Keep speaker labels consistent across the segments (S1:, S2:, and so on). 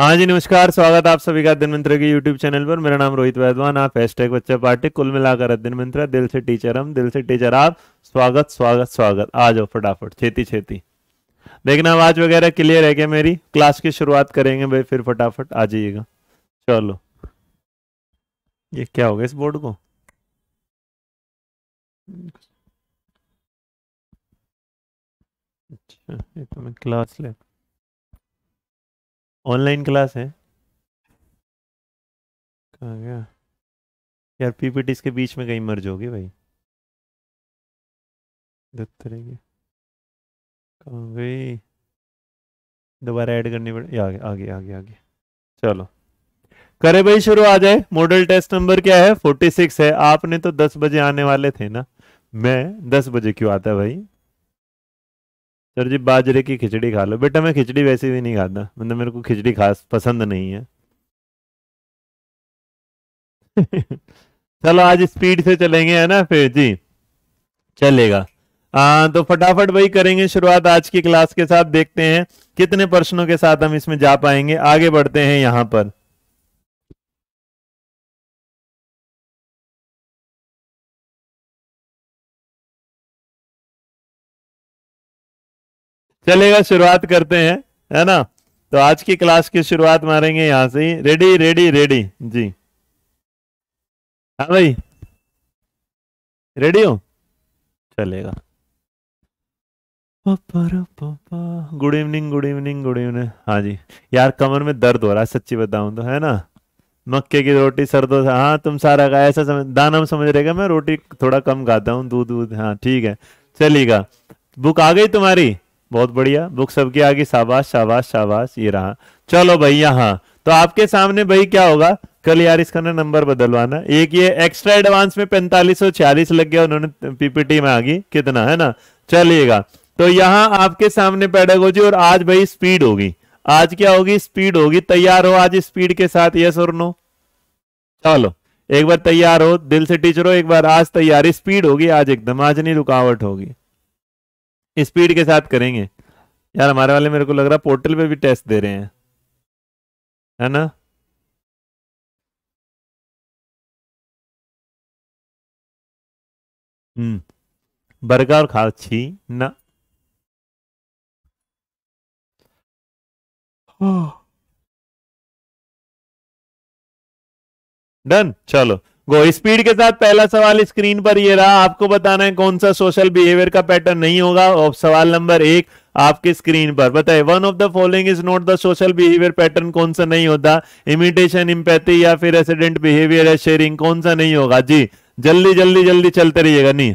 S1: हाँ जी नमस्कार स्वागत आप सभी का
S2: दिन मंत्र के यूट्यूब चैनल पर मेरा नाम रोहित वैद्वान आप हैशटैग बच्चा पार्टी कुल मिलाकर दिन मंत्र दिल से टीचर हम दिल से टीचर आप स्वागत स्वागत स्वागत आ जाओ फटाफट छेती छेती देखना आवाज वगैरह क्लियर है क्या मेरी क्लास की शुरुआत करेंगे भाई फिर फटाफट आ जाइएगा
S3: चलो ये क्या हो गया इस बोर्ड को अच्छा ये तो मैं क्लास लेता ऑनलाइन क्लास है कहाँ गया यार पीपीटीज के बीच में कहीं मर्ज होगी भाई कहाँ
S1: गई दोबारा ऐड करनी पड़े आगे आगे आगे आगे चलो
S2: करे भाई शुरू आ जाए मॉडल टेस्ट नंबर क्या है फोर्टी सिक्स है आपने तो दस बजे आने वाले थे ना मैं दस बजे क्यों आता भाई चलो जी बाजरे की खिचड़ी खा लो बेटा मैं खिचड़ी वैसे भी नहीं खाता मतलब मेरे को खिचड़ी खास पसंद नहीं है चलो आज स्पीड से चलेंगे है ना फिर जी चलेगा हाँ तो फटाफट वही करेंगे शुरुआत आज की क्लास के साथ
S3: देखते हैं कितने प्रश्नों के साथ हम इसमें जा पाएंगे आगे बढ़ते हैं यहाँ पर चलेगा शुरुआत करते हैं है ना तो आज की क्लास की शुरुआत मारेंगे यहां से ही रेडी रेडी रेडी जी हाँ भाई रेडी हो चलेगा
S2: good evening good evening good evening हाँ जी यार कमर में दर्द हो रहा है सच्ची बताऊं तो है ना मक्के की रोटी सरदो हाँ तुम सारा का ऐसा समझ दाना में समझ रहेगा मैं रोटी थोड़ा कम खाता हूँ दूध दूध हाँ ठीक है चलेगा बुक आ गई तुम्हारी बहुत बढ़िया बुक सबके आगे शाबाश शाबाश शाबाश ये रहा चलो भैया हाँ तो आपके सामने भाई क्या होगा कल यार इसका ना नंबर बदलवाना एक ये एक्स्ट्रा एडवांस में पैंतालीस सौ छियालीस लग गया उन्होंने पीपीटी में आ गई कितना है ना चलिएगा तो यहाँ आपके सामने पैडागोजी और आज भाई स्पीड होगी आज क्या होगी स्पीड होगी तैयार हो आज स्पीड के साथ यस और नो चलो एक बार तैयार हो दिल से टीचर हो एक बार आज तैयारी स्पीड होगी आज एकदम आज नहीं रुकावट होगी स्पीड के साथ करेंगे
S1: यार हमारे वाले मेरे को लग रहा पोर्टल पे भी टेस्ट दे रहे हैं है ना हम्म बर्गर और खा छी ना हाँ। डन चलो गो स्पीड के साथ पहला सवाल स्क्रीन पर ये रहा
S2: आपको बताना है कौन सा सोशल बिहेवियर का पैटर्न नहीं होगा और सवाल नंबर एक आपके स्क्रीन पर बताए one of the following is not the social behaviour pattern कौन सा नहीं होता इमिटेशन इम्पैथी या फिर एसिडेंट बिहेवियर है शेयरिंग कौन सा नहीं होगा जी जल्दी जल्दी जल्दी चलते रहिएगा नहीं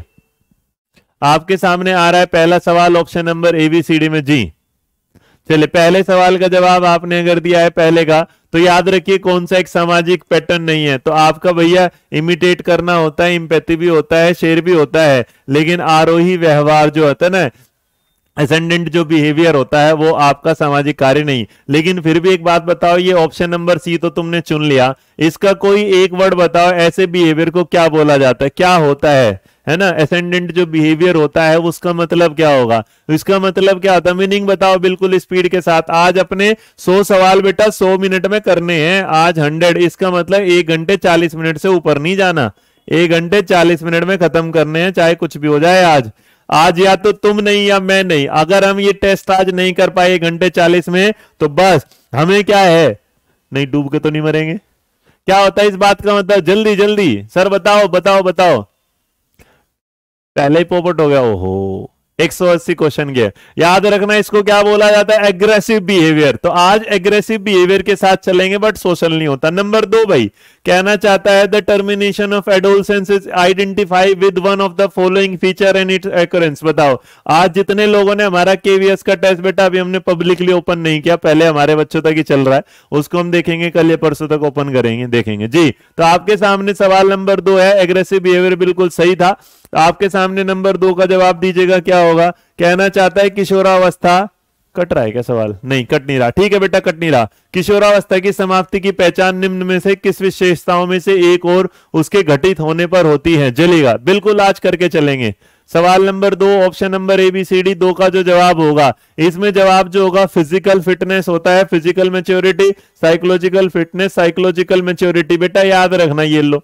S2: आपके सामने आ रहा है पहला सवाल ऑप्शन नंबर एबीसीडी में जी चलिए पहले सवाल का जवाब आपने अगर दिया है पहले का तो याद रखिए कौन सा एक सामाजिक पैटर्न नहीं है तो आपका भैया इमिटेट करना होता है इम्पैथी भी होता है शेर भी होता है लेकिन आरोही व्यवहार जो होता है ना एसेंडेंट जो बिहेवियर होता है वो आपका सामाजिक कार्य नहीं लेकिन फिर भी एक बात बताओ ये ऑप्शन नंबर सी तो तुमने चुन लिया इसका कोई एक वर्ड बताओ ऐसे बिहेवियर को क्या बोला जाता है क्या होता है है ना एसेंडेंट जो बिहेवियर होता है उसका मतलब क्या होगा इसका मतलब क्या होता है मीनिंग बताओ बिल्कुल स्पीड के साथ आज अपने 100 सवाल बेटा 100 मिनट में करने हैं आज 100 इसका मतलब एक घंटे 40 मिनट से ऊपर नहीं जाना एक घंटे 40 मिनट में खत्म करने हैं चाहे कुछ भी हो जाए आज आज या तो तुम नहीं या मैं नहीं अगर हम ये टेस्ट आज नहीं कर पाए एक घंटे चालीस में तो बस हमें क्या है नहीं डूब के तो नहीं मरेंगे क्या होता है इस बात का मतलब जल्दी जल्दी सर बताओ बताओ बताओ पहले ही पॉपट हो गया ओहो 180 क्वेश्चन के याद रखना इसको क्या बोला जाता है एग्रेसिव बिहेवियर तो आज एग्रेसिव बिहेवियर के साथ चलेंगे बट सोशल नहीं होता नंबर दो भाई कहना चाहता है the termination of adolescence is identify with one of the following feature and its occurrence बताओ आज जितने लोगों ने हमारा केवीएस का टेस्ट बेटा अभी हमने पब्लिकली ओपन नहीं किया पहले हमारे बच्चों तक ही चल रहा है उसको हम देखेंगे कल या परसों तक ओपन करेंगे देखेंगे जी तो आपके सामने सवाल नंबर दो है एग्रेसिव बिहेवियर बिल्कुल सही था तो आपके सामने नंबर दो का जवाब दीजिएगा क्या हो होगा कहना चाहता है किशोरावस्था कट रहा है क्या सवाल नहीं कट नहीं रहा ठीक है बेटा कट नहीं रहा किशोरावस्था की समाप्ति की पहचान निम्न में से किस विशेषताओं में से एक और उसके घटित होने पर होती है जलेगा बिल्कुल आज करके चलेंगे सवाल नंबर दो option number A B C D दो का जो जवाब होगा इसमें जवाब जो होगा फिजिकल फिटनेस होता है physical maturity psychological fitness psychological maturity बेटा याद रखना ये लो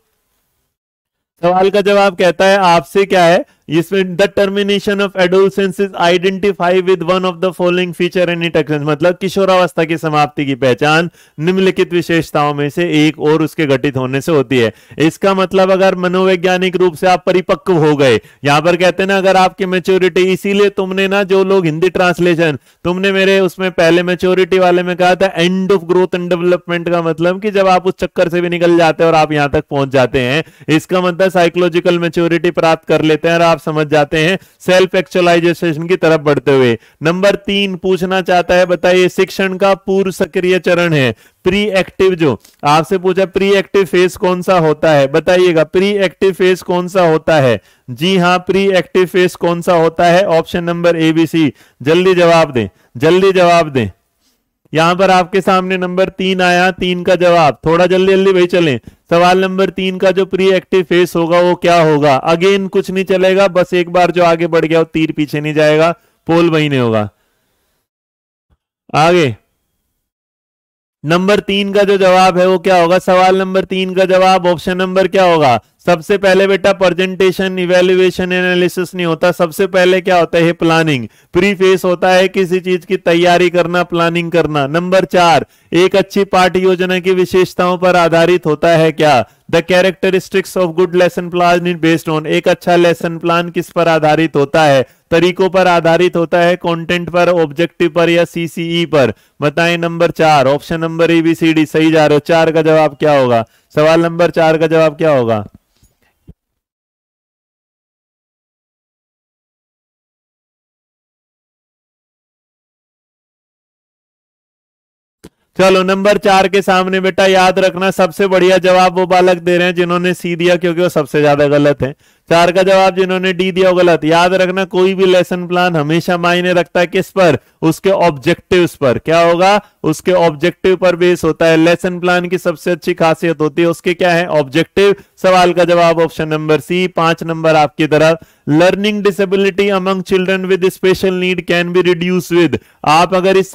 S2: सवाल का जवाब कहता है आपसे क्या है इसमें the termination of adolescence is identify with one of the following feature and induction मतलब किशोरावस्था की समाप्ति की पहचान निम्नलिखित विशेषताओं में से एक और उसके घटित होने से होती है इसका मतलब अगर मनोवैज्ञानिक रूप से आप परिपक्व हो गए यहां पर कहते हैं ना अगर आपकी मेच्योरिटी इसीलिए तुमने ना जो लोग हिंदी ट्रांसलेशन तुमने मेरे उसमें पहले मेच्योरिटी वाले में कहा था end of growth and development का मतलब कि जब आप उस चक्कर से भी निकल जाते हैं और आप यहां तक पहुंच जाते हैं इसका मतलब साइकोलॉजिकल मेच्योरिटी प्राप्त कर लेते हैं और आप आप समझ जाते हैं सेल्फ एक्चुअलाइजेशन की तरफ बढ़ते हुए नंबर तीन पूछना चाहता है बताइए शिक्षण का पूर्व सक्रिय चरण है प्री एक्टिव जो आपसे पूछा प्री एक्टिव फेज कौन सा होता है बताइएगा प्री एक्टिव फेज कौन सा होता है जी हाँ प्री एक्टिव फेज कौन सा होता है option number A B C जल्दी जवाब दें जल्दी जवाब दें यहां पर आपके सामने नंबर तीन आया तीन का जवाब थोड़ा जल्दी जल्दी भाई चले सवाल नंबर तीन का जो प्री एक्टिव फेस होगा वो क्या होगा अगेन कुछ नहीं चलेगा बस एक बार जो आगे बढ़ गया वो तीर पीछे नहीं जाएगा पोल वही नहीं होगा आगे नंबर तीन का जो जवाब है वो क्या होगा सवाल नंबर तीन का जवाब ऑप्शन नंबर क्या होगा सबसे पहले बेटा प्रेजेंटेशन इवेल्युएशन एनालिसिस नहीं होता सबसे पहले क्या होता है प्लानिंग प्रीफेस होता है किसी चीज की तैयारी करना प्लानिंग करना नंबर चार एक अच्छी पाठ योजना की विशेषताओं पर आधारित होता है क्या the characteristics of good lesson plan based on एक अच्छा लेसन प्लान किस पर आधारित होता है तरीकों पर आधारित होता है कंटेंट पर ऑब्जेक्टिव पर या सीसीई e पर बताएं नंबर चार option number A B C D सही जा रहे हो चार का जवाब
S1: क्या होगा सवाल नंबर चार का जवाब क्या होगा चलो नंबर चार के सामने बेटा याद रखना
S2: सबसे बढ़िया जवाब वो बालक दे रहे हैं जिन्होंने सी दिया क्योंकि वो सबसे ज्यादा गलत है चार का जवाब जिन्होंने डी दिया गलत याद रखना कोई भी लेसन प्लान हमेशा मायने रखता है किस पर उसके ऑब्जेक्टिव्स पर क्या होगा उसके ऑब्जेक्टिव पर बेस होता है लेसन प्लान की सबसे अच्छी खासियत होती है उसके क्या है ऑब्जेक्टिव सवाल का जवाब ऑप्शन नंबर सी पांच नंबर आपकी तरफ learning disability among children with special need can be reduce with आप अगर इस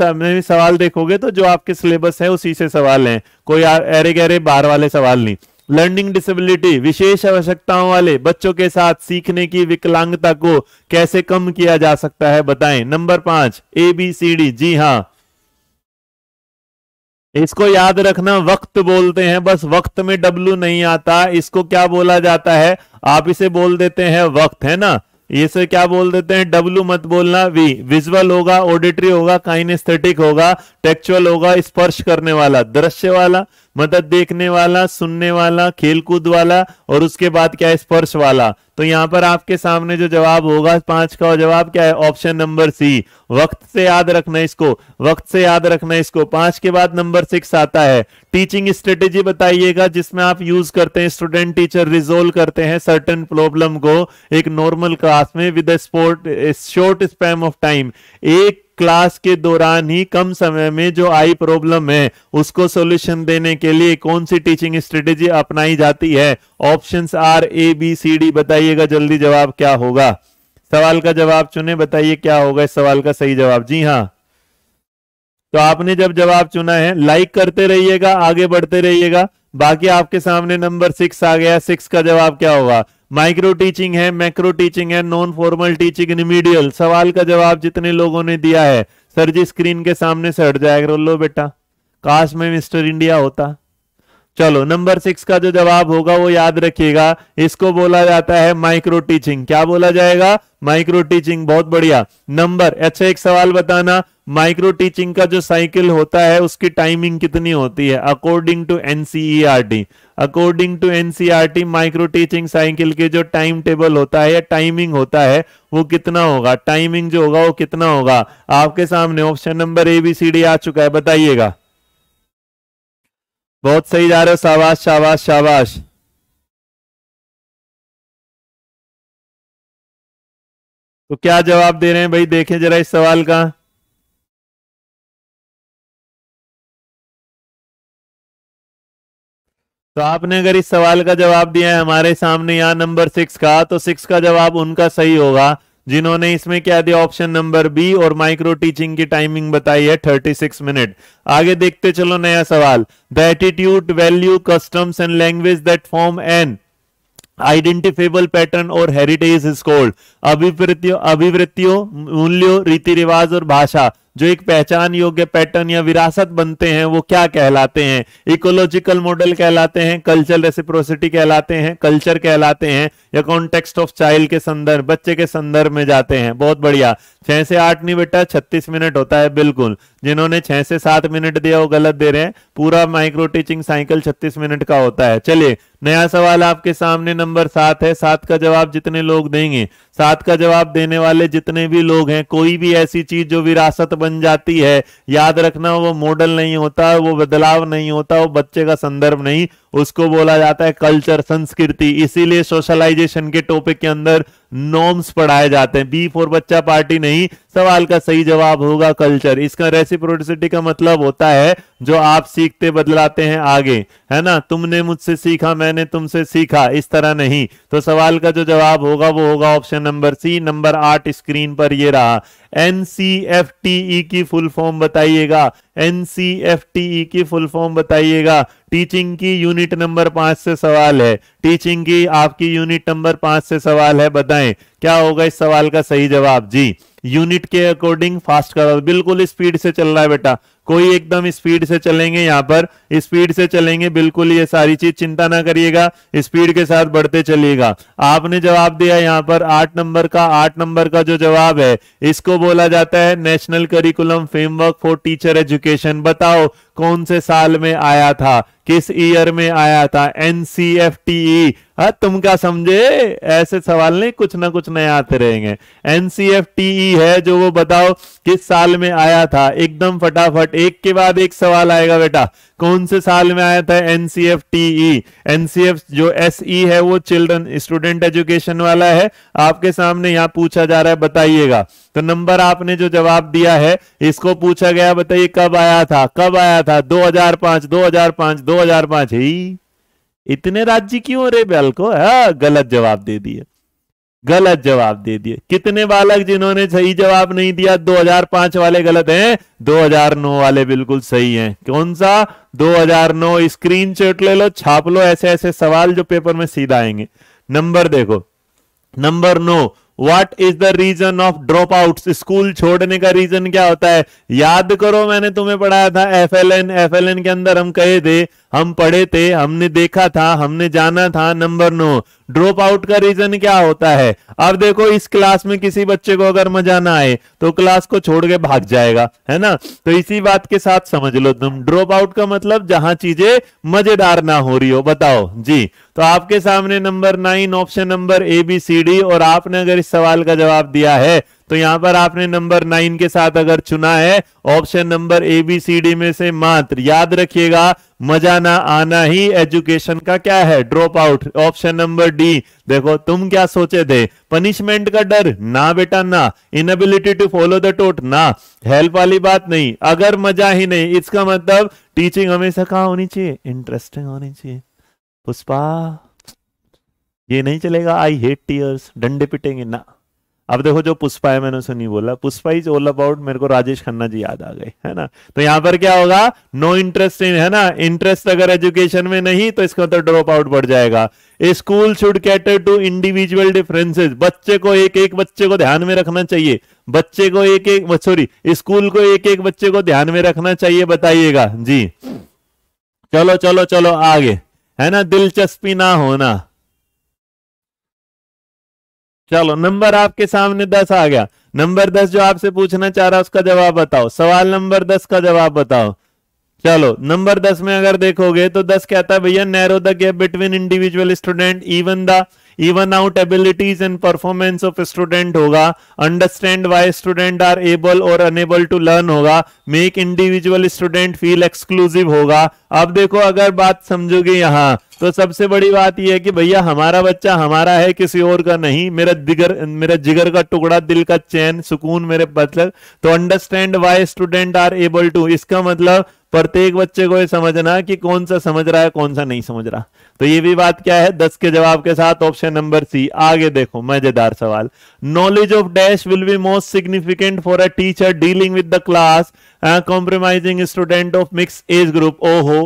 S2: सवाल देखोगे तो जो आपके सिलेबस है उसी से सवाल है कोई अरे गहरे बाहर वाले सवाल नहीं लर्निंग डिसेबिलिटी विशेष आवश्यकताओं वाले बच्चों के साथ सीखने की विकलांगता को कैसे कम किया जा सकता है बताएं नंबर पांच ए बी सी डी जी हां इसको याद रखना वक्त बोलते हैं बस वक्त में डब्लू नहीं आता इसको क्या बोला जाता है आप इसे बोल देते हैं वक्त है ना इसे क्या बोल देते हैं डब्लू मत बोलना वी विजुअल होगा ऑडिटरी होगा काइनेस्थेटिक होगा टेक्चुअल होगा स्पर्श करने वाला दृश्य वाला मदद देखने वाला सुनने वाला खेलकूद वाला और उसके बाद क्या है स्पर्श वाला तो यहाँ पर आपके सामने जो जवाब होगा पांच का जवाब क्या है ऑप्शन नंबर सी वक्त से याद रखना इसको वक्त से याद रखना इसको पांच के बाद नंबर सिक्स आता है टीचिंग स्ट्रेटेजी बताइएगा जिसमें आप यूज करते हैं स्टूडेंट टीचर रिजोल्व करते हैं सर्टन प्रॉब्लम को एक नॉर्मल क्लास में with sport short span of time एक क्लास के दौरान ही कम समय में जो आई प्रॉब्लम है उसको सॉल्यूशन देने के लिए कौन सी टीचिंग स्ट्रेटेजी अपनाई जाती है options are A B C D बताइएगा जल्दी जवाब क्या होगा सवाल का जवाब चुने बताइए क्या होगा इस सवाल का सही जवाब जी हाँ तो आपने जब जवाब चुना है लाइक करते रहिएगा आगे बढ़ते रहिएगा बाकी आपके सामने नंबर सिक्स आ गया सिक्स का जवाब क्या होगा माइक्रो टीचिंग है मैक्रो टीचिंग है नॉन फॉर्मल टीचिंग रिमीडियल सवाल का जवाब जितने लोगों ने दिया है सर जी स्क्रीन के सामने से हट जाएगा रोलो बेटा काश में मिस्टर इंडिया होता चलो नंबर सिक्स का जो जवाब होगा वो याद रखिएगा इसको बोला जाता है माइक्रो टीचिंग क्या बोला जाएगा माइक्रो टीचिंग बहुत बढ़िया नंबर अच्छा एक सवाल बताना माइक्रो टीचिंग का जो साइकिल होता है उसकी टाइमिंग कितनी होती है according to NCERT according to NCERT micro teaching cycle के जो टाइम टेबल होता है या टाइमिंग होता है वो कितना होगा टाइमिंग जो होगा वो कितना होगा आपके सामने option
S3: number A B C D आ चुका है बताइएगा बहुत सही जा रहे हो शाबाश शाबाश शाबाश
S1: तो क्या जवाब दे रहे हैं भाई देखें जरा इस सवाल का तो आपने अगर इस सवाल का जवाब दिया है हमारे सामने यहाँ नंबर सिक्स का तो सिक्स का जवाब
S2: उनका सही होगा जिन्होंने इसमें क्या दिया ऑप्शन नंबर बी और माइक्रो टीचिंग की टाइमिंग बताई है 36 मिनट आगे देखते चलो नया सवाल the attitude value customs and language that form an identifiable pattern और हेरिटेज इज कोल्ड अभिवृत्तियों अभिवृत्तियों मूल्यों रीति रिवाज और भाषा जो एक पहचान योग्य पैटर्न या विरासत बनते हैं वो क्या कहलाते हैं इकोलॉजिकल मॉडल कहलाते हैं कल्चर रेसिप्रोसिटी कहलाते हैं कल्चर कहलाते हैं या कॉन्टेक्स्ट ऑफ चाइल्ड के संदर्भ बच्चे के संदर्भ में जाते हैं बहुत बढ़िया छह से आठ नहीं बेटा छत्तीस मिनट होता है बिल्कुल जिन्होंने छह से सात मिनट दिया वो गलत दे रहे हैं पूरा माइक्रो टीचिंग साइकिल छत्तीस मिनट का होता है चलिए नया सवाल आपके सामने नंबर सात है सात का जवाब जितने लोग देंगे सात का जवाब देने वाले जितने भी लोग हैं कोई भी ऐसी चीज जो विरासत बन जाती है याद रखना वो मॉडल नहीं होता वो बदलाव नहीं होता वो बच्चे का संदर्भ नहीं उसको बोला जाता है कल्चर संस्कृति इसीलिए सोशलाइजेशन के टॉपिक के अंदर नॉर्म्स पढ़ाए जाते हैं बी फॉर बच्चा पार्टी नहीं सवाल का सही जवाब होगा कल्चर इसका रेसिप्रोडिसिटी का मतलब होता है जो आप सीखते बदलाते हैं आगे है ना तुमने मुझसे सीखा मैंने तुमसे सीखा इस तरह नहीं तो सवाल का जो जवाब होगा वो होगा ऑप्शन नंबर सी नंबर आठ स्क्रीन पर ये रहा N C F T E की फुल फॉर्म बताइएगा एन e की फुल फॉर्म बताइएगा टीचिंग की यूनिट नंबर पांच से सवाल है टीचिंग की आपकी यूनिट नंबर पांच से सवाल है बताएं क्या होगा इस सवाल का सही जवाब जी यूनिट के अकॉर्डिंग फास्ट करा बिल्कुल स्पीड से चल रहा है बेटा कोई एकदम स्पीड से चलेंगे यहाँ पर स्पीड से चलेंगे बिल्कुल ये सारी चीज चिंता ना करिएगा स्पीड के साथ बढ़ते चलिएगा आपने जवाब दिया यहाँ पर आठ नंबर का आठ नंबर का जो जवाब है इसको बोला जाता है national curriculum framework for teacher education बताओ कौन से साल में आया था किस ईयर में आया था एनसीएफ हाँ तुम क्या समझे ऐसे सवाल नहीं कुछ ना कुछ नया आते रहेंगे एनसीएफ टीई e है जो वो बताओ किस साल में आया था एकदम फटाफट एक के बाद एक सवाल आएगा बेटा कौन से साल में आया था एनसीएफ टीई एनसीएफ जो एसई e है वो चिल्ड्रन स्टूडेंट एजुकेशन वाला है आपके सामने यहाँ पूछा जा रहा है बताइएगा तो नंबर आपने जो जवाब दिया है इसको पूछा गया बताइए कब आया था कब आया था दो दो हजार हजार पांच पांच दो हजार पांच ही इतने राज्य क्यों रे बैल को हाँ गलत जवाब दे दिए गलत जवाब दे दिए कितने बालक जिन्होंने सही जवाब नहीं दिया 2005 वाले गलत हैं 2009 वाले बिल्कुल सही हैं कौन सा 2009 स्क्रीन ले लो छाप लो ऐसे ऐसे सवाल जो पेपर में सीधा आएंगे नंबर देखो नंबर नो what is the reason of drop out school छोड़ने का रीजन क्या होता है याद करो मैंने तुम्हें पढ़ाया था F L N F L N के अंदर हम कहे थे हम पढ़े थे हमने देखा था हमने जाना था नंबर नो ड्रॉप आउट का रीजन क्या होता है अब देखो इस क्लास में किसी बच्चे को अगर मजा ना आए तो क्लास को छोड़ के भाग जाएगा है ना तो इसी बात के साथ समझ लो तुम ड्रॉप आउट का मतलब जहां चीजें मजेदार ना हो रही हो बताओ जी तो आपके सामने number nine option number A B C D और आपने अगर इस सवाल का जवाब दिया है तो यहां पर आपने नंबर नाइन के साथ अगर चुना है option number A B C D में से मात्र याद रखिएगा मजा ना आना ही एजुकेशन का क्या है drop out option number D देखो तुम क्या सोचे थे पनिशमेंट का डर ना बेटा ना inability to follow the taught ना हेल्प वाली बात नहीं अगर मजा ही नहीं इसका मतलब टीचिंग हमेशा कहा होनी चाहिए इंटरेस्टिंग होनी चाहिए पुष्पा ये नहीं चलेगा आई हेट टीयर्स डंडे पिटेंगे ना अब देखो जो पुष्पा है मैंने सुनी बोला पुष्पा इज ऑल अबाउट मेरे को राजेश खन्ना जी याद आ गए है ना तो यहां पर क्या होगा नो इंटरेस्ट इन है ना इंटरेस्ट अगर एजुकेशन में नहीं तो इसका मतलब तो ड्रॉप आउट बढ़ जाएगा school should cater to individual differences बच्चे को एक एक बच्चे को ध्यान में रखना चाहिए बच्चे को एक एक सॉरी स्कूल को एक एक बच्चे को ध्यान में रखना चाहिए बताइएगा जी चलो चलो चलो आगे है ना दिलचस्पी ना होना चलो नंबर आपके सामने दस आ गया नंबर दस जो आपसे पूछना चाह रहा उसका जवाब बताओ सवाल नंबर दस का जवाब बताओ चलो नंबर दस में अगर देखोगे तो दस कहता है भैया narrow the gap between individual student even the even out abilities and performance of student होगा understand why student are able और अनेबल टू लर्न होगा make individual student feel exclusive होगा अब देखो अगर बात समझोगे यहाँ तो सबसे बड़ी बात यह है कि भैया हमारा बच्चा हमारा है किसी और का नहीं मेरा दिगर मेरा जिगर का टुकड़ा दिल का चैन सुकून मेरे मतलब तो understand why student are able to इसका मतलब प्रत्येक बच्चे को यह समझना कि कौन सा समझ रहा है कौन सा नहीं समझ रहा तो ये भी बात क्या है दस के जवाब के साथ ऑप्शन नंबर सी आगे देखो मजेदार सवाल knowledge of dash will be most significant for a teacher dealing with the class compromising student of mix age group ओ हो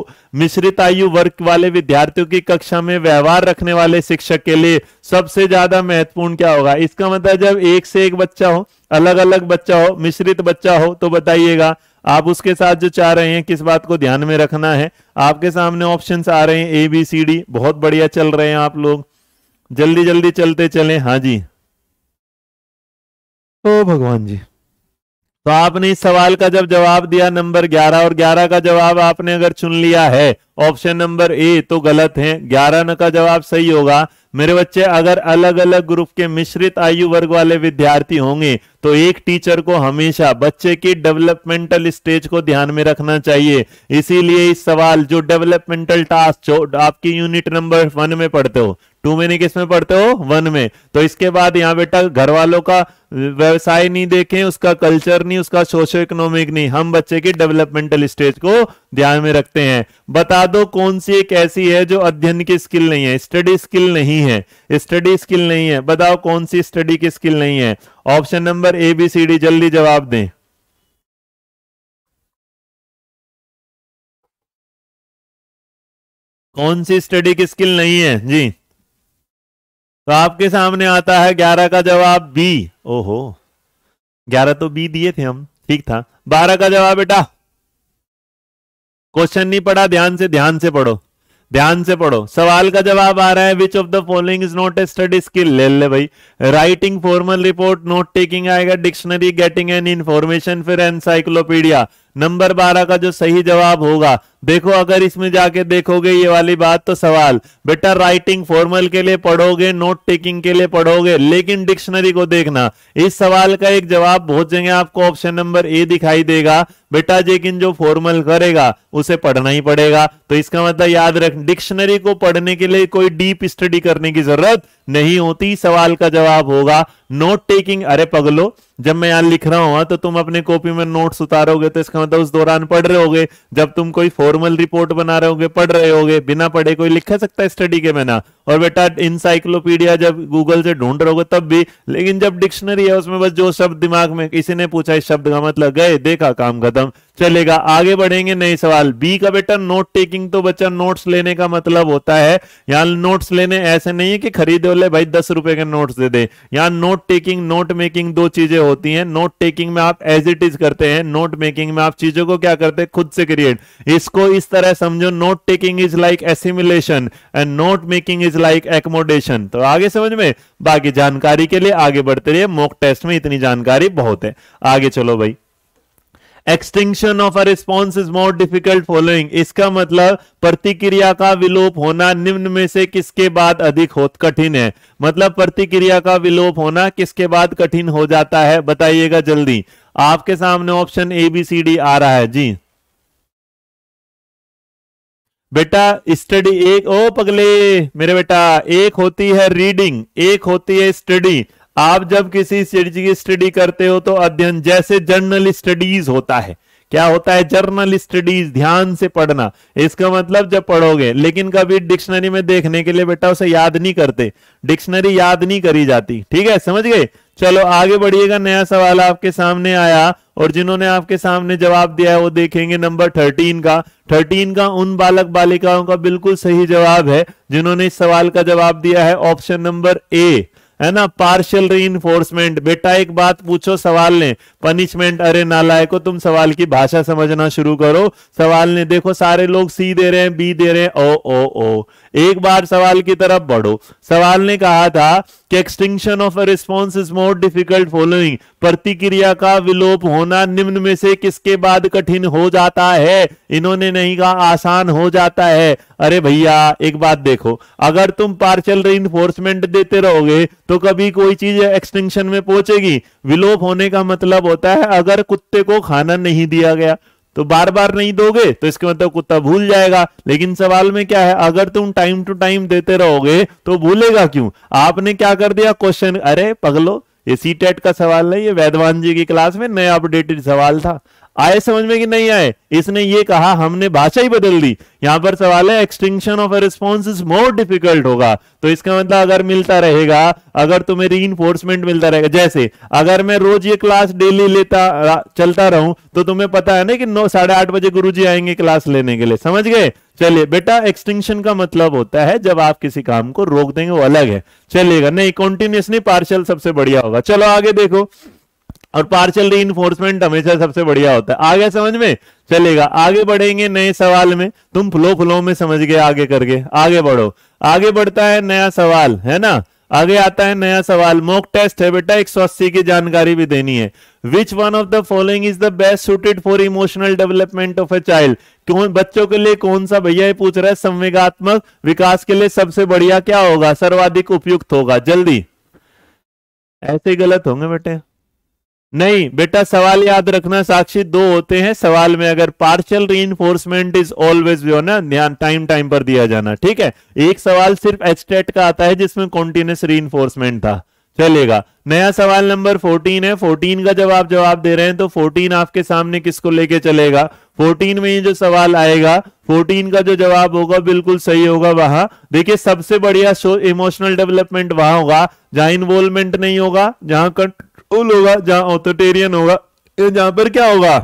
S2: मिश्रित आयु वर्ग वाले विद्यार्थियों की कक्षा में व्यवहार रखने वाले शिक्षक के लिए सबसे ज्यादा महत्वपूर्ण क्या होगा इसका मतलब जब एक से एक बच्चा हो अलग अलग बच्चा हो मिश्रित बच्चा हो तो बताइएगा आप उसके साथ जो चाह रहे हैं किस बात को ध्यान में रखना है आपके सामने ऑप्शन आ रहे हैं ए बी सी डी बहुत बढ़िया चल रहे हैं आप लोग जल्दी जल्दी चलते चले हाँ जी ओ भगवान जी तो आपने इस सवाल का जब जवाब दिया नंबर 11 और 11 का जवाब आपने अगर चुन लिया है ऑप्शन नंबर ए तो गलत है ग्यारह न का जवाब सही होगा मेरे बच्चे अगर अलग अलग ग्रुप के मिश्रित आयु वर्ग वाले विद्यार्थी होंगे तो एक टीचर को हमेशा बच्चे की डेवलपमेंटल स्टेज को ध्यान में रखना चाहिए इसीलिए इस सवाल जो डेवलपमेंटल टास्क आपकी यूनिट नंबर वन में पढ़ते हो टू में नहीं किसमें पढ़ते हो वन में तो इसके बाद यहाँ बेटा घर वालों का व्यवसाय नहीं देखें उसका कल्चर नहीं उसका सोशो इकोनॉमिक नहीं हम बच्चे की डेवलपमेंटल स्टेज को ध्यान में रखते हैं बता दो कौन सी एक ऐसी है जो अध्ययन की स्किल नहीं है स्टडी स्किल नहीं है स्टडी स्किल नहीं है बताओ कौन सी
S1: स्टडी की स्किल नहीं है option number A B C D जल्दी जवाब दें कौन सी स्टडी की स्किल नहीं है जी तो आपके सामने आता है ग्यारह
S2: का जवाब बी ओहो ग्यारह तो बी दिए थे हम ठीक था बारह का जवाब बेटा क्वेश्चन नहीं पढ़ा ध्यान से ध्यान से पढ़ो ध्यान से पढ़ो सवाल का जवाब आ रहा है which of the following is not a study skill ले ले भाई writing formal report note taking आएगा डिक्शनरी गेटिंग एन इन्फॉर्मेशन फिर एनसाइक्लोपीडिया नंबर बारह का जो सही जवाब होगा देखो अगर इसमें जाके देखोगे ये वाली बात तो सवाल बेटा राइटिंग फॉर्मल के लिए पढ़ोगे नोट टेकिंग के लिए पढ़ोगे लेकिन डिक्शनरी को देखना इस सवाल का एक जवाब बहुत जगह आपको ऑप्शन नंबर ए दिखाई देगा बेटा लेकिन जो फॉर्मल करेगा उसे पढ़ना ही पड़ेगा तो इसका मतलब याद रख डिक्शनरी को पढ़ने के लिए कोई डीप स्टडी करने की जरूरत नहीं होती सवाल का जवाब होगा नोट टेकिंग अरे पगलो जब मैं यहां लिख रहा हूं तो तुम अपने कॉपी में नोट्स उतारोगे तो इसका मतलब उस दौरान पढ़ रहे होगे जब तुम कोई फॉर्मल रिपोर्ट बना रहे होगे पढ़ रहे होगे बिना पढ़े कोई लिख सकता है स्टडी के बिना और बेटा इनसाइक्लोपीडिया जब गूगल से ढूंढ रहोगे तब भी लेकिन जब डिक्शनरी है उसमें बस जो शब्द दिमाग में किसी ने पूछा इस शब्द का मतलब गए देखा काम खत्म चलेगा आगे बढ़ेंगे नए सवाल बी का बेटा नोट टेकिंग तो बच्चा नोट्स लेने का मतलब होता है यहाँ नोट्स लेने ऐसे नहीं है कि खरीदे ले भाई दस रुपए के नोट्स दे दे यहाँ नोट टेकिंग नोट मेकिंग दो चीजें होती हैं नोट टेकिंग में आप एज इट इज करते हैं नोट मेकिंग में आप चीजों को क्या करते हैं खुद से क्रिएट इसको इस तरह समझो note taking is like assimilation and note making is like accommodation तो आगे समझ में बाकी जानकारी के लिए आगे बढ़ते रहिए मॉक टेस्ट में इतनी जानकारी बहुत है आगे चलो भाई extinction of a response is more difficult following इसका मतलब प्रतिक्रिया का विलोप होना निम्न में से किसके बाद अधिक हो कठिन है मतलब प्रतिक्रिया का विलोप होना किसके बाद कठिन हो जाता है बताइएगा जल्दी आपके सामने option A B C D आ रहा है जी बेटा स्टडी एक ओ पगले मेरे बेटा एक होती है रीडिंग एक होती है स्टडी आप जब किसी चीज की स्टडी करते हो तो अध्ययन जैसे जर्नल स्टडीज होता है क्या होता है जर्नल स्टडीज ध्यान से पढ़ना इसका मतलब जब पढ़ोगे लेकिन कभी डिक्शनरी में देखने के लिए बेटा उसे याद नहीं करते डिक्शनरी याद नहीं करी जाती ठीक है समझ गए चलो आगे बढ़िएगा नया सवाल आपके सामने आया और जिन्होंने आपके सामने जवाब दिया है वो देखेंगे नंबर थर्टीन का थर्टीन का उन बालक बालिकाओं का बिल्कुल सही जवाब है जिन्होंने इस सवाल का जवाब दिया है ऑप्शन नंबर ए है ना पार्शियल री बेटा एक बात पूछो सवाल ने पनिशमेंट अरे को तुम सवाल की भाषा समझना शुरू करो सवाल ने देखो सारे लोग सी दे रहे हैं बी दे रहे हैं ओ ओ ओ एक बार सवाल की तरफ बढ़ो सवाल ने कहा था कि extinction of a response is more difficult following प्रतिक्रिया का विलोप होना निम्न में से किसके बाद कठिन हो जाता है इन्होंने नहीं कहा आसान हो जाता है अरे भैया एक बात देखो अगर तुम पार्शल रे देते रहोगे तो कभी कोई चीज एक्सटेंशन में पहुंचेगी विलोप होने का मतलब होता है अगर कुत्ते को खाना नहीं दिया गया तो बार बार नहीं दोगे तो इसके मतलब कुत्ता भूल जाएगा लेकिन सवाल में क्या है अगर तुम टाइम टू टाइम देते रहोगे तो भूलेगा क्यों आपने क्या कर दिया क्वेश्चन अरे पगलो ये सी टेट e का सवाल नहीं ये वैदवान जी की क्लास में नया अपडेटेड सवाल था आए समझ में कि नहीं आए इसने ये कहा हमने भाषा ही बदल दी यहां पर सवाल है extinction of response is more difficult होगा तो इसका मतलब अगर मिलता रहेगा अगर तुम्हें री मिलता रहेगा जैसे अगर मैं रोज ये क्लास डेली लेता चलता रहूं तो तुम्हें पता है ना कि नौ साढ़े आठ बजे गुरु जी आएंगे क्लास लेने के लिए समझ गए चलिए बेटा एक्सटिंक्शन का मतलब होता है जब आप किसी काम को रोक देंगे वो अलग है चलिएगा नहीं कॉन्टिन्यूसली पार्शल सबसे बढ़िया होगा चलो आगे देखो और पार्शल री हमेशा सबसे बढ़िया होता है आगे समझ में चलेगा आगे बढ़ेंगे नए सवाल में तुम फ्लो फ्लो में समझ गए आगे करके आगे बढ़ो आगे बढ़ता है नया सवाल है ना आगे आता है नया सवाल मॉक टेस्ट है बेटा अस्सी की जानकारी भी देनी है which one of the following is the best suited for emotional development of a child क्यों बच्चों के लिए कौन सा भैया ये पूछ रहा है संवेगात्मक विकास के लिए सबसे बढ़िया क्या होगा सर्वाधिक उपयुक्त होगा जल्दी ऐसे गलत होंगे बेटे नहीं बेटा सवाल याद रखना साक्षी दो होते हैं सवाल में अगर पार्शियल री इज ऑलवेज जो ना ध्यान टाइम टाइम पर दिया जाना ठीक है एक सवाल सिर्फ एचटेट का आता है जिसमें कॉन्टिन्यूस री था चलेगा नया सवाल नंबर 14 है 14 का जब आप जवाब दे रहे हैं तो 14 आपके सामने किसको लेके चलेगा 14 में जो सवाल आएगा 14 का जो जवाब होगा बिल्कुल सही होगा वहां देखिए सबसे बढ़िया इमोशनल डेवलपमेंट वहां होगा जहां इन्वॉल्वमेंट नहीं होगा जहां उल होगा जहां ऑथोटेरियन होगा जहां पर क्या होगा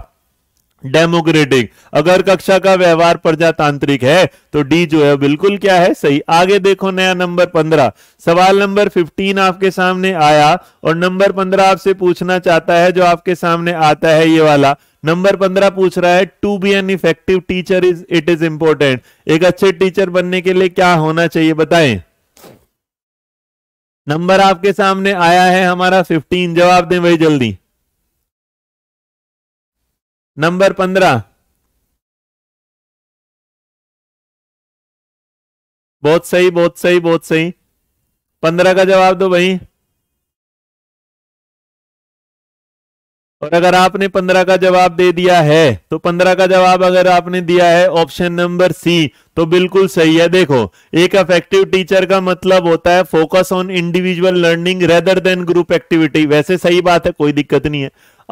S2: डेमोक्रेटिक अगर कक्षा का व्यवहार प्रजातांत्रिक है तो डी जो है बिल्कुल क्या है सही आगे देखो नया नंबर पंद्रह सवाल नंबर फिफ्टीन आपके सामने आया और नंबर पंद्रह आपसे पूछना चाहता है जो आपके सामने आता है ये वाला नंबर पंद्रह पूछ रहा है to be an effective teacher is it is important एक अच्छे टीचर बनने के लिए
S3: क्या होना चाहिए बताएं नंबर आपके सामने आया है हमारा 15 जवाब दें भाई जल्दी नंबर 15 बहुत सही बहुत सही बहुत सही 15 का जवाब दो भाई और अगर आपने पंद्रह का जवाब दे दिया है तो पंद्रह का जवाब अगर आपने दिया है ऑप्शन नंबर सी तो बिल्कुल सही है देखो
S2: एक अफेक्टिव टीचर का मतलब होता है focus on individual learning rather than group activity वैसे सही बात है कोई दिक्कत नहीं है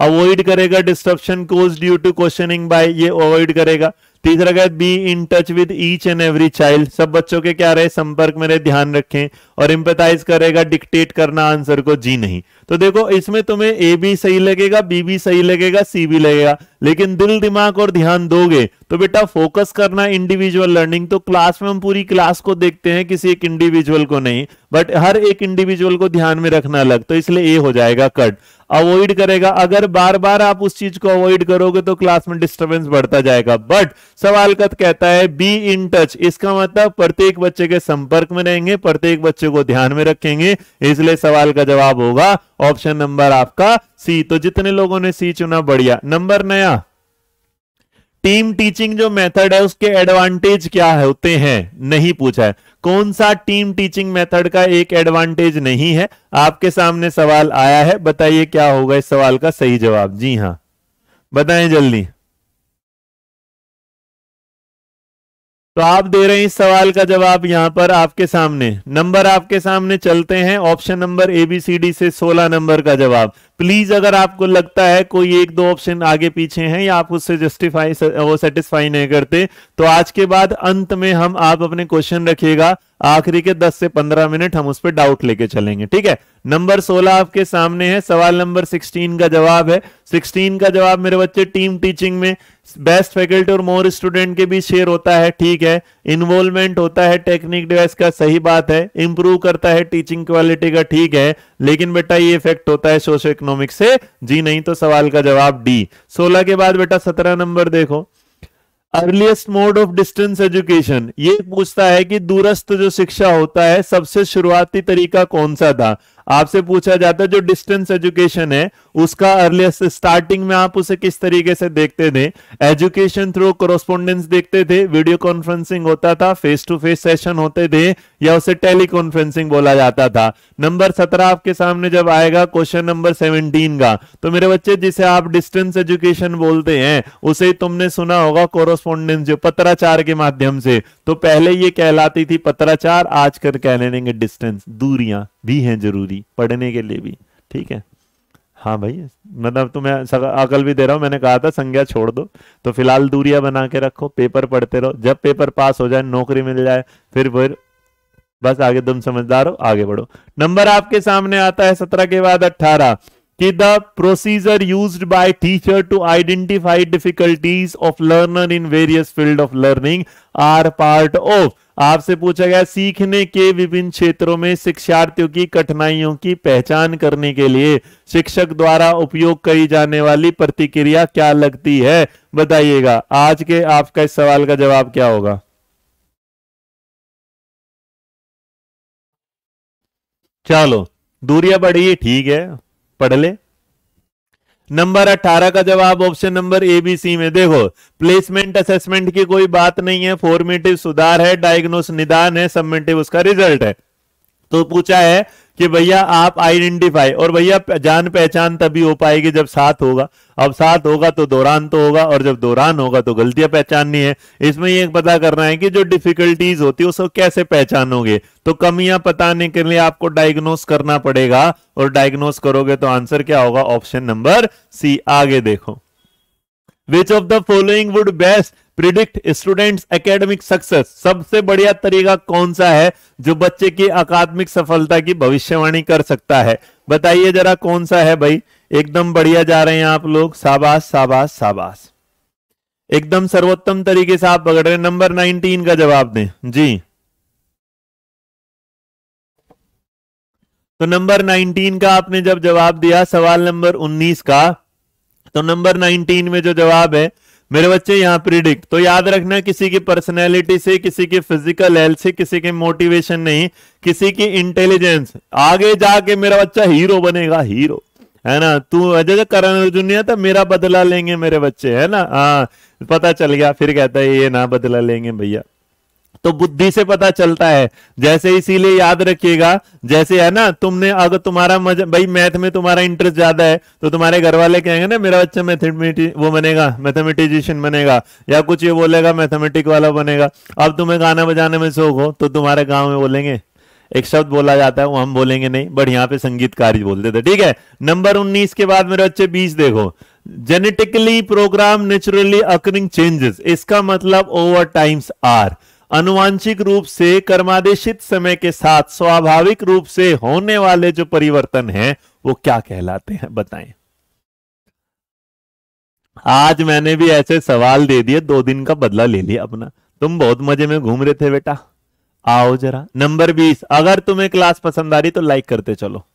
S2: अवॉइड करेगा disruption cause due to questioning by ये अवॉइड करेगा तीसरा क्या be in touch with each and every child सब बच्चों के क्या रहे संपर्क में रहे ध्यान रखें और इम्पेटाइज करेगा डिक्टेट करना आंसर को जी नहीं तो देखो इसमें तुम्हें ए भी सही लगेगा बी भी सही लगेगा सी भी लगेगा लेकिन दिल दिमाग और ध्यान दोगे तो बेटा फोकस करना इंडिविजुअल लर्निंग तो क्लास में हम पूरी क्लास को देखते हैं किसी एक इंडिविजुअल को नहीं बट हर एक इंडिविजुअल को ध्यान में रखना अलग तो इसलिए ए हो जाएगा कट अवॉइड करेगा अगर बार बार आप उस चीज को अवॉइड करोगे तो क्लास में डिस्टर्बेंस बढ़ता जाएगा बट सवाल कत कहता है बी इन टच इसका मतलब प्रत्येक बच्चे के संपर्क में रहेंगे प्रत्येक बच्चे को ध्यान में रखेंगे इसलिए सवाल का जवाब होगा ऑप्शन नंबर आपका सी तो जितने लोगों ने सी चुना बढ़िया नंबर नया टीम टीचिंग जो मेथड है उसके एडवांटेज क्या है होते हैं नहीं पूछा है कौन सा टीम टीचिंग मेथड का एक एडवांटेज नहीं है आपके सामने सवाल
S3: आया है बताइए क्या होगा इस सवाल का सही जवाब जी हाँ बताएं जल्दी तो आप दे रहे हैं इस सवाल का जवाब
S2: यहां पर आपके सामने नंबर आपके सामने चलते हैं option number A B C D से 16 नंबर का जवाब प्लीज अगर आपको लगता है कोई एक दो ऑप्शन आगे पीछे हैं या आप उससे जस्टिफाई वो सेटिस्फाई नहीं करते तो आज के बाद अंत में हम आप अपने क्वेश्चन रखिएगा आखिरी के 10 से 15 मिनट हम उस पर डाउट लेके चलेंगे ठीक है नंबर 16 आपके सामने है सवाल नंबर 16 का जवाब है 16 का जवाब मेरे बच्चे टीम टीचिंग में बेस्ट फैकल्टी और मोर स्टूडेंट के बीच शेयर होता है ठीक है इन्वॉल्वमेंट होता है टेक्निक डिवाइस का सही बात है इंप्रूव करता है टीचिंग क्वालिटी का ठीक है लेकिन बेटा ये इफेक्ट होता है सोशो इकोनॉमिक से जी नहीं तो सवाल का जवाब डी सोलह के बाद बेटा सत्रह नंबर देखो earliest mode of distance education ये पूछता है कि दूरस्थ जो शिक्षा होता है सबसे शुरुआती तरीका कौन सा था आपसे पूछा जाता है जो डिस्टेंस एजुकेशन है उसका अर्लीस्ट स्टार्टिंग में आप उसे किस तरीके से देखते थे एजुकेशन थ्रू कोरोस्पोंडेंस देखते थे वीडियो कॉन्फ्रेंसिंग होता था फेस टू फेस सेशन होते थे या उसे टेली कॉन्फ्रेंसिंग बोला जाता था नंबर सत्रह आपके सामने जब आएगा क्वेश्चन नंबर सेवनटीन का तो मेरे बच्चे जिसे आप डिस्टेंस एजुकेशन बोलते हैं उसे तुमने सुना होगा कोरोस्पोंडेंस जो पत्राचार के माध्यम से तो पहले ये कहलाती थी पत्राचार आजकल कह लेंगे डिस्टेंस दूरियां भी हैं ज़रूरी पढ़ने के लिए भी ठीक है हाँ भाई मतलब तो मैं अकल भी दे रहा हूँ मैंने कहा था संज्ञा छोड़ दो तो फिलहाल दूरियां बना के रखो पेपर पढ़ते रहो जब पेपर पास हो जाए नौकरी मिल जाए फिर फिर बस आगे तुम समझदार हो आगे बढ़ो नंबर आपके सामने आता है सत्रह के बाद अट्ठारह कि the procedure use by teacher to identify difficulties of learner in various field of learning are part of आपसे पूछा गया सीखने के विभिन्न क्षेत्रों में शिक्षार्थियों की कठिनाइयों की पहचान करने के लिए शिक्षक द्वारा उपयोग करी जाने वाली प्रतिक्रिया क्या लगती है
S3: बताइएगा आज के आपका इस सवाल का जवाब क्या होगा चलो दूरिया बढ़ी ठीक है पढ़ ले नंबर 18 का जवाब option number A B C में
S2: देखो प्लेसमेंट असेसमेंट की कोई बात नहीं है फॉर्मेटिव सुधार है डायग्नोस निदान है सबमेटिव उसका रिजल्ट है तो पूछा है कि भैया आप आइडेंटिफाई और भैया जान पहचान तभी हो पाएगी जब साथ होगा अब साथ होगा तो दौरान तो होगा और जब दौरान होगा तो गलतियां पहचाननी है इसमें ये पता करना है कि जो डिफिकल्टीज होती है उसको कैसे पहचानोगे तो कमियां बताने के लिए आपको डायग्नोस करना पड़ेगा और डायग्नोस करोगे तो आंसर क्या होगा ऑप्शन नंबर सी आगे देखो which of the following would best predict students academic success सबसे बढ़िया तरीका कौन सा है जो बच्चे की अकादमिक सफलता की भविष्यवाणी कर सकता है बताइए जरा कौन सा है भाई एकदम बढ़िया जा रहे हैं आप लोग साबास साबास साबास
S3: एकदम सर्वोत्तम तरीके से आप पकड़ रहे हैं नंबर नाइनटीन का जवाब दें जी तो नंबर नाइनटीन का आपने जब जवाब दिया सवाल नंबर उन्नीस का तो नंबर नाइनटीन में जो जवाब है
S2: मेरे बच्चे यहाँ प्रिडिक्ट तो याद रखना किसी की पर्सनैलिटी से किसी की फिजिकल हेल्थ से किसी के मोटिवेशन नहीं किसी की इंटेलिजेंस आगे जाके मेरा बच्चा हीरो बनेगा हीरो है ना तू अजय करण अर्जुन नहीं आता मेरा बदला लेंगे मेरे बच्चे है ना हाँ पता चल गया फिर कहता है ये ना बदला लेंगे भैया तो बुद्धि से पता चलता है जैसे इसीलिए याद रखिएगा जैसे है ना तुमने अगर तुम्हारा मजा भाई मैथ में तुम्हारा इंटरेस्ट ज्यादा है तो तुम्हारे घर वाले कहेंगे ना मेरा बच्चा मैथमेटिक वो बनेगा मैथमेटिशियन बनेगा या कुछ ये बोलेगा मैथमेटिक वाला बनेगा अब तुम्हें गाना बजाने में शौक हो तो तुम्हारे गाँव में बोलेंगे एक शब्द बोला जाता है वो हम बोलेंगे नहीं बट यहाँ पे संगीतकार ही बोलते थे ठीक है नंबर उन्नीस के बाद मेरे बच्चे बीस देखो genetically programme naturally occurring changes इसका मतलब ओवर टाइम्स आर अनुवांशिक रूप से कर्मादेशित समय के साथ स्वाभाविक रूप से होने वाले जो परिवर्तन है वो क्या कहलाते हैं बताएं आज मैंने भी ऐसे सवाल दे दिए दो दिन का बदला ले लिया अपना तुम बहुत मजे में घूम रहे थे बेटा आओ जरा नंबर बीस अगर तुम्हें क्लास पसंद आ रही तो लाइक करते चलो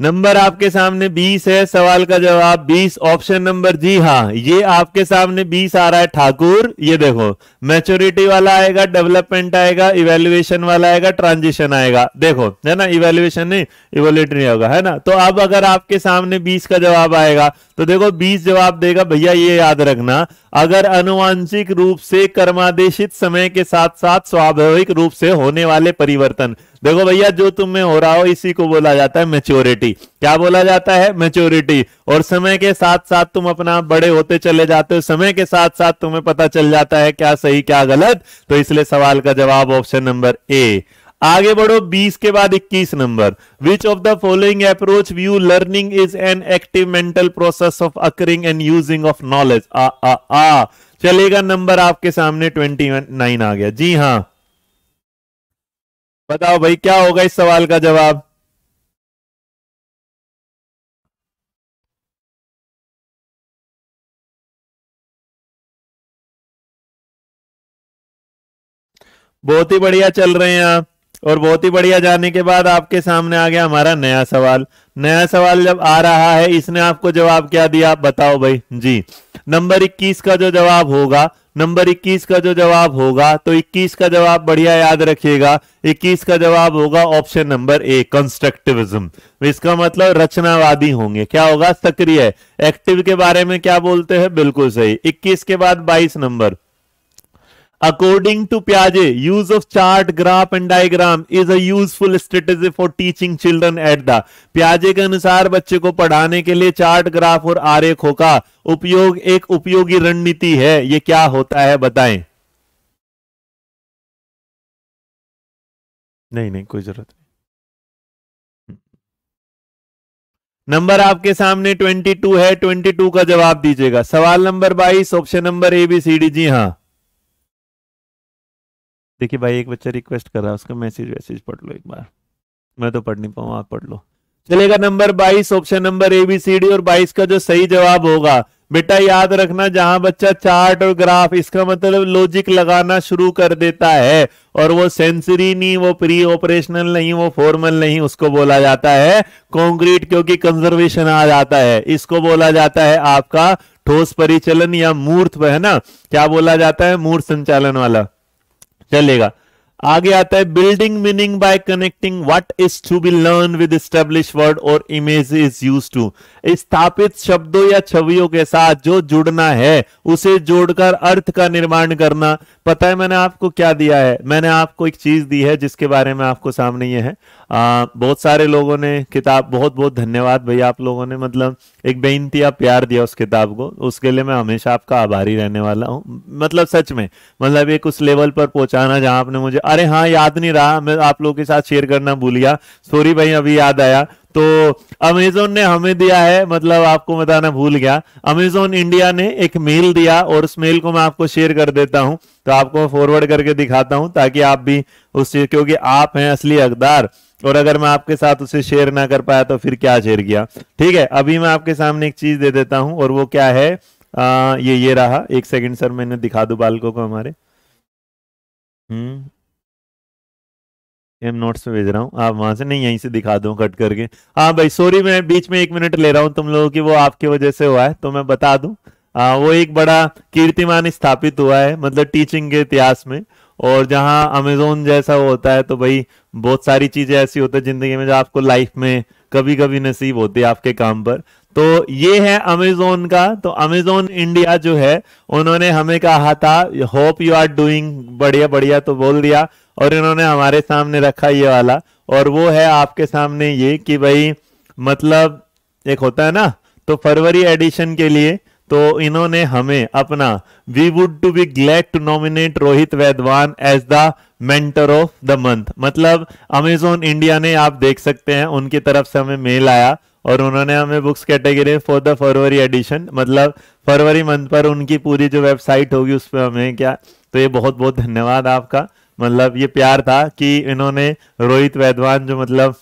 S2: नंबर आपके सामने 20 है सवाल का जवाब 20 ऑप्शन नंबर जी हाँ ये आपके सामने 20 आ रहा है ठाकुर ये देखो मैच्योरिटी वाला आएगा डेवलपमेंट आएगा इवेल्युएशन वाला आएगा ट्रांजिशन आएगा देखो है ना इवेल्युएशन नहीं इवोल्यूट नहीं होगा है ना तो अब अगर आपके सामने 20 का जवाब आएगा तो देखो बीस जवाब देगा भैया ये याद रखना अगर अनुवांशिक रूप से कर्मादेशित समय के साथ साथ स्वाभाविक रूप से होने वाले परिवर्तन देखो भैया जो तुम में हो रहा हो इसी को बोला जाता है मेच्योरिटी क्या बोला जाता है मेच्योरिटी और समय के साथ साथ तुम अपना बड़े होते चले जाते हो समय के साथ साथ तुम्हें पता चल जाता है क्या सही क्या गलत तो इसलिए सवाल का जवाब ऑप्शन नंबर ए आगे बढ़ो 20 के बाद 21 number which of the following approach view learning is an active mental process of occurring and using of knowledge आ आ आ चलेगा नंबर आपके सामने 29 आ गया जी हां
S1: बताओ भाई क्या होगा इस सवाल का जवाब
S3: बहुत ही बढ़िया चल रहे हैं आप और बहुत ही बढ़िया जाने के बाद आपके सामने आ गया हमारा नया सवाल
S2: नया सवाल जब आ रहा है इसने आपको जवाब क्या दिया आप बताओ भाई जी नंबर 21 का जो जवाब होगा नंबर 21 का जो जवाब होगा तो 21 का जवाब बढ़िया याद रखिएगा 21 का जवाब होगा ऑप्शन नंबर ए कंस्ट्रक्टिविज्म इसका मतलब रचनावादी होंगे क्या होगा सक्रिय एक्टिव के बारे में क्या बोलते हैं बिल्कुल सही इक्कीस के बाद बाईस number According to Piaget, use of chart, graph and diagram is a useful strategy for teaching children at the Piaget के अनुसार बच्चे को पढ़ाने के लिए चार्ट ग्राफ और आरेखों का उपयोग एक
S1: उपयोगी रणनीति है ये क्या होता है बताएं
S3: नहीं नहीं कोई जरूरत नहीं नंबर आपके सामने 22 है 22 का जवाब दीजिएगा सवाल number 22 option number A B C D जी हाँ देखिए भाई
S2: एक बच्चा रिक्वेस्ट कर रहा है उसका मैसेज वैसेज पढ़ लो एक बार मैं तो पढ़ नहीं पाऊँ आप पढ़ लो चलेगा नंबर बाईस option number A B C D और बाईस का जो सही जवाब होगा बेटा याद रखना जहां बच्चा चार्ट और ग्राफ इसका मतलब लॉजिक लगाना शुरू कर देता है और वो सेंसरी नहीं वो प्री ऑपरेशनल नहीं वो फॉर्मल नहीं उसको बोला जाता है कंक्रीट क्योंकि कंजर्वेशन आ जाता है इसको बोला जाता है आपका ठोस परिचलन या मूर्त है ना क्या बोला जाता है मूर्त संचालन वाला चलेगा आगे आता है building meaning by connecting what is to be learn with establish word और इमेज इज यूज टू स्थापित शब्दों या छवियों के साथ जो जुड़ना है उसे जोड़कर अर्थ का निर्माण करना पता है मैंने आपको क्या दिया है मैंने आपको एक चीज दी है जिसके बारे में आपको सामने ये है आ, बहुत सारे लोगों ने किताब बहुत बहुत धन्यवाद भैया आप लोगों ने मतलब एक बेनती प्यार दिया उस किताब को उसके लिए मैं हमेशा आपका आभारी रहने वाला हूँ मतलब सच में मतलब एक उस लेवल पर पहुंचाना जहां आपने मुझे अरे हाँ याद नहीं रहा मैं आप लोगों के साथ शेयर करना भूल गया सॉरी भाई अभी याद आया तो अमेजोन ने हमें दिया है मतलब आपको बताना भूल गया अमेजोन इंडिया ने एक मेल दिया और उस मेल को मैं आपको शेयर कर देता हूं तो आपको फॉरवर्ड करके दिखाता हूं ताकि आप भी उस चीज क्योंकि आप हैं असली अकदार और अगर मैं आपके साथ उसे शेयर ना कर पाया तो फिर क्या शेयर किया ठीक है अभी मैं आपके सामने एक चीज दे देता हूं और वो क्या है आ, ये ये रहा एक सेकंड सर मैंने दिखा दू बालकों को हमारे हम्म एम नोट्स पे भेज रहा हूँ आप वहां से नहीं यहीं से दिखा दो कट करके हाँ भाई सॉरी मैं बीच में एक मिनट ले रहा हूँ तुम लोगों की वो आपकी वजह से हुआ है तो मैं बता आ, वो एक बड़ा कीर्तिमान स्थापित हुआ है मतलब टीचिंग के इतिहास में और जहाँ अमेजोन जैसा होता है तो भाई बहुत सारी चीज़ें ऐसी होती है ज़िंदगी में जो आपको लाइफ में कभी कभी नसीब होती है आपके काम पर तो ये है अमेजोन का तो अमेजोन इंडिया जो है उन्होंने हमें कहा था होप यू आर डूइंग बढ़िया बढ़िया तो बोल दिया और इन्होंने हमारे सामने रखा ये वाला और वो है आपके सामने ये कि भाई मतलब एक होता है ना तो फरवरी एडिशन के लिए तो इन्होंने हमें अपना we would to be glad to nominate Rohit Vaidwan as the mentor of the month मतलब अमेजोन इंडिया ने आप देख सकते हैं उनकी तरफ से हमें मेल आया और उन्होंने हमें books category for the February edition मतलब फरवरी मंथ पर उनकी पूरी जो वेबसाइट होगी उस पर हमें क्या तो ये बहुत बहुत धन्यवाद आपका मतलब ये प्यार था कि इन्होंने रोहित वैद्वान जो मतलब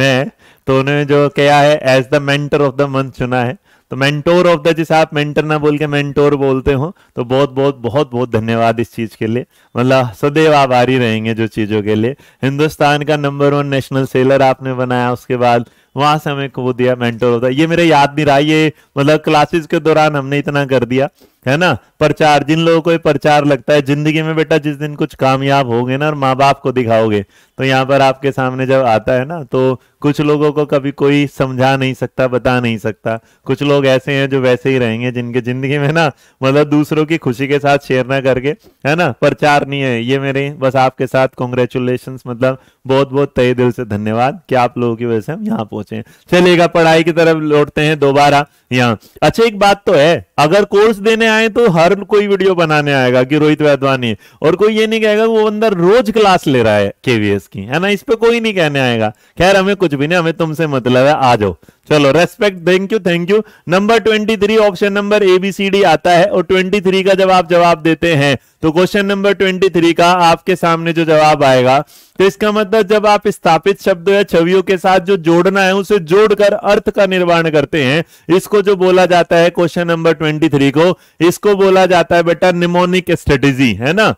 S2: मैं तो उन्होंने जो किया है as the mentor of the month चुना है तो मेंटोर ऑफ द जिसे आप मेंटर ना बोल के मेंटोर बोलते हो तो बहुत बहुत बहुत बहुत धन्यवाद इस चीज़ के लिए मतलब सदैव आभारी रहेंगे जो चीज़ों के लिए हिंदुस्तान का नंबर वन नेशनल सेलर आपने बनाया उसके बाद वहां से हमें वो दिया मेंटोर होता है ये मेरे याद नहीं रहा ये मतलब क्लासेस के दौरान हमने इतना कर दिया है ना प्रचार जिन लोगों को ये प्रचार लगता है जिंदगी में बेटा जिस दिन कुछ कामयाब होगे ना और माँ बाप को दिखाओगे तो यहाँ पर आपके सामने जब आता है ना तो कुछ लोगों को कभी कोई समझा नहीं सकता बता नहीं सकता कुछ लोग ऐसे हैं जो वैसे ही रहेंगे जिनके जिंदगी में ना मतलब दूसरों की खुशी के साथ शेयर ना करके है ना प्रचार नहीं है ये मेरे बस आपके साथ कॉन्ग्रेचुलेशन मतलब बहुत बहुत तय दिल से धन्यवाद कि आप लोगों की वजह से हम यहाँ पहुंचे सोचें चलेगा पढ़ाई की तरफ लौटते हैं दोबारा यहाँ अच्छा एक बात तो है अगर कोर्स देने आए तो हर कोई वीडियो बनाने आएगा कि रोहित वैद्वानी और कोई ये नहीं कहेगा वो अंदर रोज क्लास ले रहा है केवीएस की है ना इस पर कोई नहीं कहने आएगा खैर हमें कुछ भी नहीं हमें तुमसे मतलब है आ जाओ चलो respect thank you thank you number twenty three option number A B C D आता है और ट्वेंटी थ्री का जब आप जवाब देते हैं तो क्वेश्चन नंबर ट्वेंटी थ्री का आपके सामने जो जवाब आएगा तो इसका मतलब जब आप स्थापित शब्द या छवियों के साथ जो जोड़ना है उसे जोड़कर अर्थ का निर्माण करते हैं इसको जो बोला जाता है क्वेश्चन नंबर ट्वेंटी थ्री को इसको बोला जाता है बेटा निमोनिक स्ट्रेटेजी है ना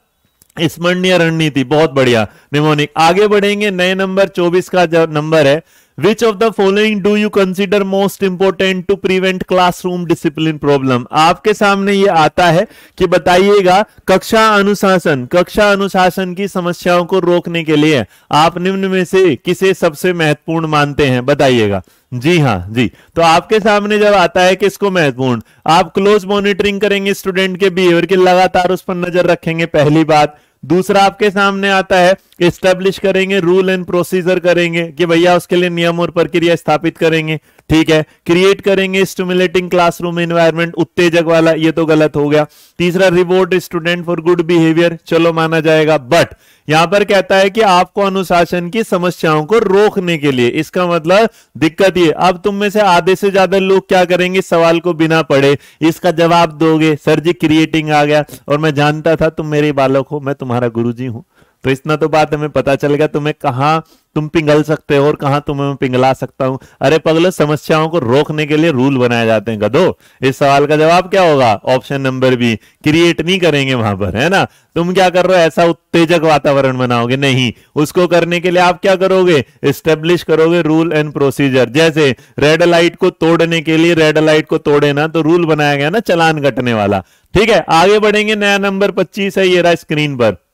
S2: स्मरणीय रणनीति बहुत बढ़िया निमोनिक आगे बढ़ेंगे नए नंबर चौबीस का नंबर है which of the following do you consider most important to prevent classroom discipline problem आपके सामने ये आता है कि बताइएगा कक्षा अनुशासन कक्षा अनुशासन की समस्याओं को रोकने के लिए आप निम्न में से किसे सबसे महत्वपूर्ण मानते हैं बताइएगा जी हाँ जी तो आपके सामने जब आता है किसको महत्वपूर्ण आप क्लोज मॉनिटरिंग करेंगे स्टूडेंट के बिहेवियर की लगातार उस पर नजर रखेंगे पहली बात दूसरा आपके सामने आता है स्टेब्लिश करेंगे रूल एंड प्रोसीजर करेंगे कि भैया उसके लिए नियम और प्रक्रिया स्थापित करेंगे ठीक है क्रिएट करेंगे स्टिमुलेटिंग क्लासरूम एनवायरमेंट उत्तेजक वाला ये तो गलत हो गया तीसरा reward student for good behaviour चलो माना जाएगा बट यहां पर कहता है कि आपको अनुशासन की समस्याओं को रोकने के लिए इसका मतलब दिक्कत ये अब तुम में से आधे से ज्यादा लोग क्या करेंगे सवाल को बिना पढ़े इसका जवाब दोगे सर जी क्रिएटिंग आ गया और मैं जानता था तुम मेरे बालक हो मैं तुम्हारे तुम्हारा गुरुजी हूं तो इतना तो बात हमें पता चल गया तुम्हें कहा तुम पिंगल सकते हो और कहा तुम्हें मैं पिंगला सकता हूं अरे पगलो समस्याओं को रोकने के लिए रूल बनाए जाते हैं गधो इस सवाल का जवाब क्या होगा ऑप्शन नंबर बी क्रिएट नहीं करेंगे वहां पर है ना तुम क्या कर रहे हो ऐसा उत्तेजक वातावरण बनाओगे नहीं उसको करने के लिए आप क्या करोगे स्टेब्लिश करोगे रूल एंड प्रोसीजर जैसे रेड लाइट को तोड़ने के लिए रेड लाइट को तोड़े ना तो रूल बनाया गया ना चलान कटने वाला ठीक है आगे बढ़ेंगे नया नंबर पच्चीस है ये रहा स्क्रीन पर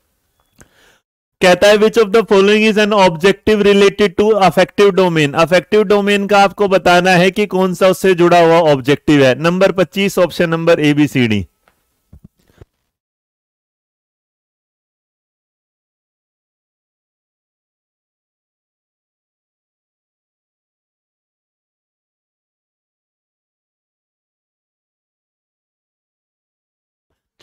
S2: कहता है which of the following is an objective related to affective domain affective domain का
S3: आपको बताना है कि कौन सा उससे जुड़ा हुआ ऑब्जेक्टिव है नंबर पच्चीस option number A B C D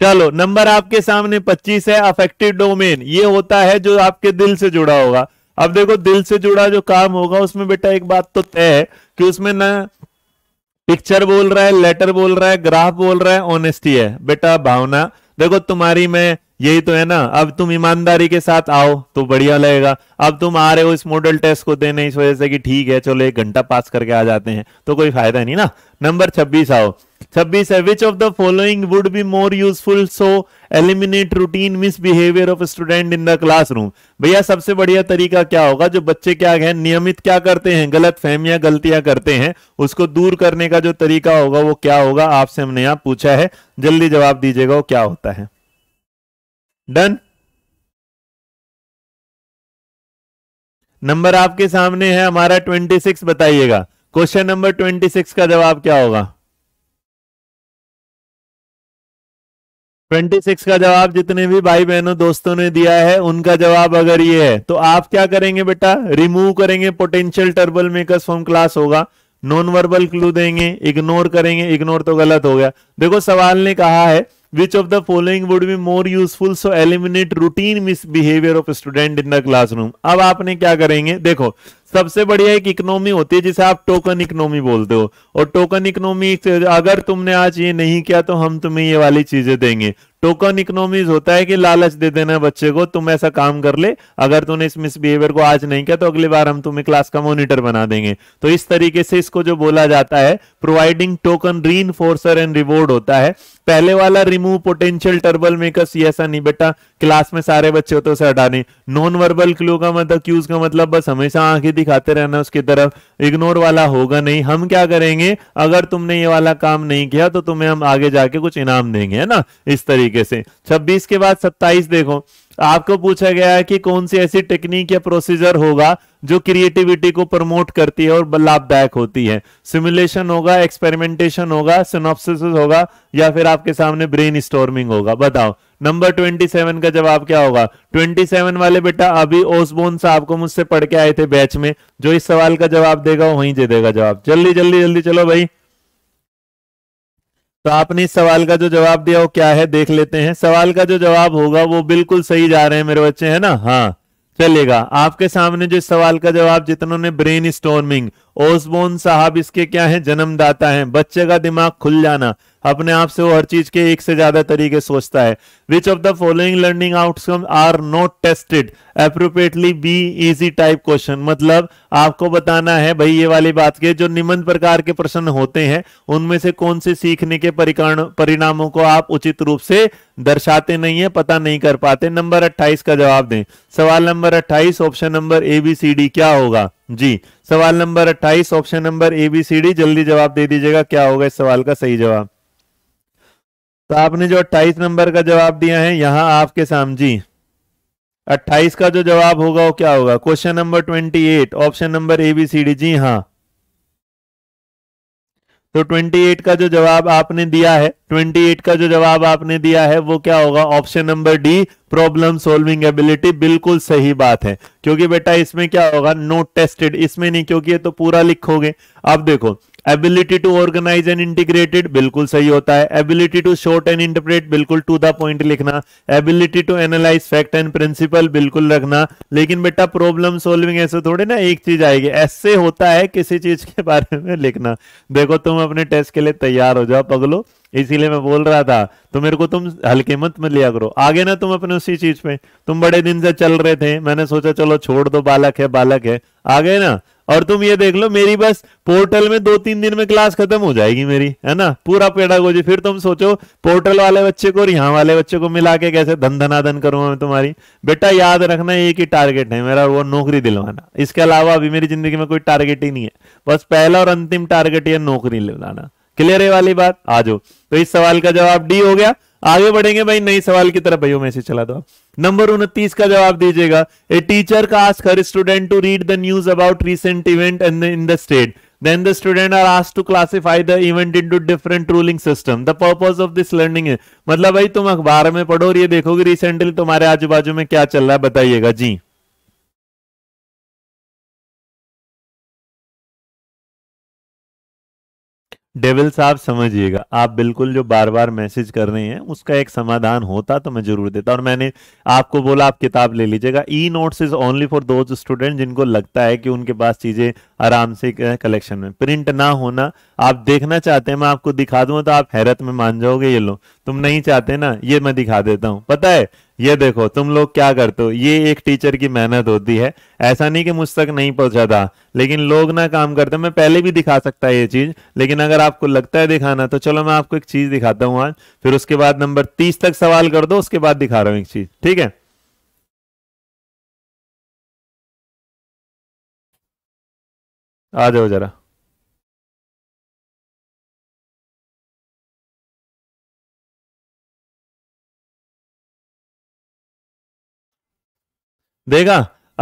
S1: चलो नंबर आपके सामने 25 है अफेक्टिव डोमेन ये होता है जो
S2: आपके दिल से जुड़ा होगा अब देखो दिल से जुड़ा जो काम होगा उसमें बेटा एक बात तो तय है कि उसमें ना पिक्चर बोल रहा है लेटर बोल रहा है ग्राफ बोल रहा है ऑनेस्टी है बेटा भावना देखो तुम्हारी में यही तो है ना अब तुम ईमानदारी के साथ आओ तो बढ़िया लगेगा अब तुम आ रहे हो इस मॉडल टेस्ट को देने इस वजह से कि ठीक है चलो एक घंटा पास करके आ जाते हैं तो कोई फायदा नहीं ना नंबर छब्बीस आओ छब्बीस है which of the following would be more useful so eliminate routine misbehaviour of student in the classroom भैया सबसे बढ़िया तरीका क्या होगा जो बच्चे क्या है नियमित क्या करते हैं गलत फहमियां गलतियां करते हैं उसको दूर करने का जो तरीका होगा वो क्या होगा आपसे हमने यहां पूछा है जल्दी
S3: जवाब दीजिएगा वो क्या होता है डन नंबर आपके सामने है हमारा 26 बताइएगा क्वेश्चन नंबर 26 का जवाब क्या होगा ट्वेंटी सिक्स का जवाब जितने भी भाई बहनों दोस्तों ने दिया है उनका जवाब
S2: अगर ये है तो आप क्या करेंगे बेटा रिमूव करेंगे potential trouble makers form class होगा नॉन वर्बल क्लू देंगे इग्नोर करेंगे इग्नोर तो गलत हो गया देखो सवाल ने कहा है which of the following would be more useful so eliminate routine misbehavior of student in the classroom अब आपने क्या करेंगे देखो सबसे बढ़िया एक इकोनॉमी होती है जिसे आप टोकन इकोनॉमी बोलते हो और टोकन इकोनॉमी अगर तुमने आज ये नहीं किया तो हम तुम्हें ये वाली चीजें देंगे टोकन इकोनॉमीज होता है कि लालच दे देना बच्चे को तुम ऐसा काम कर ले अगर तुमने इस मिसबिहेवियर को आज नहीं किया तो अगली बार हम तुम्हें क्लास का मॉनिटर बना देंगे तो इस तरीके से इसको जो बोला जाता है providing token re and reward होता है पहले वाला रिमूव पोटेंशियल टर्बल मेकर्स ये ऐसा नहीं बेटा क्लास में सारे बच्चे होते तो उसे हटाने नॉन वर्बल क्लू का मतलब क्यूज का मतलब बस हमेशा आंखें दिखाते रहना उसकी तरफ इग्नोर वाला होगा नहीं हम क्या करेंगे अगर तुमने ये वाला काम नहीं किया तो तुम्हें हम आगे जाके कुछ इनाम देंगे है ना इस तरीके से छब्बीस के बाद सत्ताईस देखो आपको पूछा गया है कि कौन सी ऐसी टेक्निक या प्रोसीजर होगा जो क्रिएटिविटी को प्रमोट करती है और लाभदायक होती है सिमुलेशन होगा एक्सपेरिमेंटेशन होगा सिनोप्सिस होगा या फिर आपके सामने ब्रेन स्टोर्मिंग होगा बताओ नंबर 27 का जवाब क्या होगा 27 वाले बेटा अभी ओसबोन साहब को मुझसे पढ़ के आए थे बैच में जो इस सवाल का जवाब देगा वहीं दे देगा जवाब जल्दी जल्दी जल्दी चलो भाई तो आपने इस सवाल का जो जवाब दिया वो क्या है देख लेते हैं सवाल का जो जवाब होगा वो बिल्कुल सही जा रहे हैं मेरे बच्चे है ना हाँ चलेगा आपके सामने जो सवाल का जवाब जितनों ने ब्रेन स्टोर्मिंग ओसबोन साहब इसके क्या है जन्मदाता हैं बच्चे का दिमाग खुल जाना अपने आप से वो हर चीज के एक से ज्यादा तरीके सोचता है which of the following learning outcome are not tested appropriately by essay type question मतलब आपको बताना है भाई ये वाली बात के जो निम्न प्रकार के प्रश्न होते हैं उनमें से कौन से सीखने के परिणामों को आप उचित रूप से दर्शाते नहीं है पता नहीं कर पाते नंबर अट्ठाईस का जवाब दें सवाल नंबर अट्ठाईस option number A B C D क्या होगा जी सवाल number 28 option number A B C D जल्दी जवाब दे दीजिएगा क्या होगा इस सवाल का सही जवाब तो आपने जो 28 नंबर का जवाब दिया है यहां आपके सामने जी 28 का जो जवाब होगा वो क्या होगा question number 28 option number A B C D जी हाँ तो 28 का जो जवाब आपने दिया है 28 का जो जवाब आपने दिया है वो क्या होगा option number D problem solving ability बिल्कुल सही बात है क्योंकि बेटा इसमें क्या होगा नो टेस्टेड इसमें नहीं क्योंकि ये तो पूरा लिखोगे अब देखो ability to organise and integrated बिल्कुल सही होता है ability to short and interpret बिल्कुल टू द पॉइंट लिखना ability to analyse fact and principle बिल्कुल रखना लेकिन बेटा प्रॉब्लम सॉल्विंग ऐसे थोड़े ना एक चीज आएगी ऐसे होता है किसी चीज के बारे में लिखना देखो तुम अपने टेस्ट के लिए तैयार हो जाओ पगलो इसीलिए मैं बोल रहा था तो मेरे को तुम हल्के मत में लिया करो आगे ना तुम अपने उसी चीज पे तुम बड़े दिन से चल रहे थे मैंने सोचा चलो छोड़ दो बालक है बालक है आगे ना और तुम ये देख लो मेरी बस पोर्टल में दो तीन दिन में क्लास खत्म हो जाएगी मेरी है ना पूरा पेडागोजी फिर तुम सोचो पोर्टल वाले बच्चे को और यहाँ वाले बच्चे को मिला के कैसे धन धनाधन करूंगा मैं तुम्हारी बेटा याद रखना एक ही टारगेट है मेरा वो नौकरी दिलवाना इसके अलावा अभी मेरी जिंदगी में कोई टारगेट ही नहीं है बस पहला और अंतिम टारगेट यह नौकरी दिलवाना क्लियर है वाली बात आ जाओ तो इस सवाल का जवाब डी हो गया आगे बढ़ेंगे भाई नई सवाल की तरफ भाई मैसेज चला दो नंबर उनतीस का जवाब दीजिएगा ए टीचर का ask her student to read the news about recent event in the state then the student are asked to classify the event into different ruling system the purpose of this learning
S3: मतलब भाई तुम अखबार में पढ़ो और ये देखोगे recently तुम्हारे आजू बाजू में क्या चल रहा है बताइएगा जी
S1: डेविल साहब समझिएगा आप बिल्कुल जो बार बार मैसेज कर रहे
S2: हैं उसका एक समाधान होता तो मैं जरूर देता और मैंने आपको बोला आप किताब ले लीजिएगा e notes is only for those student जिनको लगता है कि उनके पास चीजें आराम से कलेक्शन में प्रिंट ना होना आप देखना चाहते हैं मैं आपको दिखा दूंगा तो आप हैरत में मान जाओगे ये लो तुम नहीं चाहते ना ये मैं दिखा देता हूँ पता है ये देखो तुम लोग क्या करते हो ये एक टीचर की मेहनत होती है ऐसा नहीं कि मुझ तक नहीं पहुंचा था लेकिन लोग ना काम करते मैं पहले भी दिखा सकता ये चीज़ लेकिन अगर आपको लगता है दिखाना तो चलो मैं आपको एक चीज़ दिखाता हूँ आज फिर उसके
S1: बाद नंबर तीस तक सवाल कर दो उसके बाद दिखा रहा हूँ एक चीज़ ठीक है आ जाओ जरा
S3: देगा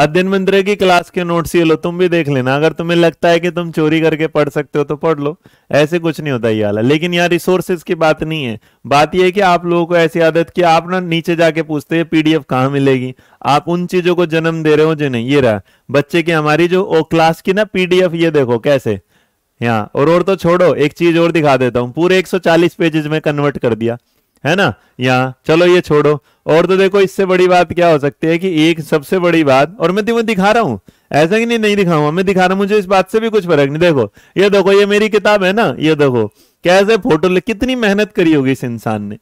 S3: अध्ययन मंत्र की क्लास के नोट्स ये लो तुम भी देख लेना अगर तुम्हें लगता है कि तुम चोरी करके पढ़
S2: सकते हो तो पढ़ लो ऐसे कुछ नहीं होता ये वाला लेकिन यहाँ रिसोर्सेज की बात नहीं है बात ये है कि आप लोगों को ऐसी आदत कि आप ना नीचे जाके पूछते हैं पीडीएफ कहाँ मिलेगी आप उन चीजों को जन्म दे रहे हो नहीं ये रहा बच्चे की हमारी जो ओ क्लास की ना पीडीएफ ये देखो कैसे यहाँ और, और तो छोड़ो एक चीज और दिखा देता हूँ पूरे 140 पेजेस में कन्वर्ट कर दिया है ना यहाँ चलो ये छोड़ो और तो देखो इससे बड़ी बात क्या हो सकती है कि एक सबसे बड़ी बात और मैं तुम्हें दिखा रहा हूं ऐसा कि नहीं नहीं दिखाऊंगा मैं दिखा रहा हूं मुझे इस बात से भी कुछ फर्क नहीं देखो ये देखो ये मेरी किताब है ना ये देखो कैसे फोटो ले कितनी मेहनत करी होगी इस इंसान ने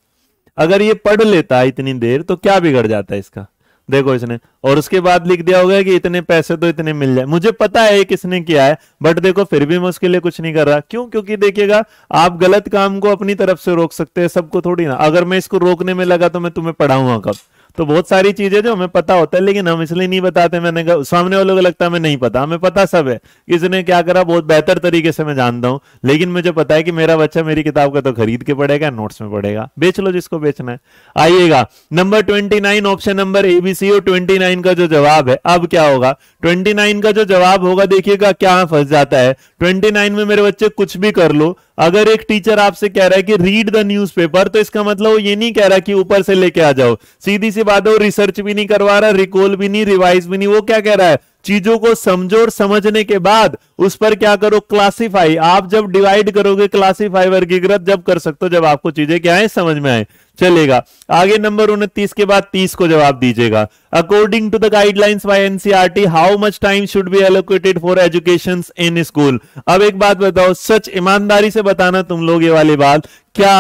S2: अगर ये पढ़ लेता इतनी देर तो क्या बिगड़ जाता है इसका देखो इसने और उसके बाद लिख दिया होगा कि इतने पैसे तो इतने मिल जाए मुझे पता है किसने किया है बट देखो फिर भी मैं उसके लिए कुछ नहीं कर रहा क्यों क्योंकि देखिएगा आप गलत काम को अपनी तरफ से रोक सकते हैं सबको थोड़ी ना अगर मैं इसको रोकने में लगा तो मैं तुम्हें पढ़ाऊंगा कब तो बहुत सारी चीजें जो हमें पता होता है लेकिन हम इसलिए नहीं बताते मैंने कहा सामने वालों को लगता है मैं नहीं पता हमें पता सब है किसने क्या करा बहुत बेहतर तरीके से मैं जानता हूं लेकिन मुझे पता है कि मेरा बच्चा मेरी किताब का तो खरीद के पड़ेगा नोट्स में पड़ेगा बेच लो जिसको बेचना है आइएगा number twenty nine option number A B C और ट्वेंटी नाइन का जो जवाब है अब क्या होगा ट्वेंटी नाइन का जो जवाब होगा देखिएगा क्या फंस जाता है ट्वेंटी नाइन में मेरे बच्चे कुछ भी कर लो अगर एक टीचर आपसे कह रहा है कि रीड द न्यूज़पेपर तो इसका मतलब वो ये नहीं कह रहा कि ऊपर से लेके आ जाओ सीधी सी बाद वो रिसर्च भी नहीं करवा रहा रिकॉल भी नहीं रिवाइज भी नहीं वो क्या कह रहा है चीजों को समझो और समझने के बाद उस पर क्या करो क्लासिफाई आप जब डिवाइड करोगे क्लासिफाई वर्गीकृत जब कर सकते हो जब आपको चीजें क्या है समझ में आए चलेगा आगे नंबर उनतीस के बाद तीस को जवाब दीजिएगा according to the guidelines by NCERT how much time should be allocated for education in school अब एक बात बताओ सच ईमानदारी से बताना तुम लोग ये वाली बात क्या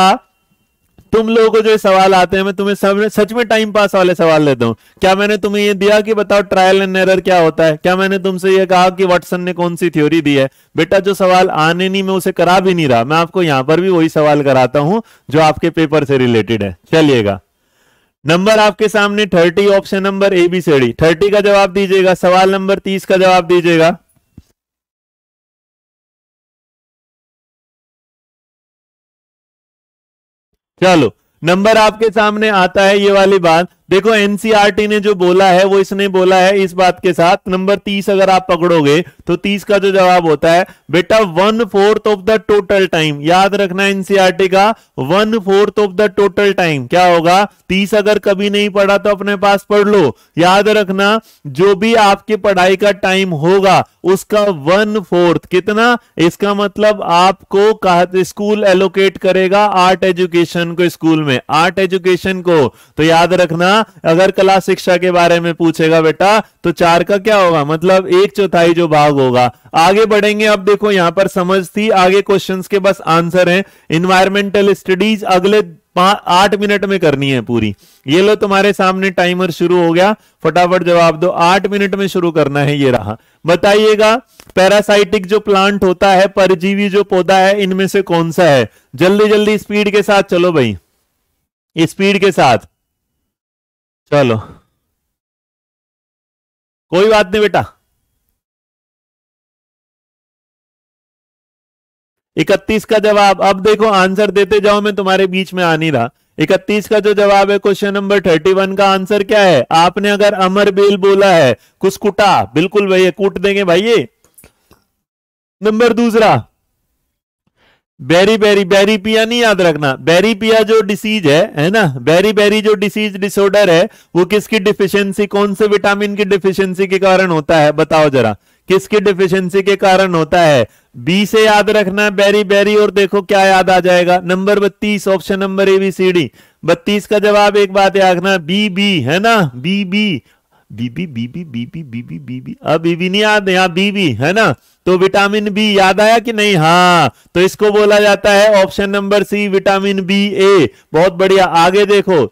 S2: तुम लोगों को जो सवाल आते हैं मैं तुम्हें सब सच में टाइम पास वाले सवाल लेता हूँ क्या मैंने तुम्हें ये दिया कि बताओ ट्रायल एंड एरर क्या होता है क्या मैंने तुमसे ये कहा कि वाटसन ने कौन सी थ्योरी दी है बेटा जो सवाल आने नहीं मैं उसे करा भी नहीं रहा मैं आपको यहां पर भी वही सवाल कराता हूं जो आपके पेपर से रिलेटेड है चलिएगा नंबर आपके सामने thirty option number A B C D thirty का जवाब
S1: दीजिएगा सवाल नंबर तीस का जवाब दीजिएगा
S3: चलो नंबर आपके सामने आता है ये वाली बात देखो एनसीआरटी e ने जो बोला है वो इसने बोला है
S2: इस बात के साथ नंबर तीस अगर आप पकड़ोगे तो तीस का जो जवाब होता है बेटा one fourth of the total time याद रखना एनसीआरटी e का one fourth of the total time क्या होगा तीस अगर कभी नहीं पढ़ा तो अपने पास पढ़ लो याद रखना जो भी आपकी पढ़ाई का टाइम होगा उसका वन फोर्थ कितना इसका मतलब आपको स्कूल एलोकेट करेगा आर्ट एजुकेशन को स्कूल में आर्ट एजुकेशन को तो याद रखना ना अगर कला शिक्षा के बारे में पूछेगा बेटा तो चार का क्या होगा मतलब एक चौथाई जो भाग होगा आगे बढ़ेंगे अब देखो यहां पर समझ थी आगे क्वेश्चन के बस आंसर है इन्वायरमेंटल स्टडीज अगले आठ मिनट में करनी है पूरी ये लो तुम्हारे सामने टाइमर शुरू हो गया फटाफट जवाब दो आठ मिनट में शुरू करना है ये रहा बताइएगा पैरासाइटिक जो प्लांट होता है परजीवी
S3: जो पौधा है इनमें से कौन सा है जल्दी जल्दी स्पीड के साथ चलो भाई स्पीड के साथ चलो कोई बात नहीं बेटा इकतीस का जवाब अब देखो आंसर देते जाओ मैं तुम्हारे बीच में आ नहीं रहा
S2: इकतीस का जो जवाब है क्वेश्चन नंबर थर्टी वन का आंसर क्या है आपने अगर अमर बेल बोला है कुछ कुटा बिल्कुल भैया कूट देंगे भाई नंबर दूसरा बेरी बेरी बेरी पिया नहीं याद रखना बेरी पिया जो डिसीज है है ना बेरी बेरी जो डिसीज डिसऑर्डर है वो किसकी डिफिशियंसी कौन से विटामिन की डिफिशियंसी के कारण होता है बताओ जरा किसकी डिफिशियंसी के कारण होता है बी से याद रखना बेरी बेरी और देखो क्या याद आ जाएगा नंबर बत्तीस option number A B C D बत्तीस का जवाब एक बात याद रखना बी बी है ना बी बी बीबी बीबी बीबी बीबी बीबी अब बीबी नहीं याद यहाँ बीबी है ना तो विटामिन बी याद आया कि नहीं हाँ तो इसको बोला जाता है option number C vitamin B A बहुत बढ़िया आगे देखो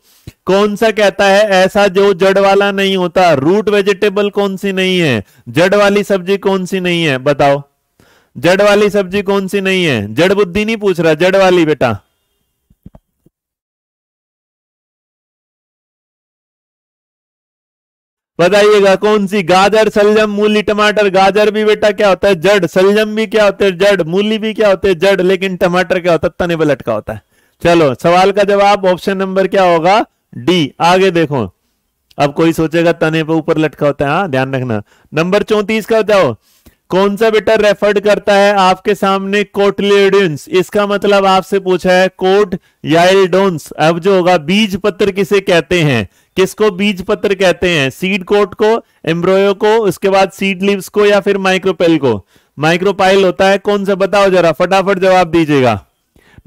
S2: कौन सा कहता है ऐसा जो जड़ वाला नहीं होता रूट वेजिटेबल कौन सी नहीं है जड़ वाली सब्जी कौन सी नहीं है बताओ जड़ वाली सब्जी
S1: कौन सी नहीं है जड़ बुद्धि नहीं पूछ रहा जड़ वाली बेटा
S3: बताइएगा कौन सी गाजर सलजम मूली टमाटर गाजर भी बेटा क्या होता है जड़ सलजम भी क्या होते हैं जड़ मूली
S2: भी क्या होते हैं जड़ लेकिन टमाटर क्या होता है तने पर लटका होता है चलो सवाल का जवाब ऑप्शन नंबर क्या होगा डी आगे देखो अब कोई सोचेगा तने पर ऊपर लटका होता है हाँ ध्यान रखना नंबर चौंतीस का बताओ कौन सा बेटा रेफर्ड करता है आपके सामने कोटलेडियंस इसका मतलब आपसे पूछा है कोट याइलडोन्स अब जो होगा बीज पत्र किसे कहते हैं किसको बीज पत्र कहते हैं सीड कोट को एम्ब्रोयो को उसके बाद सीड लिप्स को या फिर माइक्रोपेल को माइक्रोपाइल होता है कौन सा बताओ जरा फटाफट जवाब दीजिएगा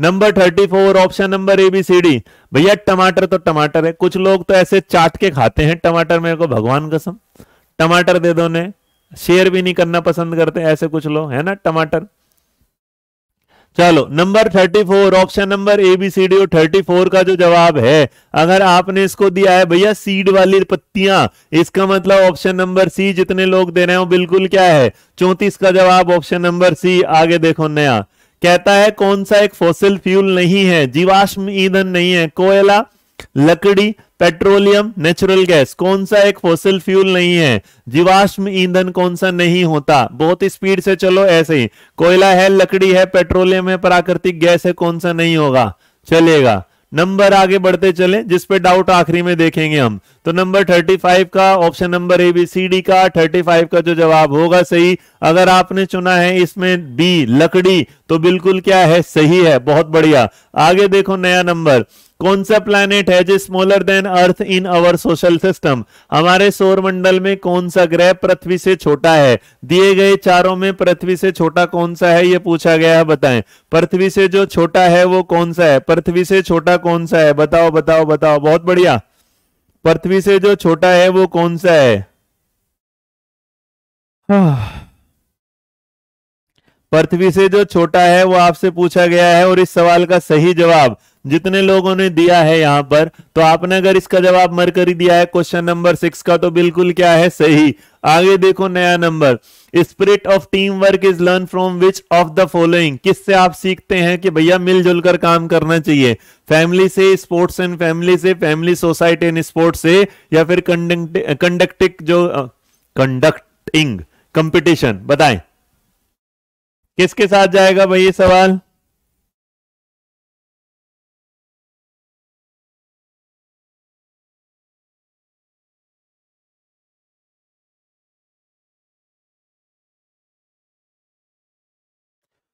S2: number thirty four option number A B C D भैया टमाटर तो टमाटर है कुछ लोग तो ऐसे चाट के खाते हैं टमाटर मेरे को भगवान कसम टमाटर दे दो ने शेयर भी नहीं करना पसंद करते ऐसे कुछ लोग है ना टमाटर चलो number 34 option number A B C D thirty four का जो जवाब है अगर आपने इसको दिया है भैया सीड वाली पत्तियां इसका मतलब ऑप्शन नंबर सी जितने लोग दे रहे हो बिल्कुल क्या है चौंतीस का जवाब ऑप्शन नंबर सी आगे देखो नया कहता है कौन सा एक फोसिल फ्यूल नहीं है जीवाश्म ईंधन नहीं है कोयला लकड़ी पेट्रोलियम नेचुरल गैस कौन सा एक फॉसिल फ्यूल नहीं है जीवाश्म ईंधन कौन सा नहीं होता बहुत स्पीड से चलो ऐसे ही कोयला है लकड़ी है पेट्रोलियम है प्राकृतिक गैस है कौन सा नहीं होगा चलेगा नंबर आगे बढ़ते चले जिसपे डाउट आखिरी में देखेंगे हम तो नंबर 35 का option number A B C D का 35 का जो जवाब होगा सही अगर आपने चुना है इसमें बी लकड़ी तो बिल्कुल क्या है सही है बहुत बढ़िया आगे देखो नया नंबर कौन सा प्लैनेट है जो smaller than Earth in our social system हमारे सौर मंडल में कौन सा ग्रह पृथ्वी से छोटा है दिए गए चारों में पृथ्वी से छोटा कौन सा है यह पूछा गया है बताएं पृथ्वी से जो छोटा है वो कौन सा है पृथ्वी से छोटा कौन सा है बताओ
S3: बताओ बताओ बहुत बढ़िया पृथ्वी से जो छोटा है वो कौन सा है हाँ। पृथ्वी से जो छोटा है वो आपसे पूछा गया है और इस सवाल का सही जवाब जितने लोगों ने दिया है यहां
S2: पर तो आपने अगर इसका जवाब मरकरी दिया है क्वेश्चन नंबर सिक्स का तो बिल्कुल क्या है सही आगे देखो नया number spirit of team work is learn from which of the following किससे आप सीखते हैं कि भैया मिलजुल कर काम करना चाहिए फैमिली से स्पोर्ट्स एंड फैमिली से फैमिली सोसाइटी एंड स्पोर्ट्स से या फिर कंडक्टिक जो
S1: कंडक्टिंग कंपटीशन बताएं किसके साथ जाएगा भाई ये सवाल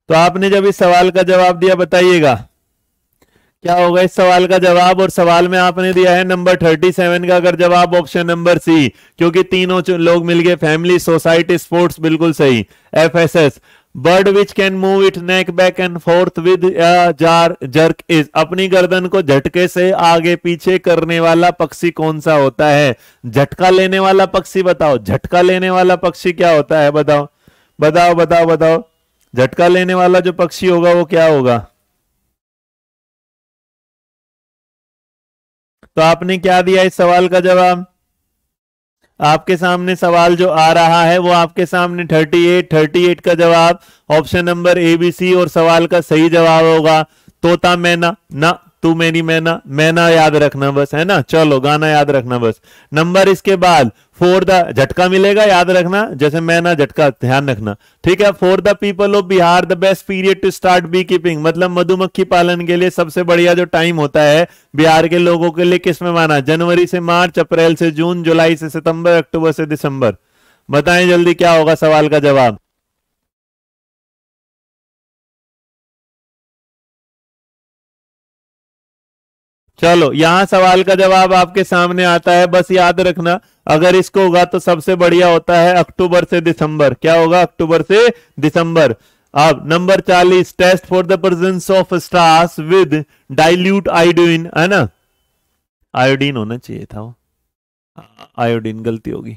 S1: तो आपने जब इस सवाल का जवाब दिया बताइएगा क्या होगा इस सवाल का जवाब और सवाल
S2: में आपने दिया है नंबर थर्टी सेवन का अगर जवाब ऑप्शन नंबर सी क्योंकि तीनों लोग मिल गए फैमिली सोसाइटी स्पोर्ट्स बिल्कुल सही F S S bird which can move it neck back and forth with jar jerk is अपनी गर्दन को झटके से आगे पीछे करने वाला पक्षी कौन सा होता है झटका लेने वाला पक्षी बताओ झटका
S3: लेने वाला पक्षी क्या होता है बताओ बताओ बताओ बताओ झटका लेने वाला जो पक्षी होगा वो क्या होगा तो आपने क्या दिया इस सवाल का जवाब आपके सामने सवाल
S2: जो आ रहा है वो आपके सामने 38 38 का जवाब option number A B C और सवाल का सही जवाब होगा तोता मैना ना तू मेरी मैना मैना याद रखना बस है ना चलो गाना याद रखना बस नंबर इसके बाद फोर द झटका मिलेगा याद रखना जैसे मैना झटका ध्यान रखना ठीक है for the people of Bihar the best period to start beekeeping मतलब मधुमक्खी पालन के लिए सबसे बढ़िया जो टाइम होता है बिहार के लोगों के लिए किस में माना जनवरी से मार्च अप्रैल से जून जुलाई से सितंबर अक्टूबर से दिसंबर
S1: बताएं जल्दी क्या होगा सवाल का जवाब
S3: चलो यहां सवाल का जवाब आपके सामने आता है बस याद रखना अगर इसको होगा तो सबसे बढ़िया
S2: होता है अक्टूबर से दिसंबर क्या होगा अक्टूबर से दिसंबर अब नंबर चालीस test for the presence of starch with dilute iodine है ना आयोडीन होना चाहिए था वो आयोडीन गलती होगी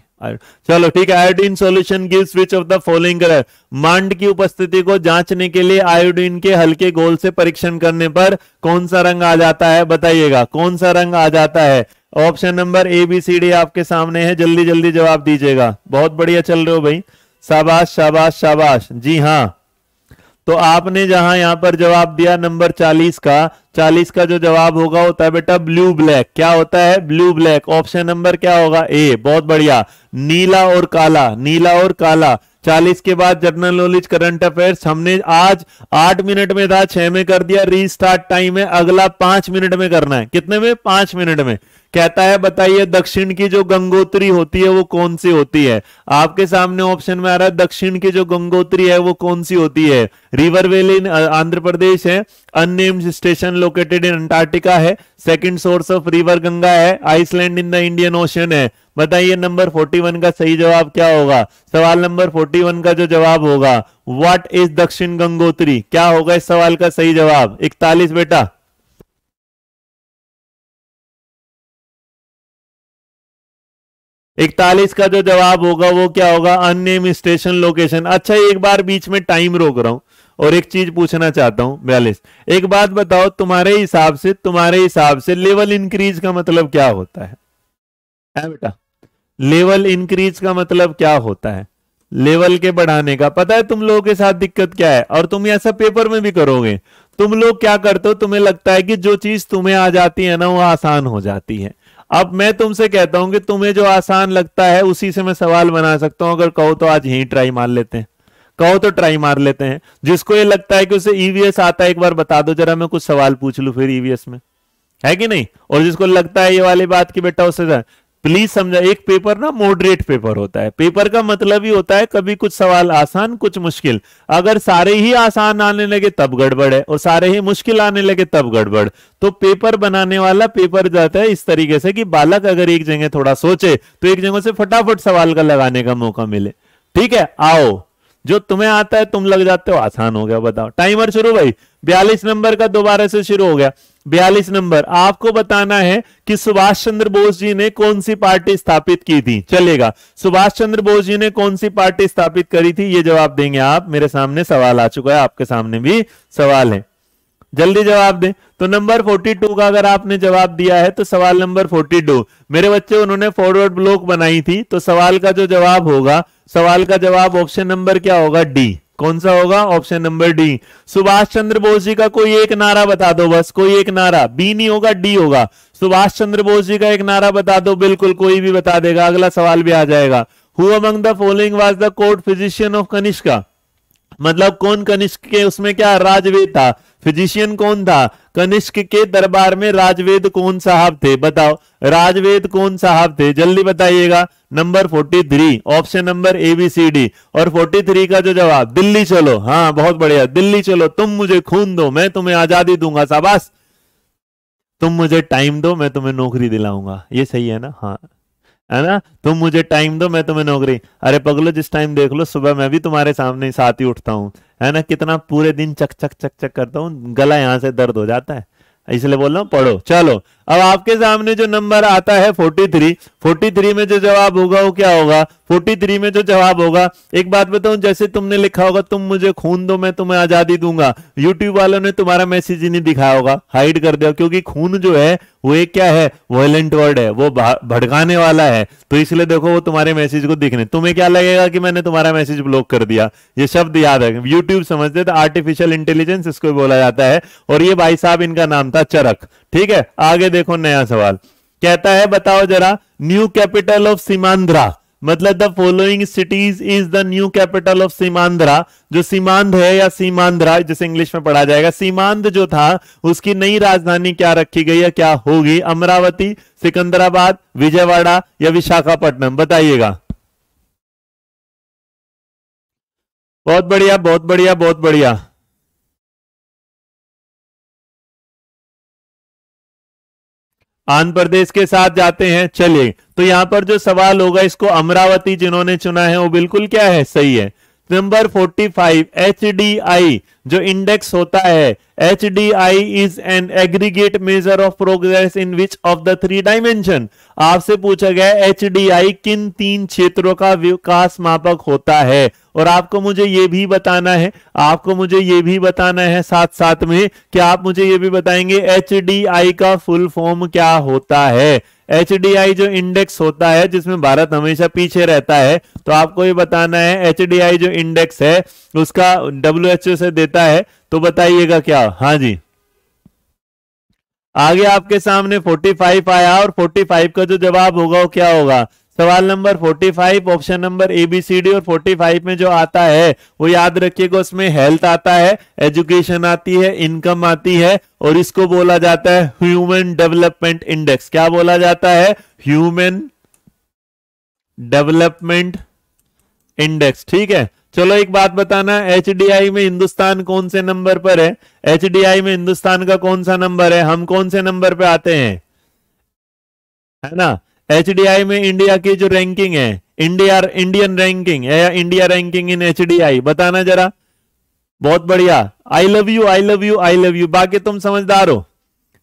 S2: चलो ठीक है iodine solution gives which of the following colour मांड की उपस्थिति को जांचने के लिए आयोडीन के हल्के गोल से परीक्षण करने पर कौन सा रंग आ जाता है बताइएगा कौन सा रंग आ जाता है option number A B C D आपके सामने है जल्दी जल्दी जवाब दीजिएगा बहुत बढ़िया चल रहे हो भाई शाबाश शाबाश शाबाश जी हाँ तो आपने जहां यहां पर जवाब दिया नंबर 40 का 40 का जो जवाब होगा होता है बेटा ब्लू ब्लैक क्या होता है ब्लू ब्लैक ऑप्शन नंबर क्या होगा ए बहुत बढ़िया नीला और काला नीला और काला 40 के बाद जनरल नॉलेज करंट अफेयर्स हमने आज 8 मिनट में था 6 में कर दिया रीस्टार्ट टाइम है अगला 5 मिनट में करना है कितने में 5 मिनट में कहता है बताइए दक्षिण की जो गंगोत्री होती है वो कौन सी होती है आपके सामने ऑप्शन में आ रहा है दक्षिण की जो गंगोत्री है वो कौन सी होती है रिवर वेली आंध्र प्रदेश है unnamed station located in Antarctica है second source of river Ganga है island in the Indian Ocean है बताइए नंबर 41 का सही जवाब क्या होगा सवाल नंबर 41 का जो जवाब होगा व्हाट इज दक्षिण गंगोत्री क्या
S1: होगा इस सवाल का सही जवाब इकतालीस बेटा
S3: इकतालीस का जो जवाब होगा वो क्या होगा अननेम स्टेशन लोकेशन अच्छा एक बार बीच में टाइम रोक रहा हूं और एक चीज
S2: पूछना चाहता हूं बयालीस एक बात बताओ तुम्हारे हिसाब से तुम्हारे हिसाब से लेवल इंक्रीज का मतलब क्या होता है है बेटा लेवल इंक्रीज का मतलब क्या होता है लेवल के बढ़ाने का पता है तुम लोगों के साथ दिक्कत क्या है और तुम ऐसा पेपर में भी करोगे तुम लोग क्या करते हो तुम्हें लगता है कि जो चीज तुम्हें आ जाती है ना वो आसान हो जाती है अब मैं तुमसे कहता हूं कि तुम्हें जो आसान लगता है उसी से मैं सवाल बना सकता हूं अगर कहो तो आज यही ट्राई मार लेते हैं कहो तो ट्राई मार लेते हैं जिसको ये लगता है कि उसे ईवीएस e आता है एक बार बता दो जरा मैं कुछ सवाल पूछ लू फिर ईवीएस e में है कि नहीं और जिसको लगता है ये वाली बात की बेटा उससे प्लीज समझा एक पेपर ना मॉडरेट पेपर होता है पेपर का मतलब ही होता है कभी कुछ सवाल आसान कुछ मुश्किल अगर सारे ही आसान आने लगे तब गड़बड़ है और सारे ही मुश्किल आने लगे तब गड़बड़ तो पेपर बनाने वाला पेपर जाता है इस तरीके से कि बालक अगर एक जगह थोड़ा सोचे तो एक जगह से फटाफट सवाल का लगाने का मौका मिले ठीक है आओ जो तुम्हें आता है तुम लग जाते हो आसान हो गया बताओ टाइमर शुरू भाई बयालीस नंबर का दोबारा से शुरू हो गया बयालीस नंबर आपको बताना है कि सुभाष चंद्र बोस जी ने कौन सी पार्टी स्थापित की थी चलेगा सुभाष चंद्र बोस जी ने कौन सी पार्टी स्थापित करी थी ये जवाब देंगे आप मेरे सामने सवाल आ चुका है आपके सामने भी सवाल है जल्दी जवाब दें तो नंबर 42 का अगर आपने जवाब दिया है तो सवाल नंबर 42 मेरे बच्चे उन्होंने फॉरवर्ड ब्लॉक बनाई थी तो सवाल का जो जवाब होगा सवाल का जवाब ऑप्शन नंबर क्या होगा डी कौन सा होगा option number D Subhash Chandra Bose ji का कोई एक नारा बता दो बस कोई एक नारा बी नहीं होगा डी होगा सुभाष चंद्र बोस जी का एक नारा बता दो बिल्कुल कोई भी बता देगा अगला सवाल भी आ जाएगा who among the following was the court physician of Kanishka मतलब कौन कनिष्क के उसमें क्या राजवेद था फिजिशियन कौन था कनिष्क के दरबार में राजवेद कौन साहब थे बताओ राजवेद कौन साहब थे जल्दी बताइएगा number 43 option number A B C D और 43 का जो जवाब दिल्ली चलो हाँ बहुत बढ़िया दिल्ली चलो तुम मुझे खून दो मैं तुम्हें आजादी दूंगा शाबाश तुम मुझे टाइम दो मैं तुम्हें नौकरी दिलाऊंगा ये सही है ना हाँ है ना तुम मुझे टाइम दो मैं तुम्हें नौकरी अरे पगलो जिस टाइम देख लो सुबह मैं भी तुम्हारे सामने साथ ही उठता हूँ है ना कितना पूरे दिन चक चक चक चक करता हूँ गला यहाँ से दर्द हो जाता है इसलिए बोल रहा हूँ पढ़ो चलो अब आपके सामने जो नंबर आता है 43 43 में जो जवाब होगा वो क्या होगा 43 में जो जवाब होगा एक बात बताऊं जैसे तुमने लिखा होगा तुम मुझे खून दो मैं तुम्हें आजादी दूंगा यूट्यूब वालों ने तुम्हारा मैसेज ही नहीं दिखाया होगा हाइड कर दिया क्योंकि खून जो है वो एक क्या है वायलेंट वर्ड है वो भड़काने वाला है तो इसलिए देखो वो तुम्हारे मैसेज को दिखने तुम्हें क्या लगेगा कि मैंने तुम्हारा मैसेज ब्लॉक कर दिया ये शब्द याद है यूट्यूब समझते तो आर्टिफिशियल इंटेलिजेंस इसको बोला जाता है और ये भाई साहब इनका नाम था चरक ठीक है आगे देखो नया सवाल कहता है बताओ जरा न्यू कैपिटल ऑफ सीमांध्रा मतलब the following cities is the new capital of Seemandhra जो सीमांध है या सीमांध्रा जिसे इंग्लिश में पढ़ा जाएगा सीमांध जो था उसकी नई राजधानी क्या रखी गई है क्या होगी
S3: अमरावती सिकंदराबाद विजयवाड़ा या विशाखापट्टनम बताइएगा बहुत बढ़िया बहुत बढ़िया बहुत बढ़िया आंध्र प्रदेश के साथ जाते हैं चलिए तो यहां पर जो सवाल होगा इसको अमरावती जिन्होंने चुना
S2: है वो बिल्कुल क्या है सही है नंबर 45 एच जो इंडेक्स होता है HDI is an aggregate measure of progress in which of the three dimension आपसे पूछा गया डी HDI किन तीन क्षेत्रों का विकास मापक होता है और आपको मुझे ये भी बताना है आपको मुझे ये भी बताना है साथ साथ में कि आप मुझे ये भी बताएंगे HDI का फुल फॉर्म क्या होता है एच जो इंडेक्स होता है जिसमें भारत हमेशा पीछे रहता है तो आपको ये बताना है एच जो इंडेक्स है उसका डब्ल्यू से देता है तो बताइएगा क्या हाँ जी आगे आपके सामने 45 आया और 45 का जो जवाब होगा वो क्या होगा सवाल number 45 option number A B C D और 45 में जो आता है वो याद रखिएगा उसमें हेल्थ आता है एजुकेशन आती है इनकम आती है और इसको बोला जाता है ह्यूमन डेवलपमेंट इंडेक्स क्या बोला जाता है ह्यूमन डेवलपमेंट इंडेक्स ठीक है चलो एक बात बताना एच में हिंदुस्तान कौन से नंबर पर है एच में हिंदुस्तान का कौन सा नंबर है हम कौन से नंबर पे आते हैं है ना एच में इंडिया की जो रैंकिंग है इंडिया इंडियन रैंकिंग या इंडिया रैंकिंग इन एच बताना जरा बहुत बढ़िया I
S3: love you I love you I love you बाकी तुम समझदार हो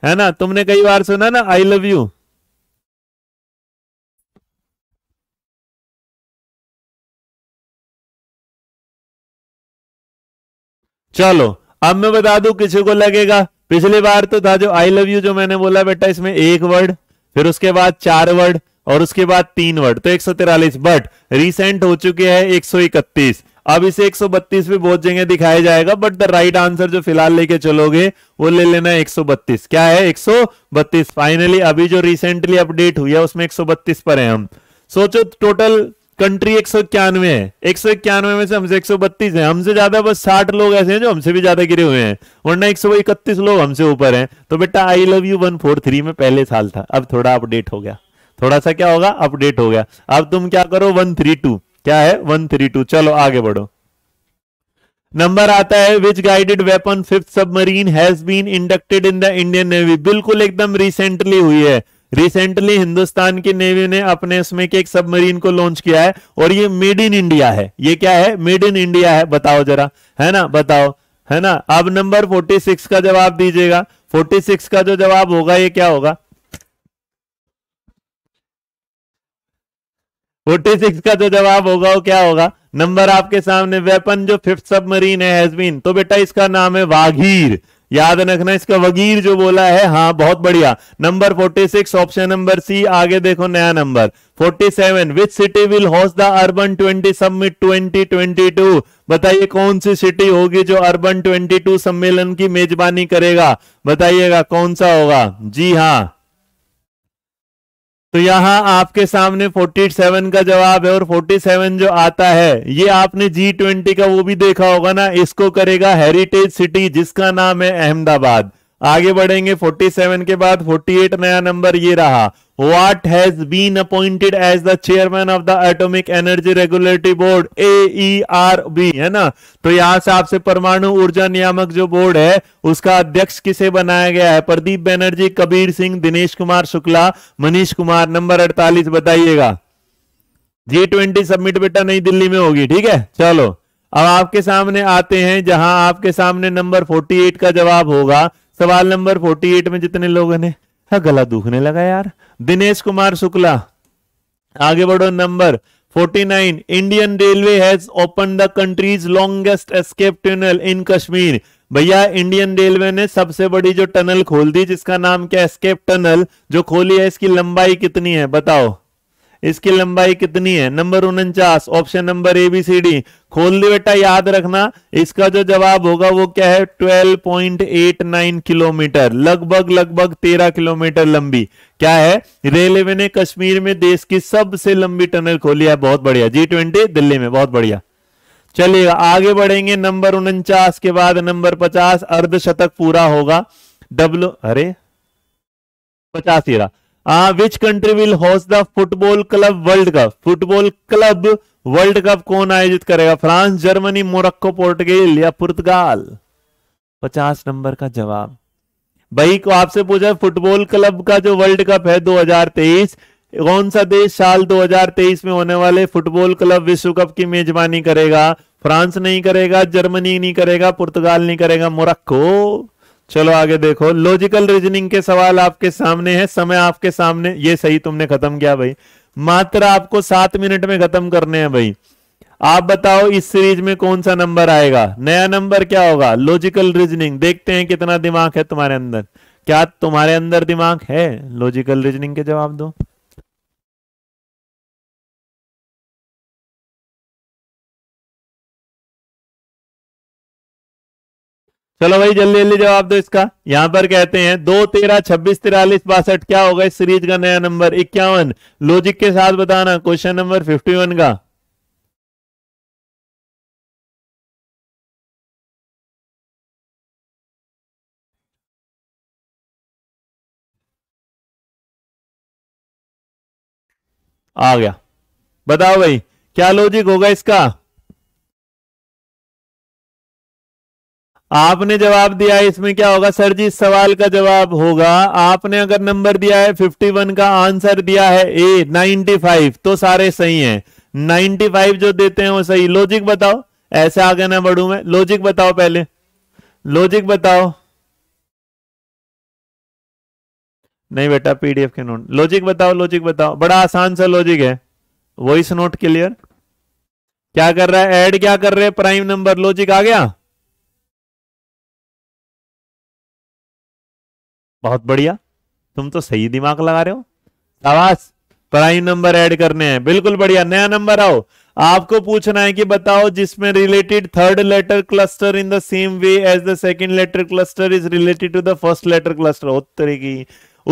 S3: है ना तुमने कई बार सुना ना आई लव यू चलो अब मैं बता दू किसी को लगेगा पिछली बार तो था जो आई लव यू जो मैंने बोला बेटा इसमें एक वर्ड
S2: फिर उसके बाद चार वर्ड और उसके बाद तीन वर्ड तो एक बट रिसेंट हो चुके हैं एक अब इसे 132 भी बहुत जगह दिखाया जाएगा बट द राइट आंसर जो फिलहाल लेके चलोगे वो ले लेना 132 क्या है 132 फाइनली अभी जो रिसेंटली अपडेट हुई है उसमें 132 पर है हम सोचो टोटल कंट्री एक सौ इक्यानवे है एक सौ इक्यानवे में से हमसे एक सौ बत्तीस है हमसे ज्यादा बस साठ लोग ऐसे हैं जो हमसे भी ज्यादा गिरे हुए हैं वरना एक सौ इकतीस लोग हमसे ऊपर हैं तो बेटा I love you one four three में पहले साल था अब थोड़ा अपडेट हो गया थोड़ा सा क्या होगा अपडेट हो गया अब तुम क्या करो वन थ्री टू क्या है वन थ्री टू चलो आगे बढ़ो नंबर आता है which guided weapon fifth submarine has been inducted in the Indian navy बिल्कुल एकदम रिसेंटली हुई है रिसेंटली हिंदुस्तान की नेवी ने अपने इसमें के एक सबमरीन को लॉन्च किया है और ये मेड इन इंडिया है ये क्या है मेड इन इंडिया है बताओ जरा है ना बताओ है ना अब नंबर 46 का जवाब दीजिएगा 46 का जो जवाब होगा ये क्या होगा 46 का जो जवाब होगा वो क्या होगा नंबर आपके सामने वेपन जो फिफ्थ सबमरीन है हैज बीन तो बेटा इसका नाम है वाघीर याद रखना इसका वगीर जो बोला है हाँ बहुत बढ़िया number forty six option number C आगे देखो नया number forty seven which city will host the urban twenty twenty twenty two बताइए कौन सी सिटी होगी जो अर्बन ट्वेंटी टू सम्मेलन की मेजबानी करेगा बताइएगा कौन सा होगा जी हाँ तो यहाँ आपके सामने 47 का जवाब है और 47 जो आता है ये आपने जी ट्वेंटी का वो भी देखा होगा ना इसको करेगा हेरिटेज सिटी जिसका नाम है अहमदाबाद आगे बढ़ेंगे 47 के बाद 48 नया नंबर ये रहा been appointed as the chairman of the of energy regulatory board A R B है ना तो यहां से आपसे परमाणु ऊर्जा नियामक जो बोर्ड है उसका अध्यक्ष किसे बनाया गया है प्रदीप बैनर्जी कबीर सिंह दिनेश कुमार शुक्ला मनीष कुमार नंबर 48 बताइएगा जी ट्वेंटी सबमिट बेटा नई दिल्ली में होगी ठीक है चलो अब आपके सामने आते हैं जहां आपके सामने नंबर 48 का जवाब होगा सवाल नंबर 48 में जितने लोगों ने हाँ गला दुखने लगा यार दिनेश कुमार शुक्ला आगे बढ़ो number 49 Indian railway has open the country's longest escape tunnel in Kashmir भैया इंडियन रेलवे ने सबसे बड़ी जो टनल खोल दी जिसका नाम क्या एस्केप टनल जो खोली है इसकी लंबाई कितनी है बताओ इसकी लंबाई कितनी है नंबर उनचास option number A B C D खोल दी बेटा याद रखना इसका जो जवाब होगा वो क्या है 12.89 किलोमीटर लगभग लगभग 13 किलोमीटर लंबी क्या है रेलवे ने कश्मीर में देश की सबसे लंबी टनल खोली है बहुत बढ़िया जी ट्वेंटी दिल्ली में बहुत बढ़िया चलिए आगे बढ़ेंगे नंबर उनचास के बाद नंबर पचास अर्धशतक पूरा होगा डब्लू अरे पचास तेरह which country will host the football club world cup football club world cup कौन आयोजित करेगा फ्रांस जर्मनी मोरक्को पोर्टुगल या पुर्तगाल पचास नंबर का जवाब भाई को आपसे पूछा है फुटबॉल क्लब का जो वर्ल्ड कप है 2023 कौन सा देश साल 2023 में होने वाले फुटबॉल क्लब विश्व कप की मेजबानी करेगा फ्रांस नहीं करेगा जर्मनी नहीं करेगा पुर्तगाल नहीं करेगा मोरक्को चलो आगे देखो लॉजिकल रीजनिंग के सवाल आपके सामने है समय आपके सामने ये सही तुमने खत्म किया भाई मात्र आपको सात मिनट में खत्म करने हैं भाई आप बताओ इस सीरीज में कौन सा नंबर आएगा नया नंबर क्या होगा लॉजिकल
S3: रीजनिंग देखते हैं कितना दिमाग है तुम्हारे अंदर क्या तुम्हारे अंदर दिमाग है लॉजिकल रीजनिंग के जवाब दो चलो भाई जल्दी जल्दी जवाब दो इसका यहां पर कहते हैं दो तेरह छब्बीस तिरालीस बासठ क्या होगा इस
S2: सीरीज
S1: का नया नंबर इक्यावन लॉजिक के साथ बताना क्वेश्चन नंबर फिफ्टी वन का आ गया बताओ भाई क्या लॉजिक
S3: होगा इसका आपने जवाब दिया है इसमें क्या होगा सर जी इस सवाल का जवाब होगा आपने अगर नंबर दिया है 51
S2: का आंसर दिया है ए 95 तो सारे सही हैं 95 जो
S3: देते हैं वो सही लॉजिक बताओ ऐसे आगे ना बढ़ू मैं लॉजिक बताओ पहले लॉजिक बताओ
S2: नहीं बेटा पीडीएफ के नोट लॉजिक बताओ लॉजिक बताओ बड़ा आसान सा लॉजिक है वॉइस नोट क्लियर
S3: क्या कर रहा है एड क्या कर रहे हैं प्राइम नंबर लॉजिक आ गया बहुत बढ़िया तुम तो सही दिमाग लगा रहे हो आवाज प्राइम नंबर ऐड करने हैं बिल्कुल बढ़िया नया नंबर आओ आपको
S2: पूछना है कि बताओ जिसमें related third letter cluster in the same way as the second letter cluster is related to the first letter cluster उत्तरे की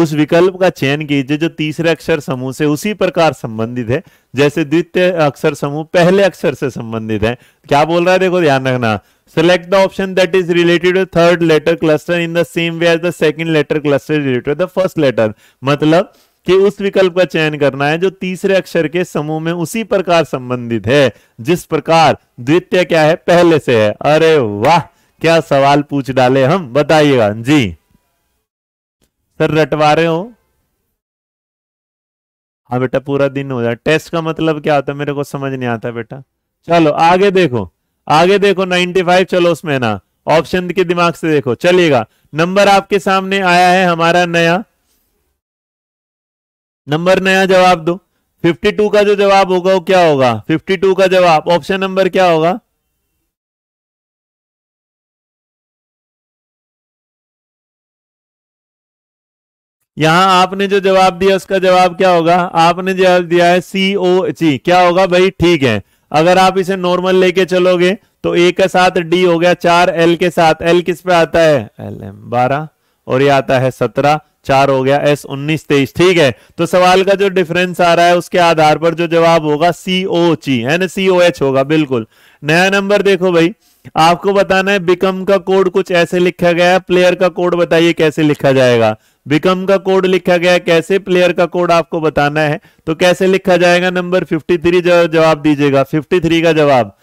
S2: उस विकल्प का चयन कीजिए जो तीसरे अक्षर समूह से उसी प्रकार संबंधित है जैसे द्वितीय अक्षर समूह पहले अक्षर से संबंधित है क्या बोल रहा है देखो ध्यान रखना Select the option that is related to third letter cluster in the same way as the second letter cluster related to the first letter. मतलब कि उस विकल्प का चयन करना है जो तीसरे अक्षर के समूह में उसी प्रकार संबंधित है जिस प्रकार द्वितीय क्या है पहले से है अरे वाह क्या सवाल पूछ डाले हम बताइएगा जी सर रटवा रहे हो हाँ बेटा पूरा दिन हो जाए टेस्ट का मतलब क्या होता है मेरे को समझ नहीं आता बेटा चलो आगे देखो आगे देखो 95 चलो उसमें ना ऑप्शन के दिमाग से देखो चलिएगा नंबर आपके सामने आया है हमारा नया
S3: नंबर नया जवाब दो 52 का जो जवाब होगा वो क्या होगा 52 का जवाब ऑप्शन नंबर क्या होगा यहां आपने जो जवाब दिया उसका जवाब क्या होगा आपने जवाब दिया है सी जी क्या होगा भाई ठीक है
S2: अगर आप इसे नॉर्मल लेके चलोगे तो ए के साथ डी हो गया चार एल के साथ एल किस पे आता है एल एम बारह और ये आता है सत्रह चार हो गया एस उन्नीस तेईस ठीक है तो सवाल का जो डिफरेंस आ रहा है उसके आधार पर जो जवाब होगा सी ओ ची है ना सी ओ एच होगा बिल्कुल नया नंबर देखो भाई आपको बताना है बिकम का कोड कुछ ऐसे लिखा गया है प्लेयर का कोड बताइए कैसे लिखा जाएगा बिकम का कोड लिखा गया कैसे प्लेयर का कोड आपको बताना है तो कैसे लिखा जाएगा नंबर 53 जवाब दीजिएगा 53 का जवाब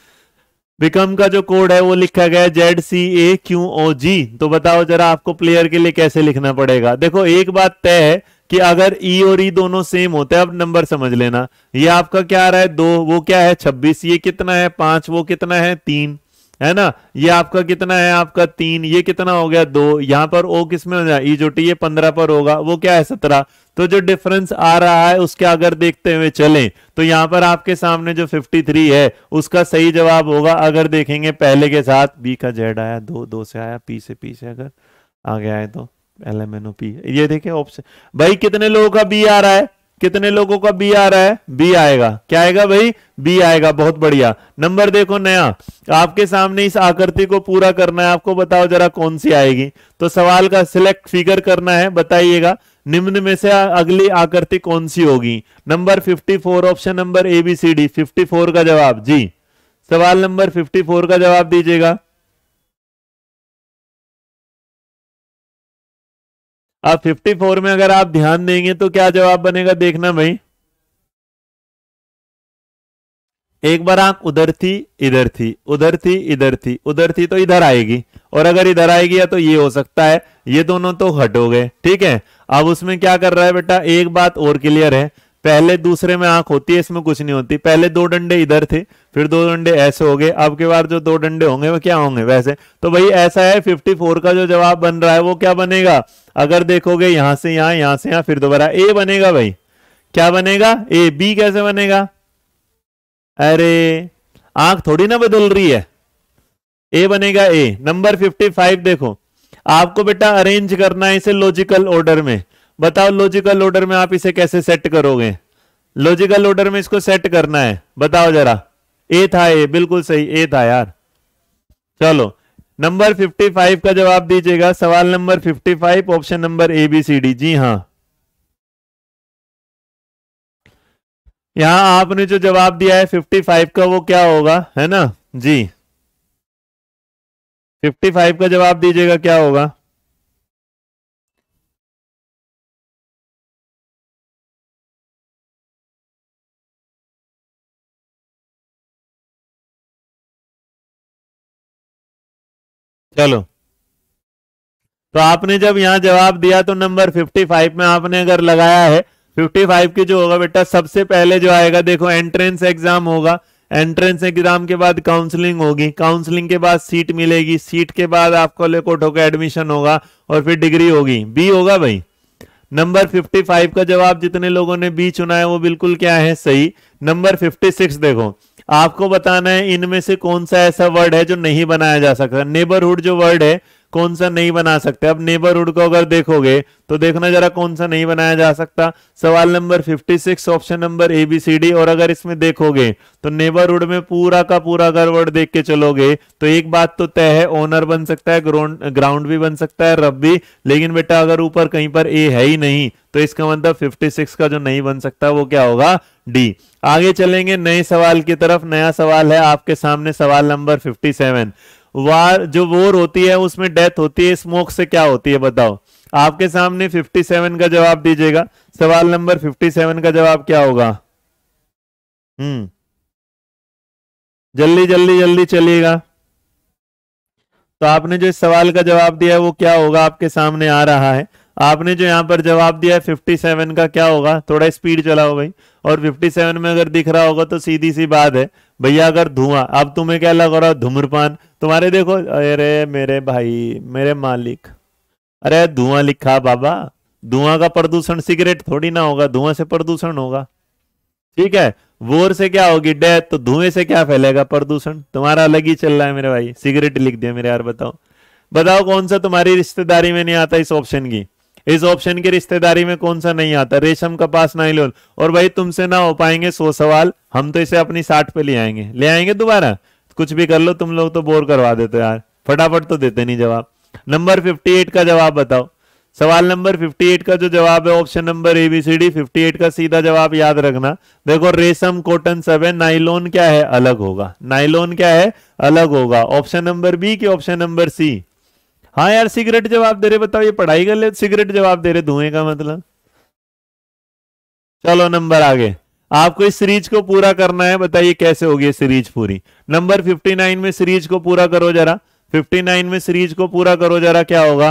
S2: बिकम का जो कोड है वो लिखा गया जेड सी ए क्यू ओ जी तो बताओ जरा आपको प्लेयर के लिए कैसे लिखना पड़ेगा देखो एक बात तय है कि अगर ई e और ई e दोनों सेम होते हैं अब नंबर समझ लेना ये आपका क्या आ रहा है दो वो क्या है छब्बीस ये कितना है पांच वो कितना है तीन है ना ये आपका कितना है आपका तीन ये कितना हो गया दो यहां पर ओ किस में हो जाए ई जो टी ये पंद्रह पर होगा वो क्या है सत्रह तो जो डिफरेंस आ रहा है उसके अगर देखते हुए चलें तो यहां पर आपके सामने जो फिफ्टी थ्री है उसका सही जवाब होगा अगर देखेंगे पहले के साथ बी का जेड आया दो दो से आया पी से पी से अगर आगे आए तो L M N O P ये देखे ऑप्शन भाई कितने लोगों का बी आ रहा है कितने लोगों का बी आ रहा है बी आएगा क्या आएगा भाई बी आएगा बहुत बढ़िया नंबर देखो नया आपके सामने इस आकृति को पूरा करना है आपको बताओ जरा कौन सी आएगी तो सवाल का सिलेक्ट फिगर करना है बताइएगा निम्न में से अगली आकृति कौन सी होगी number 54 option number A B C D 54 का जवाब जी
S3: सवाल नंबर 54 का जवाब दीजिएगा अब 54 में अगर आप ध्यान देंगे तो क्या
S1: जवाब बनेगा देखना भाई एक बार आंख
S2: उधर थी इधर थी उधर थी इधर थी उधर थी तो इधर आएगी और अगर इधर आएगी या तो ये हो सकता है ये दोनों तो हट हो गए ठीक है अब उसमें क्या कर रहा है बेटा एक बात और क्लियर है पहले दूसरे में आंख होती है इसमें कुछ नहीं होती पहले दो डंडे इधर थे फिर दो डंडे ऐसे हो गए अब के बार जो दो डंडे होंगे वो क्या होंगे वैसे तो भाई ऐसा है 54 का जो जवाब बन रहा है वो क्या बनेगा अगर देखोगे यहां से यहां यहां से यहां फिर दोबारा ए बनेगा भाई क्या बनेगा ए बी कैसे बनेगा अरे आंख थोड़ी ना बदल रही है ए बनेगा ए नंबर फाइव देखो आपको बेटा अरेंज करना है इसे लॉजिकल ऑर्डर में बताओ लॉजिकल ऑर्डर में आप इसे कैसे सेट करोगे लॉजिकल ऑर्डर में इसको सेट करना है बताओ जरा ए था ए बिल्कुल सही ए था यार चलो नंबर 55 का जवाब दीजिएगा सवाल number 55 option number A B C D जी हाँ
S3: यहां आपने जो जवाब दिया है 55 का वो क्या होगा है ना जी 55 का जवाब दीजिएगा
S1: क्या होगा चलो तो आपने जब यहां जवाब दिया तो नंबर 55 में आपने अगर लगाया है
S2: 55 की जो होगा बेटा सबसे पहले जो आएगा देखो एंट्रेंस एग्जाम होगा एंट्रेंस एग्जाम के बाद काउंसलिंग होगी काउंसलिंग के बाद सीट मिलेगी सीट के बाद आपको लेकोट होकर एडमिशन होगा और फिर डिग्री होगी बी होगा भाई नंबर 55 का जवाब जितने लोगों ने बी चुना है वो बिल्कुल क्या है सही नंबर 56 देखो आपको बताना है इनमें से कौन सा ऐसा वर्ड है जो नहीं बनाया जा सकता नेबरहुड जो वर्ड है कौन सा नहीं बना सकते अब नेबरहुड को अगर देखोगे तो देखना जरा कौन सा नहीं बनाया जा सकता सवाल number 56 option number A B C D और अगर इसमें देखोगे तो नेबरहुड में पूरा का पूरा अगर वर्ड देख के चलोगे तो एक बात तो तय है ओनर बन सकता है ग्राउंड भी बन सकता है रब भी लेकिन बेटा अगर ऊपर कहीं पर ए है ही नहीं तो इसका मतलब फिफ्टी का जो नहीं बन सकता वो क्या होगा डी आगे चलेंगे नए सवाल की तरफ नया सवाल है आपके सामने सवाल नंबर 57 वार जो वोर होती है उसमें डेथ होती है स्मोक से क्या होती है बताओ आपके सामने 57 का जवाब दीजिएगा सवाल
S3: नंबर 57 का जवाब क्या होगा हम्म जल्दी जल्दी जल्दी चलिएगा तो आपने जो इस सवाल का जवाब
S2: दिया है वो क्या होगा आपके सामने आ रहा है आपने जो यहाँ पर जवाब दिया है फिफ्टी सेवन का क्या होगा थोड़ा स्पीड चलाओ भाई और फिफ्टी सेवन में अगर दिख रहा होगा तो सीधी सी बात है भैया अगर धुआं अब तुम्हें क्या लग रहा धूम्रपान तुम्हारे देखो अरे मेरे भाई मेरे मालिक अरे धुआं लिखा बाबा धुआं का प्रदूषण सिगरेट थोड़ी ना होगा धुआं से प्रदूषण होगा ठीक है वोर से क्या होगी डेथ तो धुएं से क्या फैलेगा प्रदूषण तुम्हारा अलग ही चल रहा है मेरे भाई सिगरेट लिख दिया मेरे यार बताओ बताओ कौन सा तुम्हारी रिश्तेदारी में नहीं आता इस ऑप्शन की इस ऑप्शन की रिश्तेदारी में कौन सा नहीं आता रेशम कपास नाइलोन और भाई तुमसे ना हो पाएंगे सो सवाल हम तो इसे अपनी साठ पे ले आएंगे ले आएंगे दोबारा कुछ भी कर लो तुम लोग तो बोर करवा देते यार फटाफट तो देते नहीं जवाब नंबर एट का जवाब बताओ सवाल नंबर 58 का जो जवाब है option number A B C D fifty का सीधा जवाब याद रखना देखो रेशम कॉटन सब है नाइलोन क्या है अलग होगा नाइलोन क्या है अलग होगा ऑप्शन नंबर बी की ऑप्शन नंबर सी हाँ यार सिगरेट जवाब दे रहे बताओ ये पढ़ाई कर ले सिगरेट जवाब दे रहे धुएं का मतलब चलो नंबर आगे आपको इस सीरीज को पूरा करना है बताइए कैसे होगी सीरीज पूरी
S3: नंबर 59 में सीरीज को पूरा करो जरा 59 में सीरीज को पूरा करो जरा क्या होगा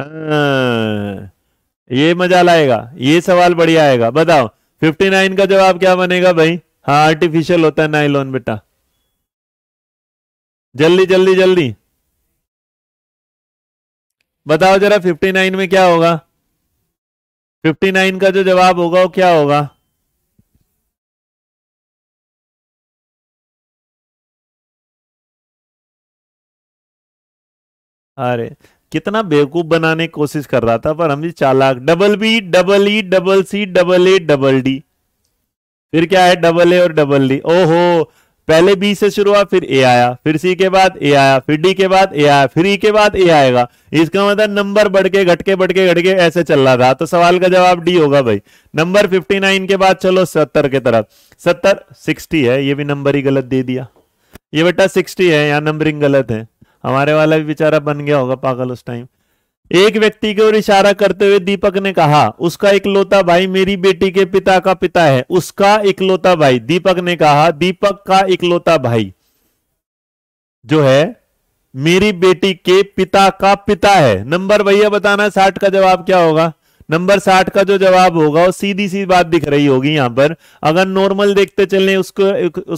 S3: आ, हाँ, ये मजा लाएगा ये सवाल बढ़िया आएगा बताओ फिफ्टी नाइन का जवाब क्या बनेगा भाई हाँ आर्टिफिशियल होता है नाइलॉन बेटा जल्दी जल्दी जल्दी बताओ जरा फिफ्टी नाइन में क्या होगा फिफ्टी नाइन का जो जवाब होगा वो क्या होगा
S1: अरे कितना बेवकूफ बनाने की कोशिश कर रहा था पर हम भी चालाक
S2: double B double E double C double A double D फिर क्या है डबल ए और डबल डी ओहो पहले बी से शुरू हुआ फिर ए आया फिर सी के बाद ए आया फिर डी के बाद ए आया फिर ई e के बाद ए आएगा इसका मतलब नंबर बढ़ के घटके बढ़ के घटके ऐसे चल रहा था तो सवाल का जवाब डी होगा भाई नंबर 59 के बाद चलो 70 के तरफ 70 60 है ये भी नंबर ही गलत दे दिया ये बेटा 60 है यहाँ नंबरिंग गलत है हमारे वाला भी बेचारा बन गया होगा पागल उस टाइम एक व्यक्ति की ओर इशारा करते हुए दीपक ने कहा उसका इकलौता भाई मेरी बेटी के पिता का पिता है उसका इकलौता भाई दीपक ने कहा दीपक का इकलौता भाई जो है मेरी बेटी के पिता का पिता है नंबर भैया बताना साठ का जवाब क्या होगा नंबर साठ का जो जवाब होगा वो सीधी सी बात दिख रही होगी यहां पर अगर नॉर्मल देखते चले उसको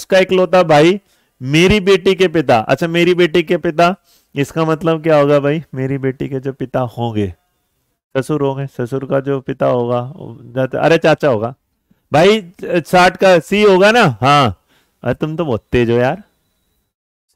S2: उसका इकलौता भाई मेरी बेटी के पिता अच्छा मेरी बेटी के पिता इसका मतलब क्या होगा भाई मेरी बेटी के जो पिता होंगे ससुर होंगे ससुर का जो पिता होगा अरे चाचा होगा भाई साठ का सी होगा ना हाँ अरे तुम तो बहुत तेज हो यार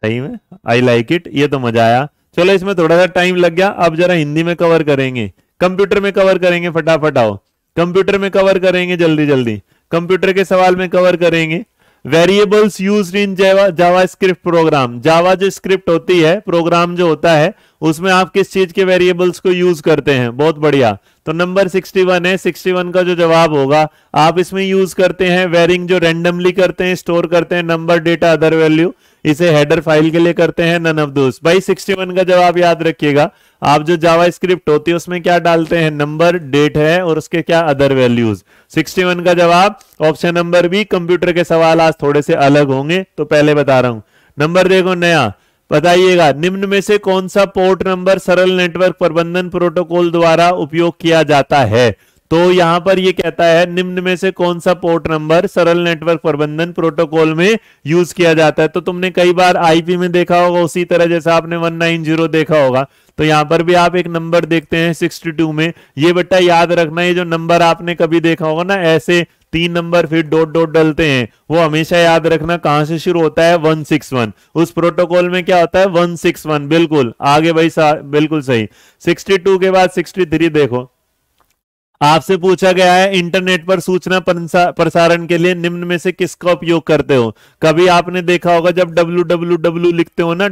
S2: सही में आई लाइक इट ये तो मजा आया चलो इसमें थोड़ा सा टाइम लग गया अब जरा हिंदी में कवर करेंगे कंप्यूटर में कवर करेंगे फटाफट आओ कंप्यूटर में कवर करेंगे जल्दी जल्दी कंप्यूटर के सवाल में कवर करेंगे variables use in JavaScript program Java जो स्क्रिप्ट होती है प्रोग्राम जो होता है उसमें आप किस चीज के वेरिएबल्स को यूज करते हैं बहुत बढ़िया तो नंबर 61 है 61 का जो जवाब होगा आप इसमें यूज करते हैं वेरिंग जो रेंडमली करते हैं स्टोर करते हैं नंबर डेटा अदर वैल्यू इसे हेडर फाइल के लिए करते हैं नन ऑफ दोस्त भाई 61 का जवाब याद रखिएगा आप जो जावा स्क्रिप्ट होती है उसमें क्या डालते हैं नंबर डेट है और उसके क्या अदर वैल्यूज 61 का जवाब ऑप्शन नंबर बी कंप्यूटर के सवाल आज थोड़े से अलग होंगे तो पहले बता रहा हूं नंबर देखो नया बताइएगा निम्न में से कौन सा पोर्ट नंबर सरल नेटवर्क प्रबंधन प्रोटोकॉल द्वारा उपयोग किया जाता है तो यहां पर यह कहता है निम्न में से कौन सा पोर्ट नंबर सरल नेटवर्क प्रबंधन प्रोटोकॉल में यूज किया जाता है तो तुमने कई बार आईपी में देखा होगा उसी तरह जैसा आपने 190 देखा होगा तो यहां पर भी आप एक नंबर देखते हैं 62 में ये बेटा याद रखना ये जो नंबर आपने कभी देखा होगा ना ऐसे तीन नंबर फिर डॉट डॉट डलते हैं वो हमेशा याद रखना कहां से शुरू होता है 161 उस प्रोटोकॉल में क्या होता है 161 बिल्कुल आगे भाई बिल्कुल सही 62 के बाद 63 देखो आपसे पूछा गया है इंटरनेट पर सूचना प्रसारण के लिए निम्न में से किसका उपयोग करते हो कभी आपने देखा होगा जब डब्ल्यू लिखते हो ना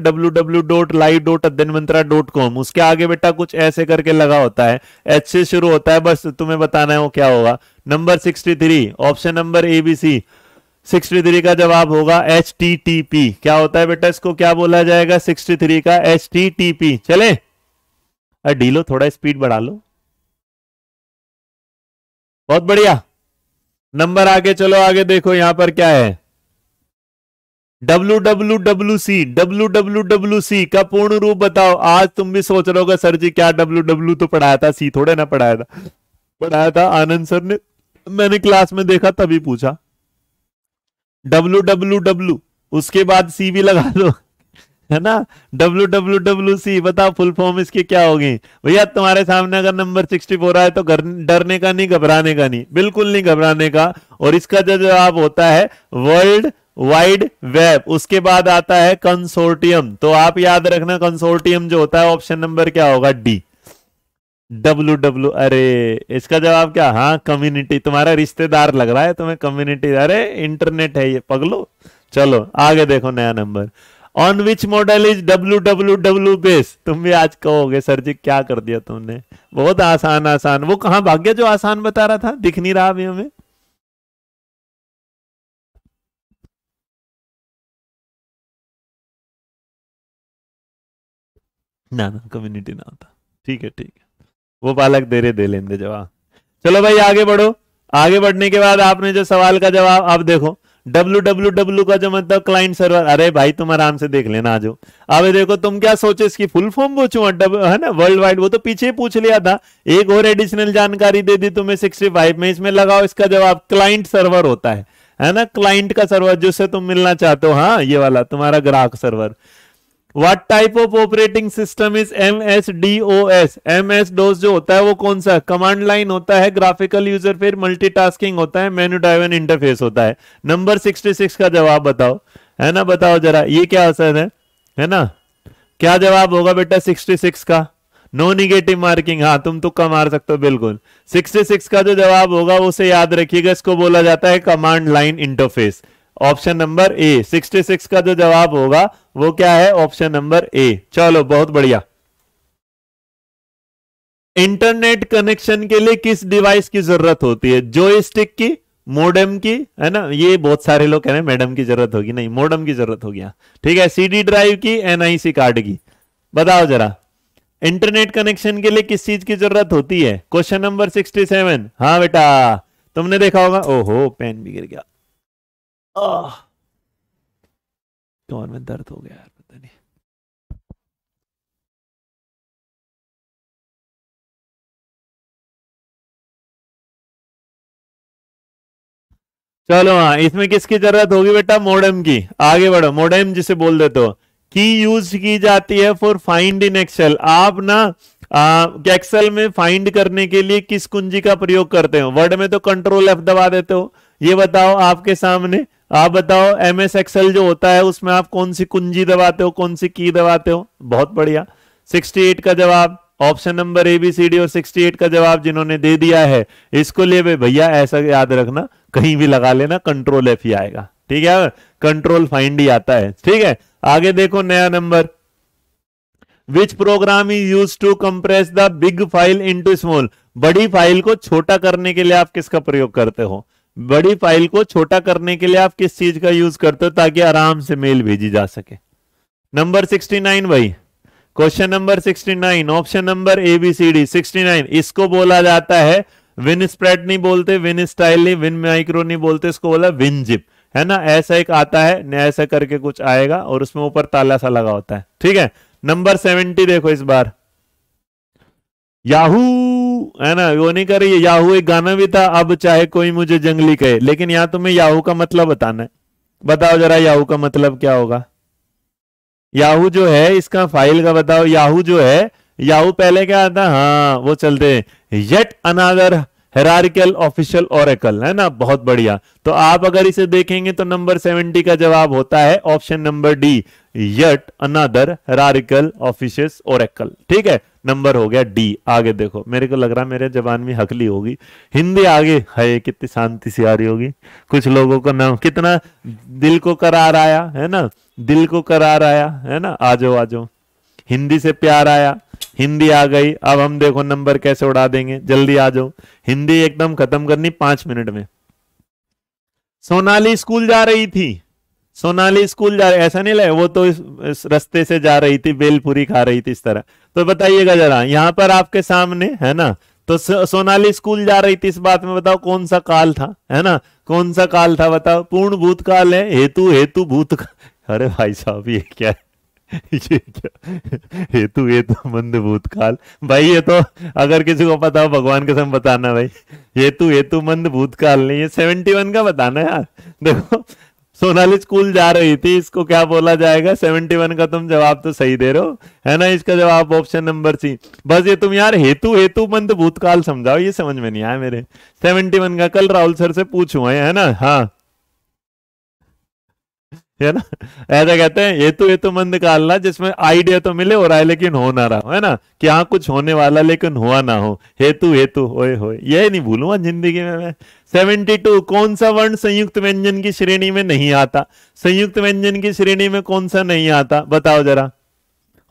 S2: कॉम उसके आगे बेटा कुछ ऐसे करके लगा होता है एच से शुरू होता है बस तुम्हें बताना है वो क्या होगा number sixty three option number A B C sixty three का जवाब होगा एच टी टी पी क्या होता है बेटा इसको क्या बोला जाएगा सिक्सटी थ्री का
S3: एच टी टी पी चले ढीलो थोड़ा स्पीड बढ़ा लो बहुत बढ़िया नंबर आगे चलो आगे देखो यहां पर क्या है W W W C W W W C का
S2: पूर्ण रूप बताओ आज तुम भी सोच रहे होगा सर जी क्या डब्ल्यू डब्ल्यू तो पढ़ाया था सी थोड़े ना पढ़ाया था पढ़ाया था आनंद सर ने मैंने क्लास में देखा तभी पूछा डब्ल्यू डब्लू डब्लू उसके बाद सी भी लगा दो है ना डब्ल्यू डब्ल्यू डब्ल्यू सी बताओ फुल फॉर्म इसकी क्या होगी भैया तुम्हारे सामने अगर नंबर सिक्सटी फोर आए तो डरने का नहीं घबराने का नहीं बिल्कुल नहीं घबराने का और इसका जो जवाब होता है वर्ल्ड वाइड वेब उसके बाद आता है कंसोर्टियम तो आप याद रखना कंसोर्टियम जो होता है ऑप्शन नंबर क्या होगा डी डब्लू डब्लू अरे इसका जवाब क्या हाँ कम्युनिटी तुम्हारा रिश्तेदार लग रहा है तुम्हें कम्युनिटी अरे इंटरनेट है ये पगलो चलो आगे देखो नया number on which model is W W W base तुम भी आज कहोगे सर जी क्या कर दिया तुमने बहुत आसान आसान वो कहां
S1: भाग गया जो आसान बता रहा था दिख नहीं रहा अभी हमें ना ना कम्युनिटी ना होता ठीक है ठीक है वो बालक दे रहे दे लेंगे जवाब
S2: चलो भाई आगे बढ़ो आगे बढ़ने के बाद आपने जो सवाल का जवाब आप देखो डब्ल्यू का जो मतलब क्लाइंट सर्वर अरे भाई तुम आराम से देख लेना आज अब देखो तुम क्या सोचे इसकी फुल फॉर्म पूछू है ना वर्ल्ड वाइड वो तो पीछे पूछ लिया था एक और एडिशनल जानकारी दे दी तुम्हें सिक्सटी फाइव में इसमें लगाओ इसका जवाब क्लाइंट सर्वर होता है है ना क्लाइंट का सर्वर जिससे तुम मिलना चाहते हो हाँ ये वाला तुम्हारा ग्राहक server what type of operating system is M S D O S M S DOS जो होता है वो कौन सा कमांड लाइन होता है ग्राफिकल यूजर फिर मल्टीटास्किंग होता है मेन्यू ड्राइवन इंटरफेस होता है नंबर 66 का जवाब बताओ है ना बताओ जरा ये क्या असर है है ना क्या जवाब होगा बेटा 66 का नो निगेटिव मार्किंग हाँ तुम कम मार सकते हो बिल्कुल 66 का जो जवाब होगा उसे याद रखिएगा इसको बोला जाता है command line interface option number A 66 का जो जवाब होगा वो क्या है ऑप्शन नंबर ए चलो बहुत बढ़िया इंटरनेट कनेक्शन के लिए किस डिवाइस की जरूरत होती है स्टिक की मोडम की है ना ये बहुत सारे लोग कह रहे हैं मैडम की जरूरत होगी नहीं मोडम की जरूरत होगी हाँ। ठीक है सीडी ड्राइव की एनआईसी कार्ड की बताओ जरा इंटरनेट कनेक्शन के लिए किस चीज की जरूरत होती है क्वेश्चन नंबर सिक्सटी सेवन हाँ बेटा तुमने देखा होगा ओहो पेन भी गिर गया
S3: आह
S1: कौन में दर्द हो गया यार पता नहीं
S3: चलो हाँ इसमें किसकी जरूरत होगी बेटा मोडेम की आगे बढ़ो मोडेम जिसे बोल देते हो की यूज की जाती है
S2: फॉर फाइंड इन एक्सेल आप ना एक्सेल में फाइंड करने के लिए किस कुंजी का प्रयोग करते हो वर्ड में तो कंट्रोल एफ दबा देते हो ये बताओ आपके सामने आप बताओ एम एस एक्सएल जो होता है उसमें आप कौन सी कुंजी दबाते हो कौन सी की दबाते हो बहुत बढ़िया 68 का जवाब option number A B C D और 68 का जवाब जिन्होंने दे दिया है इसको लिए भैया ऐसा याद रखना कहीं भी लगा लेना कंट्रोल एफ ही आएगा ठीक है कंट्रोल फाइंड ही आता है ठीक है आगे देखो नया number which program is use to compress the big file into small बड़ी फाइल को छोटा करने के लिए आप किसका प्रयोग करते हो बड़ी फाइल को छोटा करने के लिए आप किस चीज का यूज करते हो ताकि आराम से मेल भेजी जा सके नंबर 69 भाई question number 69 option number A B C D 69 इसको बोला जाता है विन स्प्रेड नहीं बोलते विन स्टाइल नहीं विन माइक्रो नहीं बोलते इसको बोला विन जिप है ना ऐसा एक आता है ऐसा करके कुछ आएगा और उसमें ऊपर ताला सा लगा होता है ठीक है नंबर सेवेंटी देखो इस बार याहू है ना वो नहीं कर रही याहू एक गाना भी था अब चाहे कोई मुझे जंगली कहे लेकिन यहां तुम्हें याहू का मतलब बताना है बताओ जरा याहू का मतलब क्या होगा याहू जो है इसका फाइल का बताओ याहू जो है याहू पहले क्या आता हाँ वो चलते yet another hierarchical official oracle है ना बहुत बढ़िया तो आप अगर इसे देखेंगे तो नंबर सेवेंटी का जवाब होता है option number D yet another hierarchical officious oracle ठीक है नंबर हो गया डी आगे देखो मेरे को लग रहा है मेरे जबान में हकली होगी हिंदी आगे है कितनी शांति से आ रही होगी कुछ लोगों का नाम कितना दिल को करार आया है ना दिल को करार आया है ना आ जाओ आ जाओ हिंदी से प्यार आया हिंदी आ गई अब हम देखो नंबर कैसे उड़ा देंगे जल्दी आ जाओ हिंदी एकदम खत्म करनी पांच मिनट में सोनाली स्कूल जा रही थी सोनाली स्कूल जा रही ऐसा नहीं लगे वो तो इस, इस रस्ते से जा रही थी बेलपुरी खा रही थी इस तरह तो बताइएगा जरा यहाँ पर आपके सामने है ना तो सोनाली स्कूल जा रही थी इस बात में बताओ कौन सा काल था है ना कौन सा काल था बताओ पूर्ण भूतकाल है हेतु हेतु भूत अरे भाई साहब ये क्या है ये क्या हेतु हेतु तो मंद भूतकाल भाई ये तो अगर किसी को पता हो भगवान के समय बताना भाई हेतु हेतु मंद भूतकाल नहीं है सेवेंटी वन का बताना यार देखो सोनाली स्कूल जा रही थी इसको क्या बोला जाएगा सेवेंटी वन का तुम जवाब तो सही दे रहे हो है ना इसका जवाब ऑप्शन नंबर सी बस ये तुम यार हेतु हेतु मंद भूतकाल समझाओ ये समझ में नहीं आया मेरे सेवेंटी वन का कल राहुल सर से पूछू है ना हाँ है ना ऐसा कहते हैं ये तो ये तो मन निकालना जिसमें आइडिया तो मिले हो रहा है लेकिन हो ना रहा हो है ना कि हाँ कुछ होने वाला लेकिन हुआ ना हो हेतु हेतु होए होए ये नहीं भूलूंगा जिंदगी में मैं सेवेंटी टू कौन सा वर्ण संयुक्त व्यंजन की श्रेणी में नहीं आता संयुक्त व्यंजन की श्रेणी में कौन सा नहीं आता बताओ जरा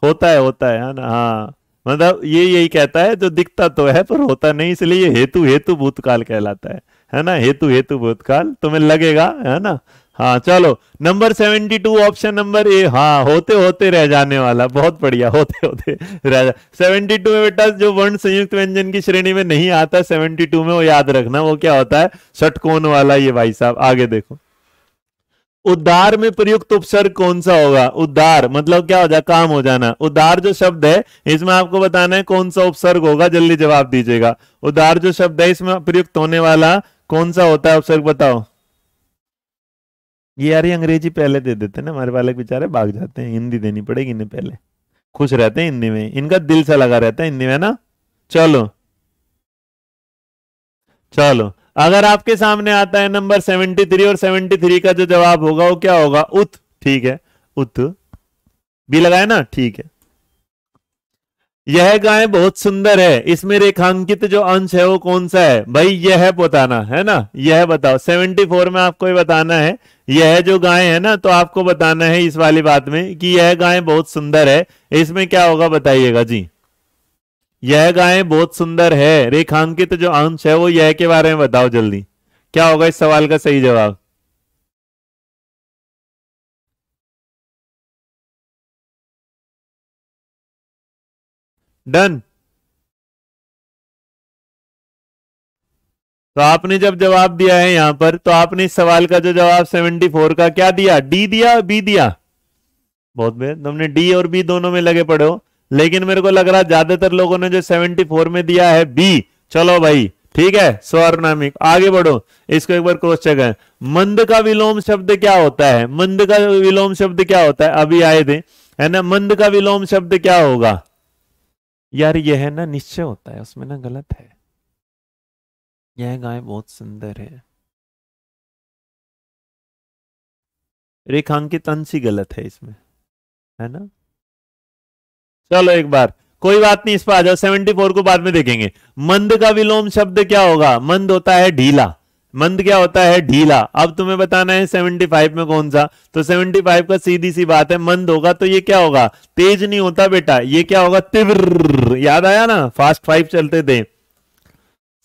S2: होता है होता है ना हाँ मतलब ये यही कहता है जो दिखता तो है पर होता नहीं इसलिए हेतु हेतु भूतकाल कहलाता है है ना हेतु हेतु भूतकाल तुम्हें लगेगा है ना हाँ चलो number seventy two option number A हाँ होते होते रह जाने वाला बहुत बढ़िया होते होते रह जा सेवेंटी टू में बेटा जो वर्ण संयुक्त व्यंजन की श्रेणी में नहीं आता सेवेंटी टू में वो याद रखना वो क्या होता है षटकोण वाला ये भाई साहब आगे देखो उद्धार में प्रयुक्त उपसर्ग कौन सा होगा उद्धार मतलब क्या हो जाए काम हो जाना उद्धार जो शब्द है इसमें आपको बताना है कौन सा उपसर्ग होगा जल्दी जवाब दीजिएगा उद्धार जो शब्द है इसमें प्रयुक्त होने वाला कौन सा होता है उपसर्ग बताओ ये यार अंग्रेजी पहले दे देते ना हमारे बालक बेचारे भाग जाते हैं हिंदी देनी पड़ेगी इन्हें पहले खुश रहते हैं हिंदी में इनका दिल सा लगा रहता है हिंदी में ना चलो चलो अगर आपके सामने आता है नंबर सेवेंटी थ्री और थ्री का जो जवाब होगा वो क्या होगा उत ठीक है उत भी लगाए ना ठीक है यह गाय बहुत सुंदर है इसमें रेखांकित जो अंश है वो कौन सा है भाई यह है बताना है ना यह बताओ सेवेंटी फोर में आपको बताना है यह जो गाय है ना तो आपको बताना है इस वाली बात में कि यह गाय बहुत सुंदर है इसमें क्या होगा बताइएगा जी यह गाय बहुत सुंदर है रेखांकित जो अंश
S1: है वो यह के बारे में बताओ जल्दी क्या होगा इस सवाल का सही जवाब
S3: डन तो आपने जब जवाब दिया है यहां पर तो आपने इस सवाल का जो जवाब 74
S2: का क्या दिया डी दिया बी दिया बहुत बेहद तुमने डी और बी दोनों में लगे पड़े हो लेकिन मेरे को लग रहा है ज्यादातर लोगों ने जो 74 में दिया है बी चलो भाई ठीक है स्वर्णामिक आगे बढ़ो इसको एक बार क्वेश्चन है मंद का विलोम शब्द क्या होता है मंद का विलोम शब्द क्या होता है अभी आए थे है ना मंद का विलोम शब्द क्या
S3: होगा यार यह है ना निश्चय होता है उसमें ना गलत है यह गाय बहुत
S1: सुंदर है रेखांकित अंश ही गलत है इसमें है ना
S2: चलो एक बार कोई बात नहीं इस पर आ जाओ सेवेंटी फोर को बाद में देखेंगे मंद का विलोम शब्द क्या होगा मंद होता है ढीला मंद क्या होता है ढीला अब तुम्हें बताना है फाइव में कौन सा तो सेवेंटी फाइव का सीधी सी बात है मंद होगा तो ये क्या होगा तेज नहीं होता बेटा ये क्या होगा तीव्र याद आया ना फास्ट फाइव चलते थे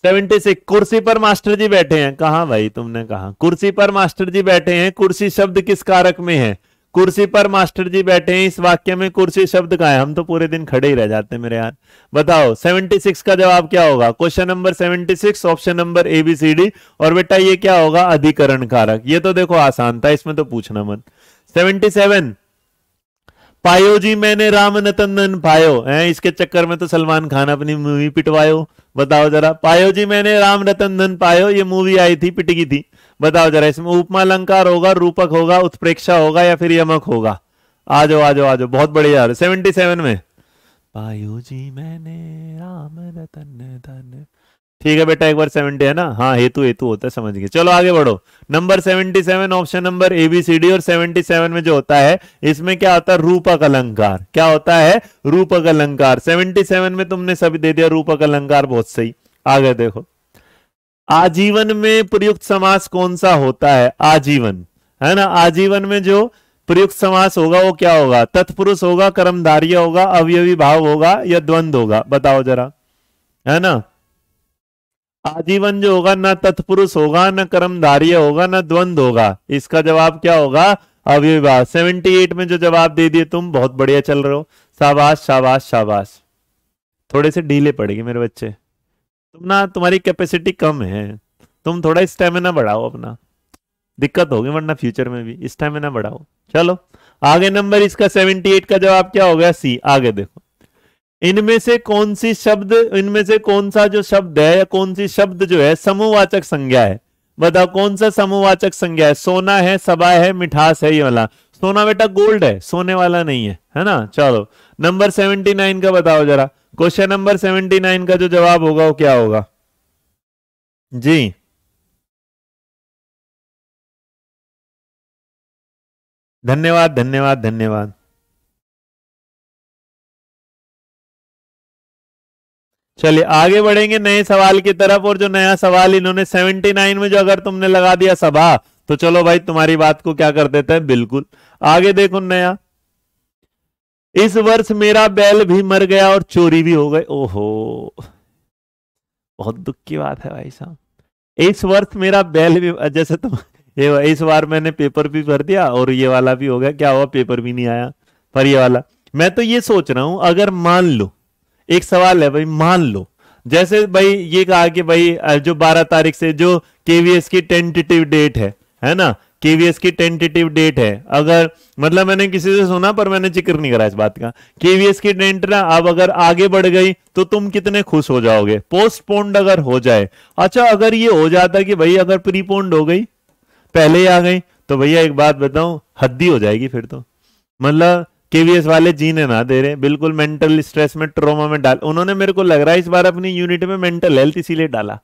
S2: सेवेंटी सिक्स कुर्सी पर मास्टर जी बैठे हैं कहा भाई तुमने कहा कुर्सी पर मास्टर जी बैठे हैं कुर्सी शब्द किस कारक में है कुर्सी पर मास्टर जी बैठे हैं इस वाक्य में कुर्सी शब्द का है हम तो पूरे दिन खड़े ही रह जाते हैं मेरे यार बताओ 76 का जवाब क्या होगा question number 76 option number A B C D और बेटा ये क्या होगा अधिकरण कारक ये तो देखो आसान था इसमें तो पूछना मत 77 पायो जी मैंने राम नतन पायो है इसके चक्कर में तो सलमान खान अपनी मूवी पिटवायो बताओ जरा पायो जी मैंने राम रतन पायो ये मूवी आई थी पिटकी थी बताओ जरा इसमें उपमा अलंकार होगा रूपक होगा उत्प्रेक्षा होगा या फिर यमक होगा आ जाओ आ जाओ आ जाओ बहुत बढ़िया यार सेवेंटी सेवन में पायो जी मैंने राम रतन धन ठीक है बेटा एक बार सेवेंटी है ना हाँ हेतु हेतु होता है समझ गए चलो आगे बढ़ो number seventy seven option number A B C D और सेवेंटी सेवन में जो होता है इसमें क्या होता है रूपक अलंकार क्या होता है रूपक अलंकार सेवेंटी सेवन में तुमने सभी दे दिया रूपक अलंकार बहुत सही आगे देखो आजीवन में प्रयुक्त समास कौन सा होता है आजीवन है ना आजीवन में जो प्रयुक्त समास होगा वो क्या होगा तत्पुरुष होगा कर्मधारिया होगा अवयवी भाव होगा या द्वंद होगा बताओ जरा है ना आजीवन जो होगा ना तत्पुरुष होगा ना कर्मधार्य होगा ना द्वंद होगा इसका जवाब क्या होगा अविवाह सेवेंटी एट में जो जवाब दे दिए तुम बहुत बढ़िया चल रहे हो शाबाश शाबाश शाबाश थोड़े से ढीले पड़ेगी मेरे बच्चे तुम ना तुम्हारी कैपेसिटी कम है तुम थोड़ा स्टेमिना बढ़ाओ अपना दिक्कत होगी वरना फ्यूचर में भी स्टेमिना बढ़ाओ चलो आगे नंबर इसका सेवेंटी एट का जवाब क्या हो गया सी आगे देखो इनमें से कौन सी शब्द इनमें से कौन सा जो शब्द है या कौन सी शब्द जो है समूहवाचक संज्ञा है बताओ कौन सा समूहवाचक संज्ञा है सोना है सबा है मिठास है ये वाला सोना बेटा गोल्ड है सोने वाला नहीं है है ना चलो नंबर
S3: सेवेंटी नाइन का बताओ जरा क्वेश्चन नंबर सेवेंटी नाइन का जो जवाब होगा वो क्या होगा जी
S1: धन्यवाद धन्यवाद धन्यवाद चलिए आगे बढ़ेंगे नए सवाल की तरफ और जो
S2: नया सवाल इन्होंने 79 में जो अगर तुमने लगा दिया सभा तो चलो भाई तुम्हारी बात को क्या कर देते हैं बिल्कुल आगे देखो नया इस वर्ष मेरा बैल भी मर गया और चोरी भी हो गई ओहो बहुत दुख की बात है भाई साहब इस वर्ष मेरा बैल भी जैसे तुम ये इस बार मैंने पेपर भी भर दिया और ये वाला भी हो गया क्या हुआ पेपर भी नहीं आया पर ये वाला मैं तो ये सोच रहा हूं अगर मान लो एक सवाल है भाई मान लो जैसे भाई ये कहा कि भाई जो 12 तारीख से जो केवीएस की टेंटेटिव डेट है है ना केवीएस की टेंटेटिव डेट है अगर मतलब मैंने किसी से सुना पर मैंने जिक्र नहीं करा इस बात का केवीएस की डेट ना अब अगर आगे बढ़ गई तो तुम कितने खुश हो जाओगे पोस्टपोन्ड अगर हो जाए अच्छा अगर ये हो जाता कि भाई अगर प्रीपोन्ड हो गई पहले ही आ गई तो भैया एक बात बताऊं हद्दी हो जाएगी फिर तो मतलब केवीएस वाले जीने ना दे रहे बिल्कुल मेंटल स्ट्रेस में ट्रोमा में डाल उन्होंने मेरे को लग रहा है इस बार अपनी यूनिट में मेंटल हेल्थ इसीलिए डाला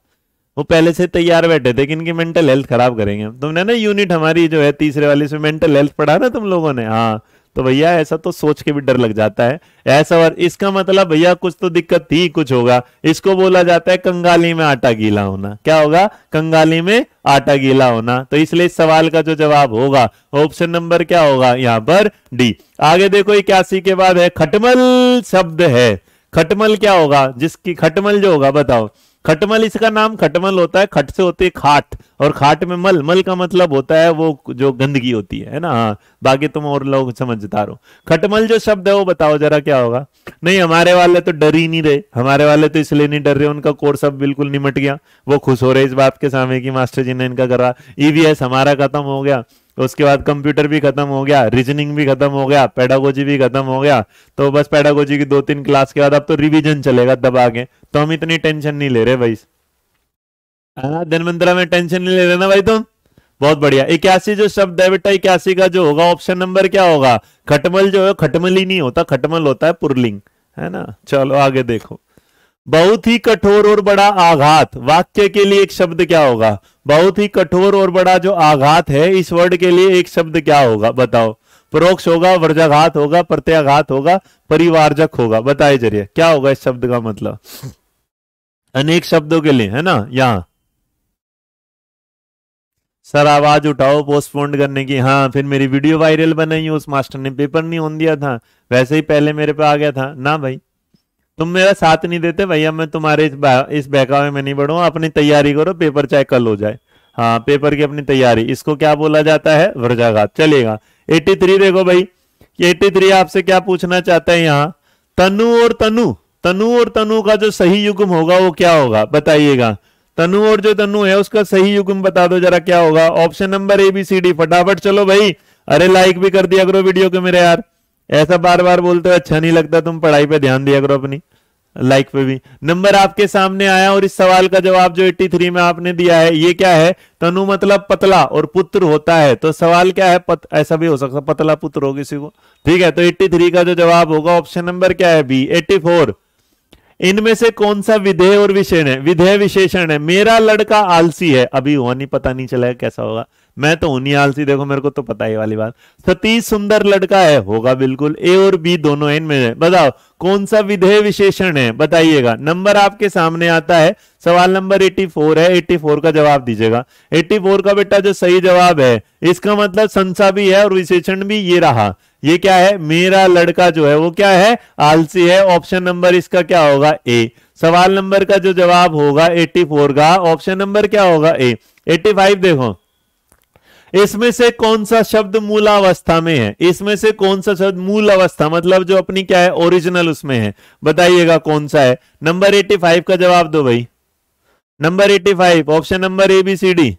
S2: वो पहले से तैयार बैठे थे कि इनकी मेंटल हेल्थ खराब करेंगे तुमने ना यूनिट हमारी जो है तीसरे वाली इसमें मेंटल हेल्थ पढ़ा ना तुम लोगों ने हाँ तो भैया ऐसा तो सोच के भी डर लग जाता है ऐसा और इसका मतलब भैया कुछ तो दिक्कत थी कुछ होगा इसको बोला जाता है कंगाली में आटा गीला होना क्या होगा कंगाली में आटा गीला होना तो इसलिए इस सवाल का जो जवाब होगा ऑप्शन नंबर क्या होगा यहां पर डी आगे देखो इक्यासी के बाद है खटमल शब्द है खटमल क्या होगा जिसकी खटमल जो होगा बताओ खटमल इसका नाम खटमल होता है खट से होते खाट और खाट में मल मल का मतलब होता है वो जो गंदगी होती है ना हाँ बाकी तुम और लोग समझदार हो खटमल जो शब्द है वो बताओ जरा क्या होगा नहीं हमारे वाले तो डर ही नहीं रहे हमारे वाले तो इसलिए नहीं डर रहे उनका कोर्स अब बिल्कुल निमट गया वो खुश हो रहे इस बात के सामने की मास्टर जी ने इनका करा ईवीएस e हमारा खत्म हो गया उसके बाद कंप्यूटर भी खत्म हो गया रीजनिंग भी खत्म हो गया पेडागोजी भी खत्म हो गया तो बस पेडागोजी की दो तीन क्लास के बाद अब तो रिविजन चलेगा दबा के तो हम इतनी टेंशन नहीं ले रहे भाई हाँ, धनवंतरा में टेंशन नहीं ले रहे ना भाई तुम बहुत बढ़िया इक्यासी जो शब्द है बेटा इक्यासी का जो होगा ऑप्शन नंबर क्या होगा खटमल जो है खटमल ही नहीं होता खटमल होता है पुरलिंग है ना चलो आगे देखो बहुत ही कठोर और बड़ा आघात वाक्य के लिए एक शब्द क्या होगा बहुत ही कठोर और बड़ा जो आघात है इस वर्ड के लिए एक शब्द क्या होगा बताओ परोक्ष होगा वर्जाघात होगा प्रत्याघात होगा परिवारजक होगा बताए जरिए क्या होगा इस शब्द का मतलब अनेक शब्दों के लिए है ना यहां सर आवाज उठाओ पोस्टपोन्ड करने की हाँ फिर मेरी वीडियो वायरल बनाई उस मास्टर ने पेपर नहीं ऑन दिया था वैसे ही पहले मेरे पे आ गया था ना भाई तुम मेरा साथ नहीं देते भैया मैं तुम्हारे इस इस बहकावे में नहीं बढ़ूंगा अपनी तैयारी करो पेपर चाहे कल हो जाए हाँ पेपर की अपनी तैयारी इसको क्या बोला जाता है वर्जाघात चलेगा 83 देखो भाई 83 आपसे क्या पूछना चाहता है यहाँ तनु और तनु तनु और तनु का जो सही युग्म होगा वो क्या होगा बताइएगा तनु और जो तनु है उसका सही युग्म बता दो जरा क्या होगा option number A B C D फटाफट चलो भाई अरे लाइक भी कर दिया करो वीडियो के मेरे यार ऐसा बार बार बोलते हो अच्छा नहीं लगता तुम पढ़ाई पे ध्यान दिया करो अपनी लाइक पे भी नंबर आपके सामने आया और इस सवाल का जवाब जो 83 में आपने दिया है ये क्या है तनु मतलब पतला और पुत्र होता है तो सवाल क्या है पत, ऐसा भी हो सकता पतला पुत्र हो किसी को ठीक है तो 83 का जो जवाब होगा ऑप्शन नंबर क्या है बी 84 इनमें से कौन सा विधेय और विशेषण है विधेय विशेषण है मेरा लड़का आलसी है अभी हुआ नहीं पता नहीं चला कैसा होगा मैं तो हूं आलसी देखो मेरे को तो पता ही वाली बात सतीश सुंदर लड़का है होगा बिल्कुल ए और बी दोनों इनमें है बताओ कौन सा विधेय विशेषण है बताइएगा नंबर आपके सामने आता है सवाल नंबर 84 है 84 का जवाब दीजिएगा 84 का बेटा जो सही जवाब है इसका मतलब संसा भी है और विशेषण भी ये रहा ये क्या है मेरा लड़का जो है वो क्या है आलसी है ऑप्शन नंबर इसका क्या होगा ए सवाल नंबर का जो जवाब होगा 84 का ऑप्शन नंबर क्या होगा ए 85 देखो इसमें से कौन सा शब्द मूलावस्था में है इसमें से कौन सा शब्द मूल अवस्था मतलब जो अपनी क्या है ओरिजिनल उसमें
S3: है बताइएगा कौन सा है नंबर 85 का जवाब दो भाई number 85 option number A B C D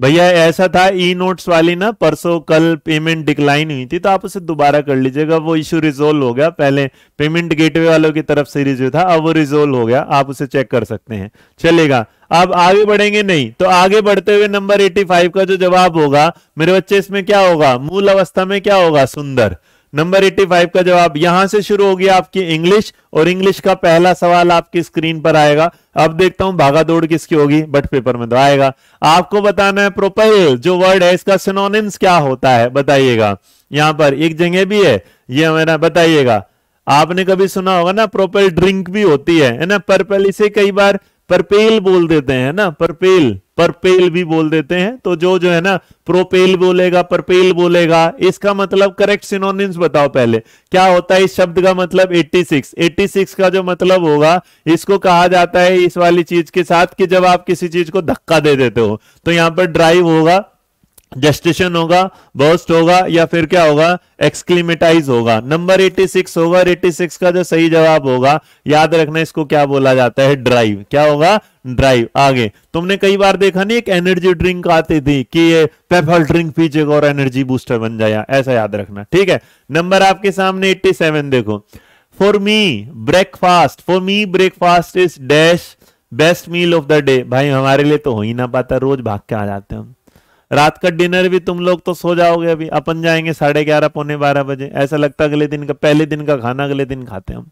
S1: भैया ऐसा था ई नोट्स
S2: वाली ना परसों कल पेमेंट डिक्लाइन हुई थी तो आप उसे दोबारा कर लीजिएगा वो इश्यू रिजोल्व हो गया पहले पेमेंट गेटवे वालों की तरफ से रिज्यू था अब वो रिजोल्व हो गया आप उसे चेक कर सकते हैं चलेगा अब आगे बढ़ेंगे नहीं तो आगे बढ़ते हुए नंबर 85 का जो जवाब होगा मेरे बच्चे इसमें क्या होगा मूल अवस्था में क्या होगा सुंदर नंबर 85 का जवाब यहां से शुरू होगी आपकी इंग्लिश और इंग्लिश का पहला सवाल आपकी स्क्रीन पर आएगा अब देखता हूं भागा दौड़ किसकी होगी बट पेपर में तो आएगा आपको बताना है प्रोपेल जो वर्ड है इसका सिनोनिम्स क्या होता है बताइएगा यहां पर एक जगह भी है ये हमारा बताइएगा आपने कभी सुना होगा ना प्रोपेल ड्रिंक भी होती है है ना पर्पल इसे कई बार परपेल बोल देते हैं ना परपेल परपेल भी बोल देते हैं तो जो जो है ना प्रोपेल बोलेगा परपेल बोलेगा इसका मतलब करेक्ट सिनोनिम्स बताओ पहले क्या होता है इस शब्द का मतलब 86 86 का जो मतलब होगा इसको कहा जाता है इस वाली चीज के साथ कि जब आप किसी चीज को धक्का दे देते हो तो यहां पर ड्राइव होगा जेस्टेशन होगा बर्स्ट होगा या फिर क्या होगा एक्सक्लिमेटाइज होगा नंबर 86 होगा 86 का जो सही जवाब होगा याद रखना इसको क्या बोला जाता है ड्राइव क्या होगा ड्राइव आगे तुमने कई बार देखा नहीं एक एनर्जी ड्रिंक आती थी कि ये पेफल ड्रिंक पीछेगा और एनर्जी बूस्टर बन जाए ऐसा याद रखना ठीक है नंबर आपके सामने एट्टी देखो for me breakfast for me breakfast is dash best meal of the day भाई हमारे लिए तो हो ही ना पाता रोज भाग के आ जाते हैं हम रात का डिनर भी तुम लोग तो सो जाओगे अभी अपन जाएंगे साढ़े ग्यारह पौने बारह बजे ऐसा लगता है अगले दिन का पहले दिन का खाना अगले दिन खाते हम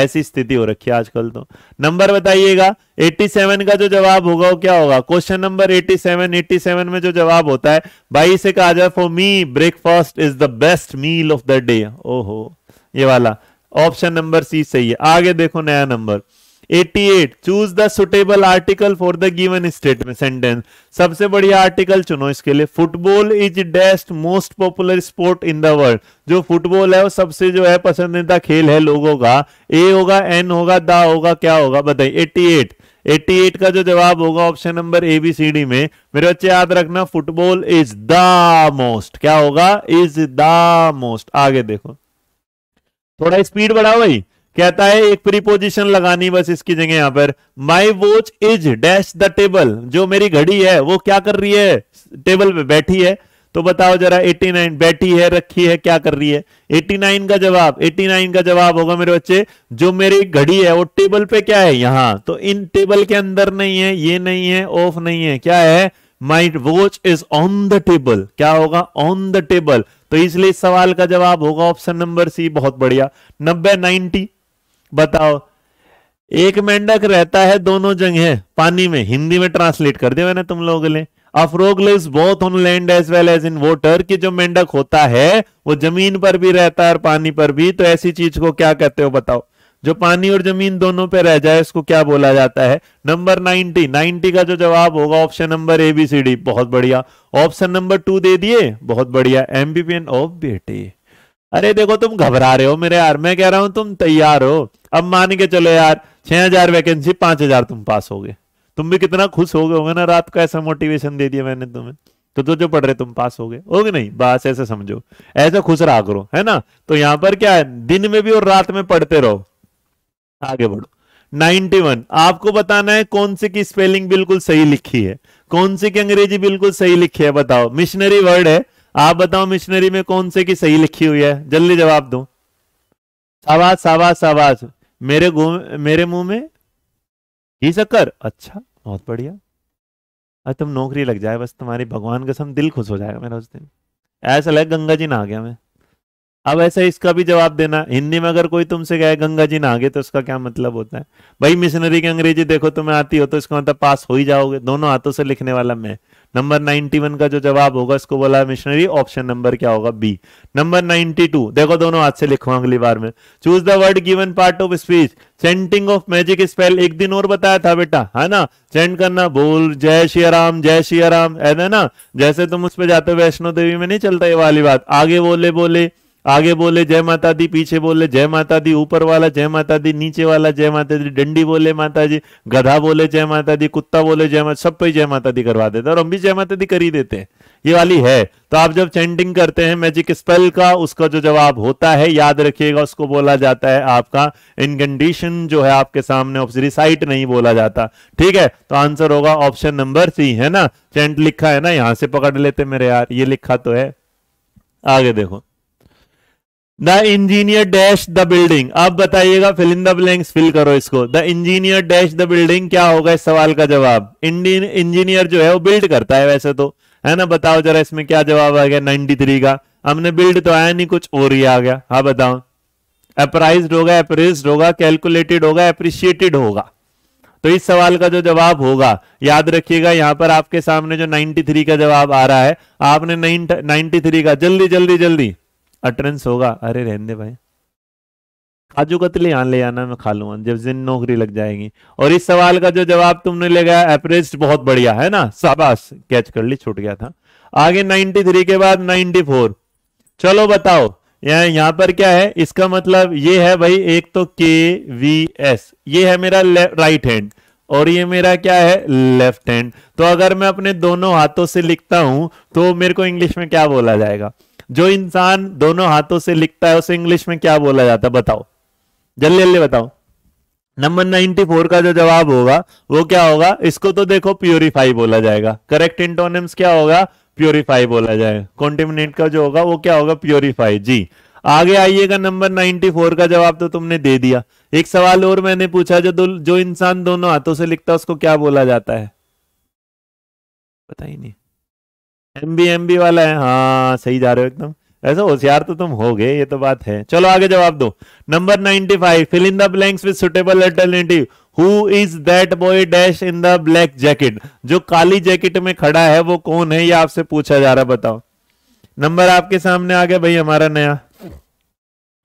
S2: ऐसी स्थिति हो रखी है आजकल तो नंबर बताइएगा 87 का जो जवाब होगा वो क्या होगा क्वेश्चन नंबर 87 87 में जो जवाब होता है भाई से कहा जाए for me breakfast is the best meal of the day ओहो ये वाला ऑप्शन नंबर सी सही है आगे देखो नया number 88 choose the suitable article for the given statement sentence सबसे बढ़िया आर्टिकल चुनो इसके लिए फुटबॉल इज डेस्ट most popular sport in the world जो फुटबॉल है वो सबसे जो है पसंदीदा खेल है लोगों का ए होगा एन होगा द होगा क्या होगा बताइए 88 88 का जो जवाब होगा option number A B C D में मेरे बच्चे याद रखना फुटबॉल इज द मोस्ट क्या होगा इज द मोस्ट आगे देखो थोड़ा स्पीड बढ़ाओ भाई कहता है एक प्रीपोजिशन लगानी बस इसकी जगह यहां पर my watch is dash the table जो मेरी घड़ी है वो क्या कर रही है टेबल पे बैठी है तो बताओ जरा 89 बैठी है रखी है क्या कर रही है 89 का जवाब 89 का जवाब होगा मेरे बच्चे जो मेरी घड़ी है वो टेबल पे क्या है यहां तो इन टेबल के अंदर नहीं है ये नहीं है ऑफ नहीं है क्या है my watch is on the table क्या होगा ऑन द टेबल तो इसलिए सवाल का जवाब होगा ऑप्शन नंबर सी बहुत बढ़िया नब्बे नाइनटी बताओ एक मेंढक रहता है दोनों जगह पानी में हिंदी में ट्रांसलेट कर दिया मैंने तुम लोगों के लिए a frog both on land as well as in water की जो मेंढक होता है वो जमीन पर भी रहता है और पानी पर भी तो ऐसी चीज को क्या कहते हो बताओ जो पानी और जमीन दोनों पे रह जाए उसको क्या बोला जाता है नंबर नाइनटी नाइनटी का जो जवाब होगा option number A B C D बहुत बढ़िया ऑप्शन नंबर टू दे दिए बहुत बढ़िया एमबीपीएन ओ बेटे अरे देखो तुम घबरा रहे हो मेरे यार मैं कह रहा हूं तुम तैयार हो अब मान के चलो यार छह हजार वैकेंसी पांच हजार तुम पास हो गए तुम भी कितना खुश हो गए होगे ना रात का ऐसा मोटिवेशन दे दिया मैंने तुम्हें तो तो जो पढ़ रहे तुम पास हो गए होगे नहीं बस ऐसे समझो ऐसे खुश रहा करो है ना तो यहाँ पर क्या है दिन में भी और रात में पढ़ते रहो आगे बढ़ो 91 आपको बताना है कौन सी की स्पेलिंग बिल्कुल सही लिखी है कौन सी की अंग्रेजी बिल्कुल सही लिखी है बताओ मिशनरी वर्ड है आप बताओ मिशनरी में कौन से की सही लिखी हुई है जल्दी जवाब दो सावास सावास आवाज मेरे गो मेरे मुंह में ही शक्कर अच्छा बहुत बढ़िया अरे तुम नौकरी लग जाए बस तुम्हारी भगवान कसम दिल खुश हो जाएगा मेरा उस दिन ऐसा लगे गंगा जी ना आ गया मैं अब ऐसा इसका भी जवाब देना हिंदी में अगर कोई तुमसे कहे गंगा जी ना आ गए तो उसका क्या मतलब होता है भाई मिशनरी की अंग्रेजी देखो तुम्हें आती हो तो इसका मतलब पास हो ही जाओगे दोनों हाथों से लिखने वाला मैं नंबर 91 का जो जवाब होगा इसको बोला मिशनरी ऑप्शन नंबर क्या होगा बी नंबर 92 देखो दोनों हाथ से लिखवा अगली बार में choose the word given part of speech chanting of magic spell एक दिन और बताया था बेटा है ना चेंट करना बोल जय श्री राम जय श्री राम है ना जैसे तुम उस पर जाते हो वैष्णो देवी में नहीं चलता ये वाली बात आगे बोले बोले आगे बोले जय माता दी पीछे बोले जय माता दी ऊपर वाला जय माता दी नीचे वाला जय माता दी डंडी बोले माता जी गधा बोले जय माता दी कुत्ता बोले जय माता सब पे जय माता दी करवा देते हैं और हम भी जय माता दी कर ही देते हैं ये वाली है तो आप जब चैंटिंग करते हैं मैजिक स्पेल का उसका जो जवाब होता है याद रखिएगा उसको बोला जाता है आपका इनकंडीशन जो है आपके सामने रिसाइट नहीं बोला जाता ठीक है तो आंसर होगा ऑप्शन नंबर सी है ना चैंट लिखा है ना यहां से पकड़ लेते मेरे यार ये लिखा तो है आगे देखो the engineer dash the building आप बताइएगा fill in the blanks fill करो इसको the engineer dash the building क्या होगा इस सवाल का जवाब इंडियन इंजीनियर जो है वो बिल्ड करता है वैसे तो है ना बताओ जरा इसमें क्या जवाब आ गया 93 का हमने बिल्ड तो आया नहीं कुछ और ही आ गया हाँ बताओ अप्राइज होगा अप्रेज होगा कैलकुलेटेड होगा अप्रिशिएटेड होगा तो इस सवाल का जो जवाब होगा याद रखिएगा यहां पर आपके सामने जो 93 का जवाब आ रहा है आपने 93 का जल्दी जल्दी जल्दी अटरेंस होगा अरे रहने भाई काजू कतली यहाँ ले आना मैं खा लूंगा जब जिन नौकरी लग जाएगी और इस सवाल का जो जवाब तुमने ले गया एपरेस्ट बहुत बढ़िया है ना शाबाश कैच कर ली छूट गया था आगे 93 के बाद 94 चलो बताओ यहाँ यहाँ पर क्या है इसका मतलब ये है भाई एक तो के वी एस ये है मेरा राइट हैंड और ये मेरा क्या है लेफ्ट हैंड तो अगर मैं अपने दोनों हाथों से लिखता हूं तो मेरे को इंग्लिश में क्या बोला जाएगा जो इंसान दोनों हाथों से लिखता है उसे इंग्लिश में क्या बोला जाता है बताओ जल्दी जल्दी बताओ नंबर फोर का जो जवाब होगा वो क्या होगा इसको तो देखो प्योरीफाई बोला जाएगा करेक्ट इंटोनिम्स क्या होगा प्योरीफाई बोला जाएगा कॉन्टिमिनेट का जो होगा वो क्या होगा प्योरीफाई जी आगे आइएगा नंबर फोर का जवाब तो तुमने दे दिया एक सवाल और मैंने पूछा जो जो इंसान दोनों हाथों से लिखता है उसको क्या बोला जाता है पता ही नहीं एम बी एम बी वाला है हाँ सही जा रहे हो एकदम ऐसा होशियार तो तुम हो गए ये तो बात है चलो आगे जवाब दो number five fill in the blanks with suitable alternative who is that boy dash in the black jacket जो काली जैकेट में खड़ा है वो कौन है ये आपसे पूछा जा रहा बताओ नंबर आपके सामने आ गया भाई हमारा नया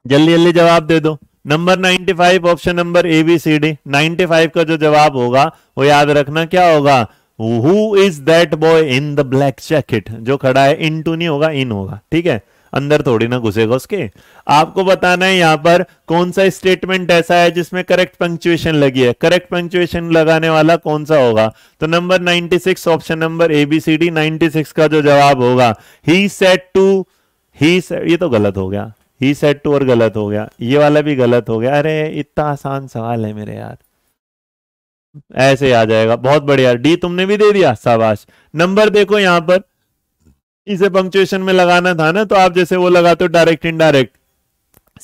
S2: जल्दी जल्दी जवाब दे दो number 95 option number A B C D 95 का जो जवाब होगा वो याद रखना क्या होगा who is that boy in the black jacket जो खड़ा है इन टू नहीं होगा इन होगा ठीक है अंदर थोड़ी ना घुसेगा उसके आपको बताना है यहां पर कौन सा स्टेटमेंट ऐसा है जिसमें करेक्ट पंक्चुएशन लगी है करेक्ट पंक्चुएशन लगाने वाला कौन सा होगा तो number 96 option number A B C D 96 का जो जवाब होगा ही सेट टू ही ये तो गलत हो गया ही सेट टू और गलत हो गया ये वाला भी गलत हो गया अरे इतना आसान सवाल है मेरे यार ऐसे आ जाएगा बहुत बढ़िया डी तुमने भी दे दिया शाबाश नंबर देखो यहां पर इसे पंक्चुएशन में लगाना था ना तो आप जैसे वो लगाते हो डायरेक्ट इनडायरेक्ट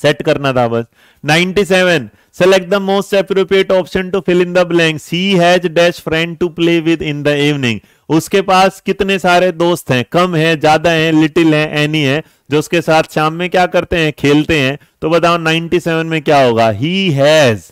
S2: सेट करना था बस 97 select the most appropriate option to fill in the blank he has dash friend to play with in the evening उसके पास कितने सारे दोस्त हैं कम है ज्यादा है लिटिल है एनी है जो उसके साथ शाम में क्या करते हैं खेलते हैं तो बताओ 97 में क्या होगा he has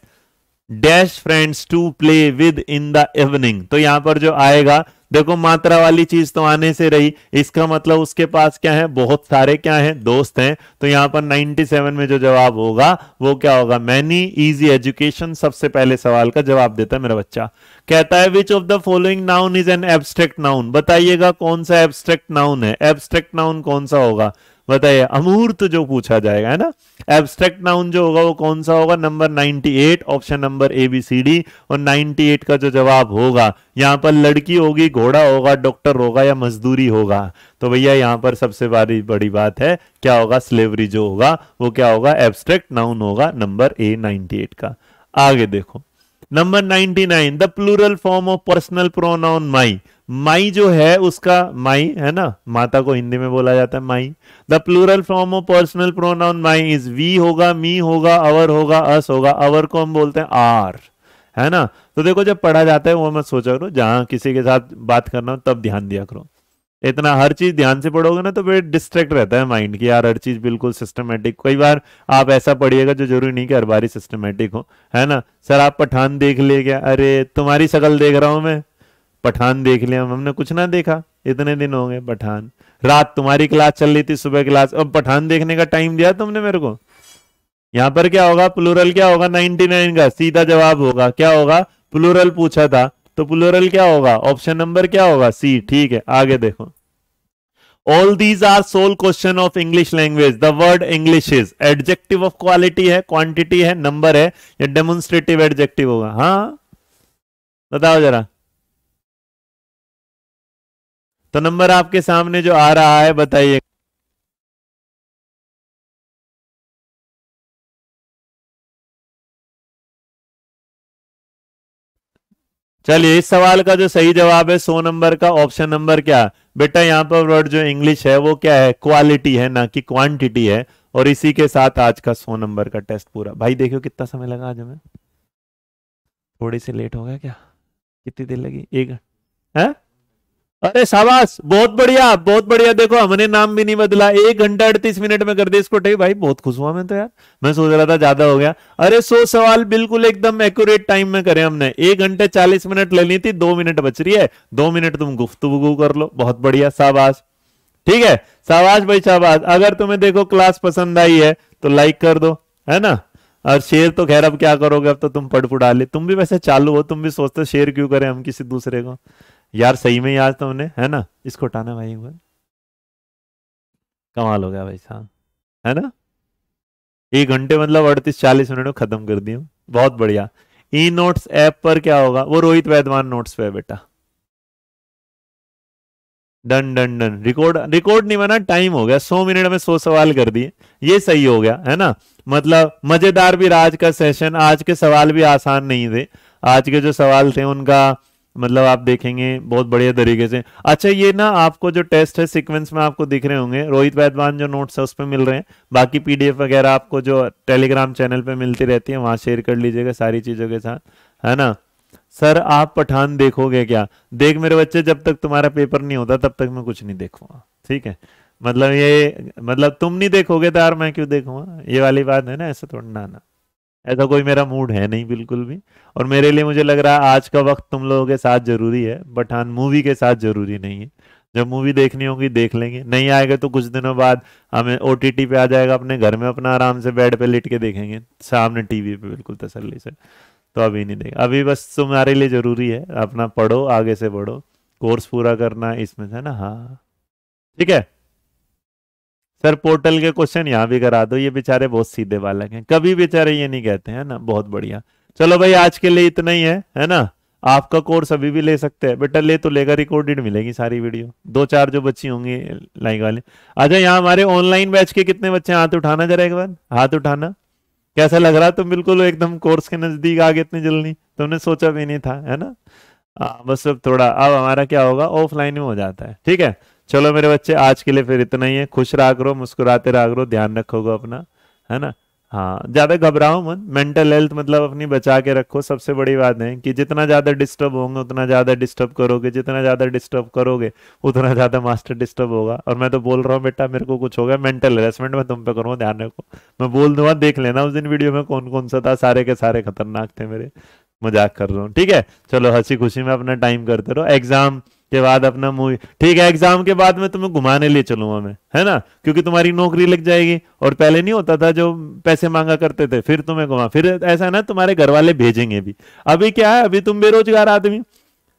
S2: dash friends to play with in the evening तो यहां पर जो आएगा देखो मात्रा वाली चीज तो आने से रही इसका मतलब उसके पास क्या है बहुत सारे क्या है दोस्त हैं तो यहां पर 97 में जो जवाब होगा वो क्या होगा मैनी इजी एजुकेशन सबसे पहले सवाल का जवाब देता है मेरा बच्चा कहता है which of the following noun is an abstract noun बताइएगा कौन सा एब्स्ट्रेक्ट नाउन है एब्स्ट्रेक्ट नाउन कौन सा होगा बताइए अमूर्त जो पूछा जाएगा है ना एब्स्ट्रैक्ट नाउन जो होगा वो कौन सा होगा number 98 option number A B C D और 98 का जो जवाब होगा यहाँ पर लड़की होगी घोड़ा होगा डॉक्टर होगा या मजदूरी होगा तो भैया यहाँ पर सबसे बड़ी बड़ी बात है क्या होगा स्लेवरी जो होगा वो क्या होगा एब्स्ट्रैक्ट नाउन होगा नंबर ए नाइनटी का आगे देखो number ninety nine the plural form of personal pronoun my my जो है उसका माई है ना माता को हिंदी में बोला जाता है my the plural form of personal pronoun my is we होगा मी होगा अवर होगा अस होगा अवर को हम बोलते हैं आर है ना तो देखो जब पढ़ा जाता है वो मत सोचा करो जहां किसी के साथ बात करना हो तब ध्यान दिया करो इतना हर चीज ध्यान से पढ़ोगे ना तो फिर डिस्ट्रैक्ट रहता है माइंड की यार हर चीज बिल्कुल सिस्टमेटिक कई बार आप ऐसा पढ़िएगा जो जरूरी नहीं कि हर बारी सिस्टमेटिक हो है ना सर आप पठान देख ले क्या अरे तुम्हारी शकल देख रहा हूं मैं पठान देख लिया हमने कुछ ना देखा इतने दिन हो गए पठान रात तुम्हारी क्लास चल रही थी सुबह क्लास अब पठान देखने का टाइम दिया तुमने मेरे को यहां पर क्या होगा प्लूरल क्या होगा 99 का सीधा जवाब होगा क्या होगा प्लूरल पूछा था तो प्लूरल क्या होगा ऑप्शन नंबर क्या होगा सी ठीक है आगे देखो all these are sole question of English language the word English is adjective of quality है क्वांटिटी है नंबर है या डेमोन्स्ट्रेटिव एडजेक्टिव होगा हाँ बताओ जरा
S1: तो नंबर आपके सामने जो आ रहा है बताइए
S3: चलिए इस सवाल का जो सही जवाब है सो नंबर का ऑप्शन नंबर क्या बेटा यहाँ पर वर्ड जो इंग्लिश है वो
S2: क्या है क्वालिटी है ना कि क्वांटिटी है और इसी के साथ आज का सो नंबर का टेस्ट पूरा भाई देखियो कितना समय लगा आज हमें थोड़ी सी लेट हो गया क्या कितनी देर लगी एक है अरे शाबाश बहुत बढ़िया बहुत बढ़िया देखो हमने नाम भी नहीं बदला एक घंटा अड़तीस मिनट में कर दे इसको टाइम भाई बहुत खुश हुआ मैं तो यार मैं सोच रहा था ज्यादा हो गया अरे सो सवाल बिल्कुल एकदम एक्यूरेट टाइम में करें हमने एक घंटे चालीस मिनट ली थी दो मिनट बच रही है दो मिनट तुम गुफ्तगु कर लो बहुत बढ़िया शाबाश ठीक है शाबाश भाई शाबाश अगर तुम्हें देखो क्लास पसंद आई है तो लाइक कर दो है ना और शेयर तो खैर अब क्या करोगे अब तो तुम पढ़ पुड़ा ले तुम भी वैसे चालू हो तुम भी सोचते शेयर क्यों करें हम किसी दूसरे को यार सही में आज तुमने तो है ना इसको उठाना भाई एक बार कमाल हो गया भाई साहब है ना एक घंटे मतलब अड़तीस चालीस मिनट में खत्म कर दिया बहुत बढ़िया ई नोट्स ऐप पर क्या होगा वो रोहित वैदवान नोट्स पे बेटा done done done record record नहीं बना टाइम हो गया सौ मिनट में सौ सवाल कर दिए ये सही हो गया है ना मतलब मजेदार भी राज आज का सेशन आज के सवाल भी आसान नहीं थे आज के जो सवाल थे उनका मतलब आप देखेंगे बहुत बढ़िया तरीके से अच्छा ये ना आपको जो टेस्ट है सीक्वेंस में आपको दिख रहे होंगे रोहित वैदवान जो नोट्स है उस पर मिल रहे हैं बाकी पीडीएफ वगैरह आपको जो टेलीग्राम चैनल पे मिलती रहती है वहां शेयर कर लीजिएगा सारी चीज़ों के साथ है ना सर आप पठान देखोगे क्या देख मेरे बच्चे जब तक तुम्हारा पेपर नहीं होता तब तक मैं कुछ नहीं देखूंगा ठीक है मतलब ये मतलब तुम नहीं देखोगे तो यार मैं क्यों देखूंगा ये वाली बात है ना ऐसा थोड़ा ना ना ऐसा कोई मेरा मूड है नहीं बिल्कुल भी और मेरे लिए मुझे लग रहा है आज का वक्त तुम लोगों के साथ ज़रूरी है बट हाँ मूवी के साथ ज़रूरी नहीं है जब मूवी देखनी होगी देख लेंगे नहीं आएगा तो कुछ दिनों बाद हमें ओ टी टी पे आ जाएगा अपने घर में अपना आराम से बेड पे लेट के देखेंगे सामने टीवी पे बिल्कुल तसल्ली से तो अभी नहीं देखा अभी बस तुम्हारे लिए ज़रूरी है अपना पढ़ो आगे से बढ़ो कोर्स पूरा करना इसमें से ना हाँ ठीक है सर पोर्टल के क्वेश्चन यहाँ भी करा दो ये बेचारे बहुत सीधे बालक हैं कभी बेचारे ये नहीं कहते हैं ना बहुत बढ़िया चलो भाई आज के लिए इतना ही है है ना आपका कोर्स अभी भी ले सकते हैं बेटा ले तो लेगा रिकॉर्डेड मिलेगी सारी वीडियो दो चार जो बच्ची होंगी लाइक वाले अच्छा यहाँ हमारे ऑनलाइन बैच के कितने बच्चे हाथ उठाना जरा एक बार हाथ उठाना कैसा लग रहा तुम बिल्कुल एकदम कोर्स के नजदीक आगे इतनी जल्दी तुमने सोचा भी नहीं था है ना आ, हाँ, बस अब थोड़ा अब हमारा क्या होगा ऑफलाइन में हो जाता है ठीक है चलो मेरे बच्चे आज के लिए फिर इतना ही है खुश रहा करो मुस्कुराते रहा करो ध्यान रखोगे अपना है ना हाँ ज़्यादा घबराओ मत मेंटल हेल्थ मतलब अपनी बचा के रखो सबसे बड़ी बात है कि जितना ज़्यादा डिस्टर्ब होंगे उतना ज़्यादा डिस्टर्ब करोगे जितना ज़्यादा डिस्टर्ब करोगे उतना ज़्यादा मास्टर डिस्टर्ब होगा और मैं तो बोल रहा हूँ बेटा मेरे को कुछ हो गया मेंटल हेरासमेंट मैं तुम पे करूँगा ध्यान रखो मैं बोल दूंगा देख लेना उस दिन वीडियो में कौन कौन सा था सारे के सारे खतरनाक थे मेरे मजाक कर रहा हूँ ठीक है चलो हंसी खुशी में अपना टाइम करते रहो एग्जाम के बाद अपना मूवी ठीक है एग्जाम के बाद में तुम्हें घुमाने लिए चलूंगा मैं है ना क्योंकि तुम्हारी नौकरी लग जाएगी और पहले नहीं होता था जो पैसे मांगा करते थे फिर तुम्हें घुमा फिर ऐसा ना तुम्हारे घर वाले भेजेंगे भी अभी क्या है अभी तुम बेरोजगार आदमी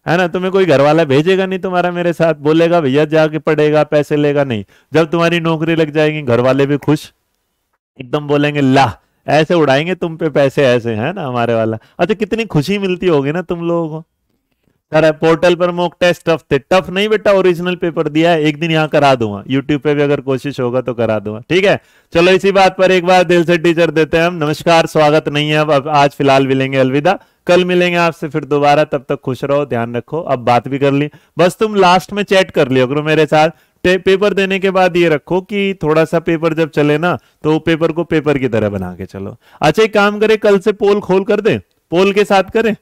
S2: है ना तुम्हें कोई घर वाला भेजेगा नहीं तुम्हारा मेरे साथ बोलेगा भैया जाके पढ़ेगा पैसे लेगा नहीं जब तुम्हारी नौकरी लग जाएगी घर वाले भी खुश एकदम बोलेंगे ला ऐसे उड़ाएंगे तुम पे पैसे ऐसे है ना हमारे वाला अच्छा कितनी खुशी मिलती होगी ना तुम लोगों को सर पोर्टल पर मोक टेस्ट टफ थे टफ नहीं बेटा ओरिजिनल पेपर दिया है एक दिन यहाँ करा दूंगा यूट्यूब पे भी अगर कोशिश होगा तो करा दूंगा ठीक है चलो इसी बात पर एक बार दिल से टीचर देते हैं हम नमस्कार स्वागत नहीं है अब आज फिलहाल मिलेंगे अलविदा कल मिलेंगे आपसे फिर दोबारा तब तक खुश रहो ध्यान रखो अब बात भी कर ली बस तुम लास्ट में चैट कर लियो करो मेरे साथ पेपर देने के बाद ये रखो कि थोड़ा सा पेपर जब चले ना तो पेपर को पेपर की तरह बना के चलो अच्छा एक काम करे कल से पोल खोल कर दे पोल के साथ करें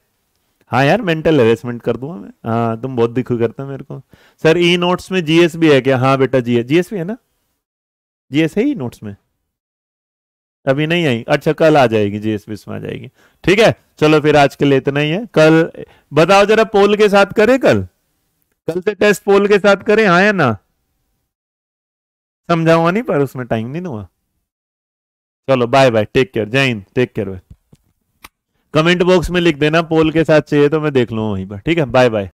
S2: हाँ यार मेंटल हेरेसमेंट कर दूंगा मैं हाँ तुम बहुत दिखू करते हो मेरे को सर ई नोट्स में जीएस भी है क्या हाँ बेटा जीएस जीएस भी है ना जीएस है ई नोट्स में अभी नहीं आई अच्छा कल आ जाएगी जीएस बीस में आ जाएगी ठीक है चलो फिर आज के लिए इतना ही है कल बताओ जरा पोल के साथ करें कल कल से टेस्ट पोल के साथ करें हाँ या ना समझाऊंगा नहीं पर उसमें टाइम नहीं दूंगा चलो bye bye take care Jai Hind take care
S1: भाई कमेंट बॉक्स में लिख देना पोल के साथ चाहिए तो मैं देख लूँ वहीं पर ठीक है बाय बाय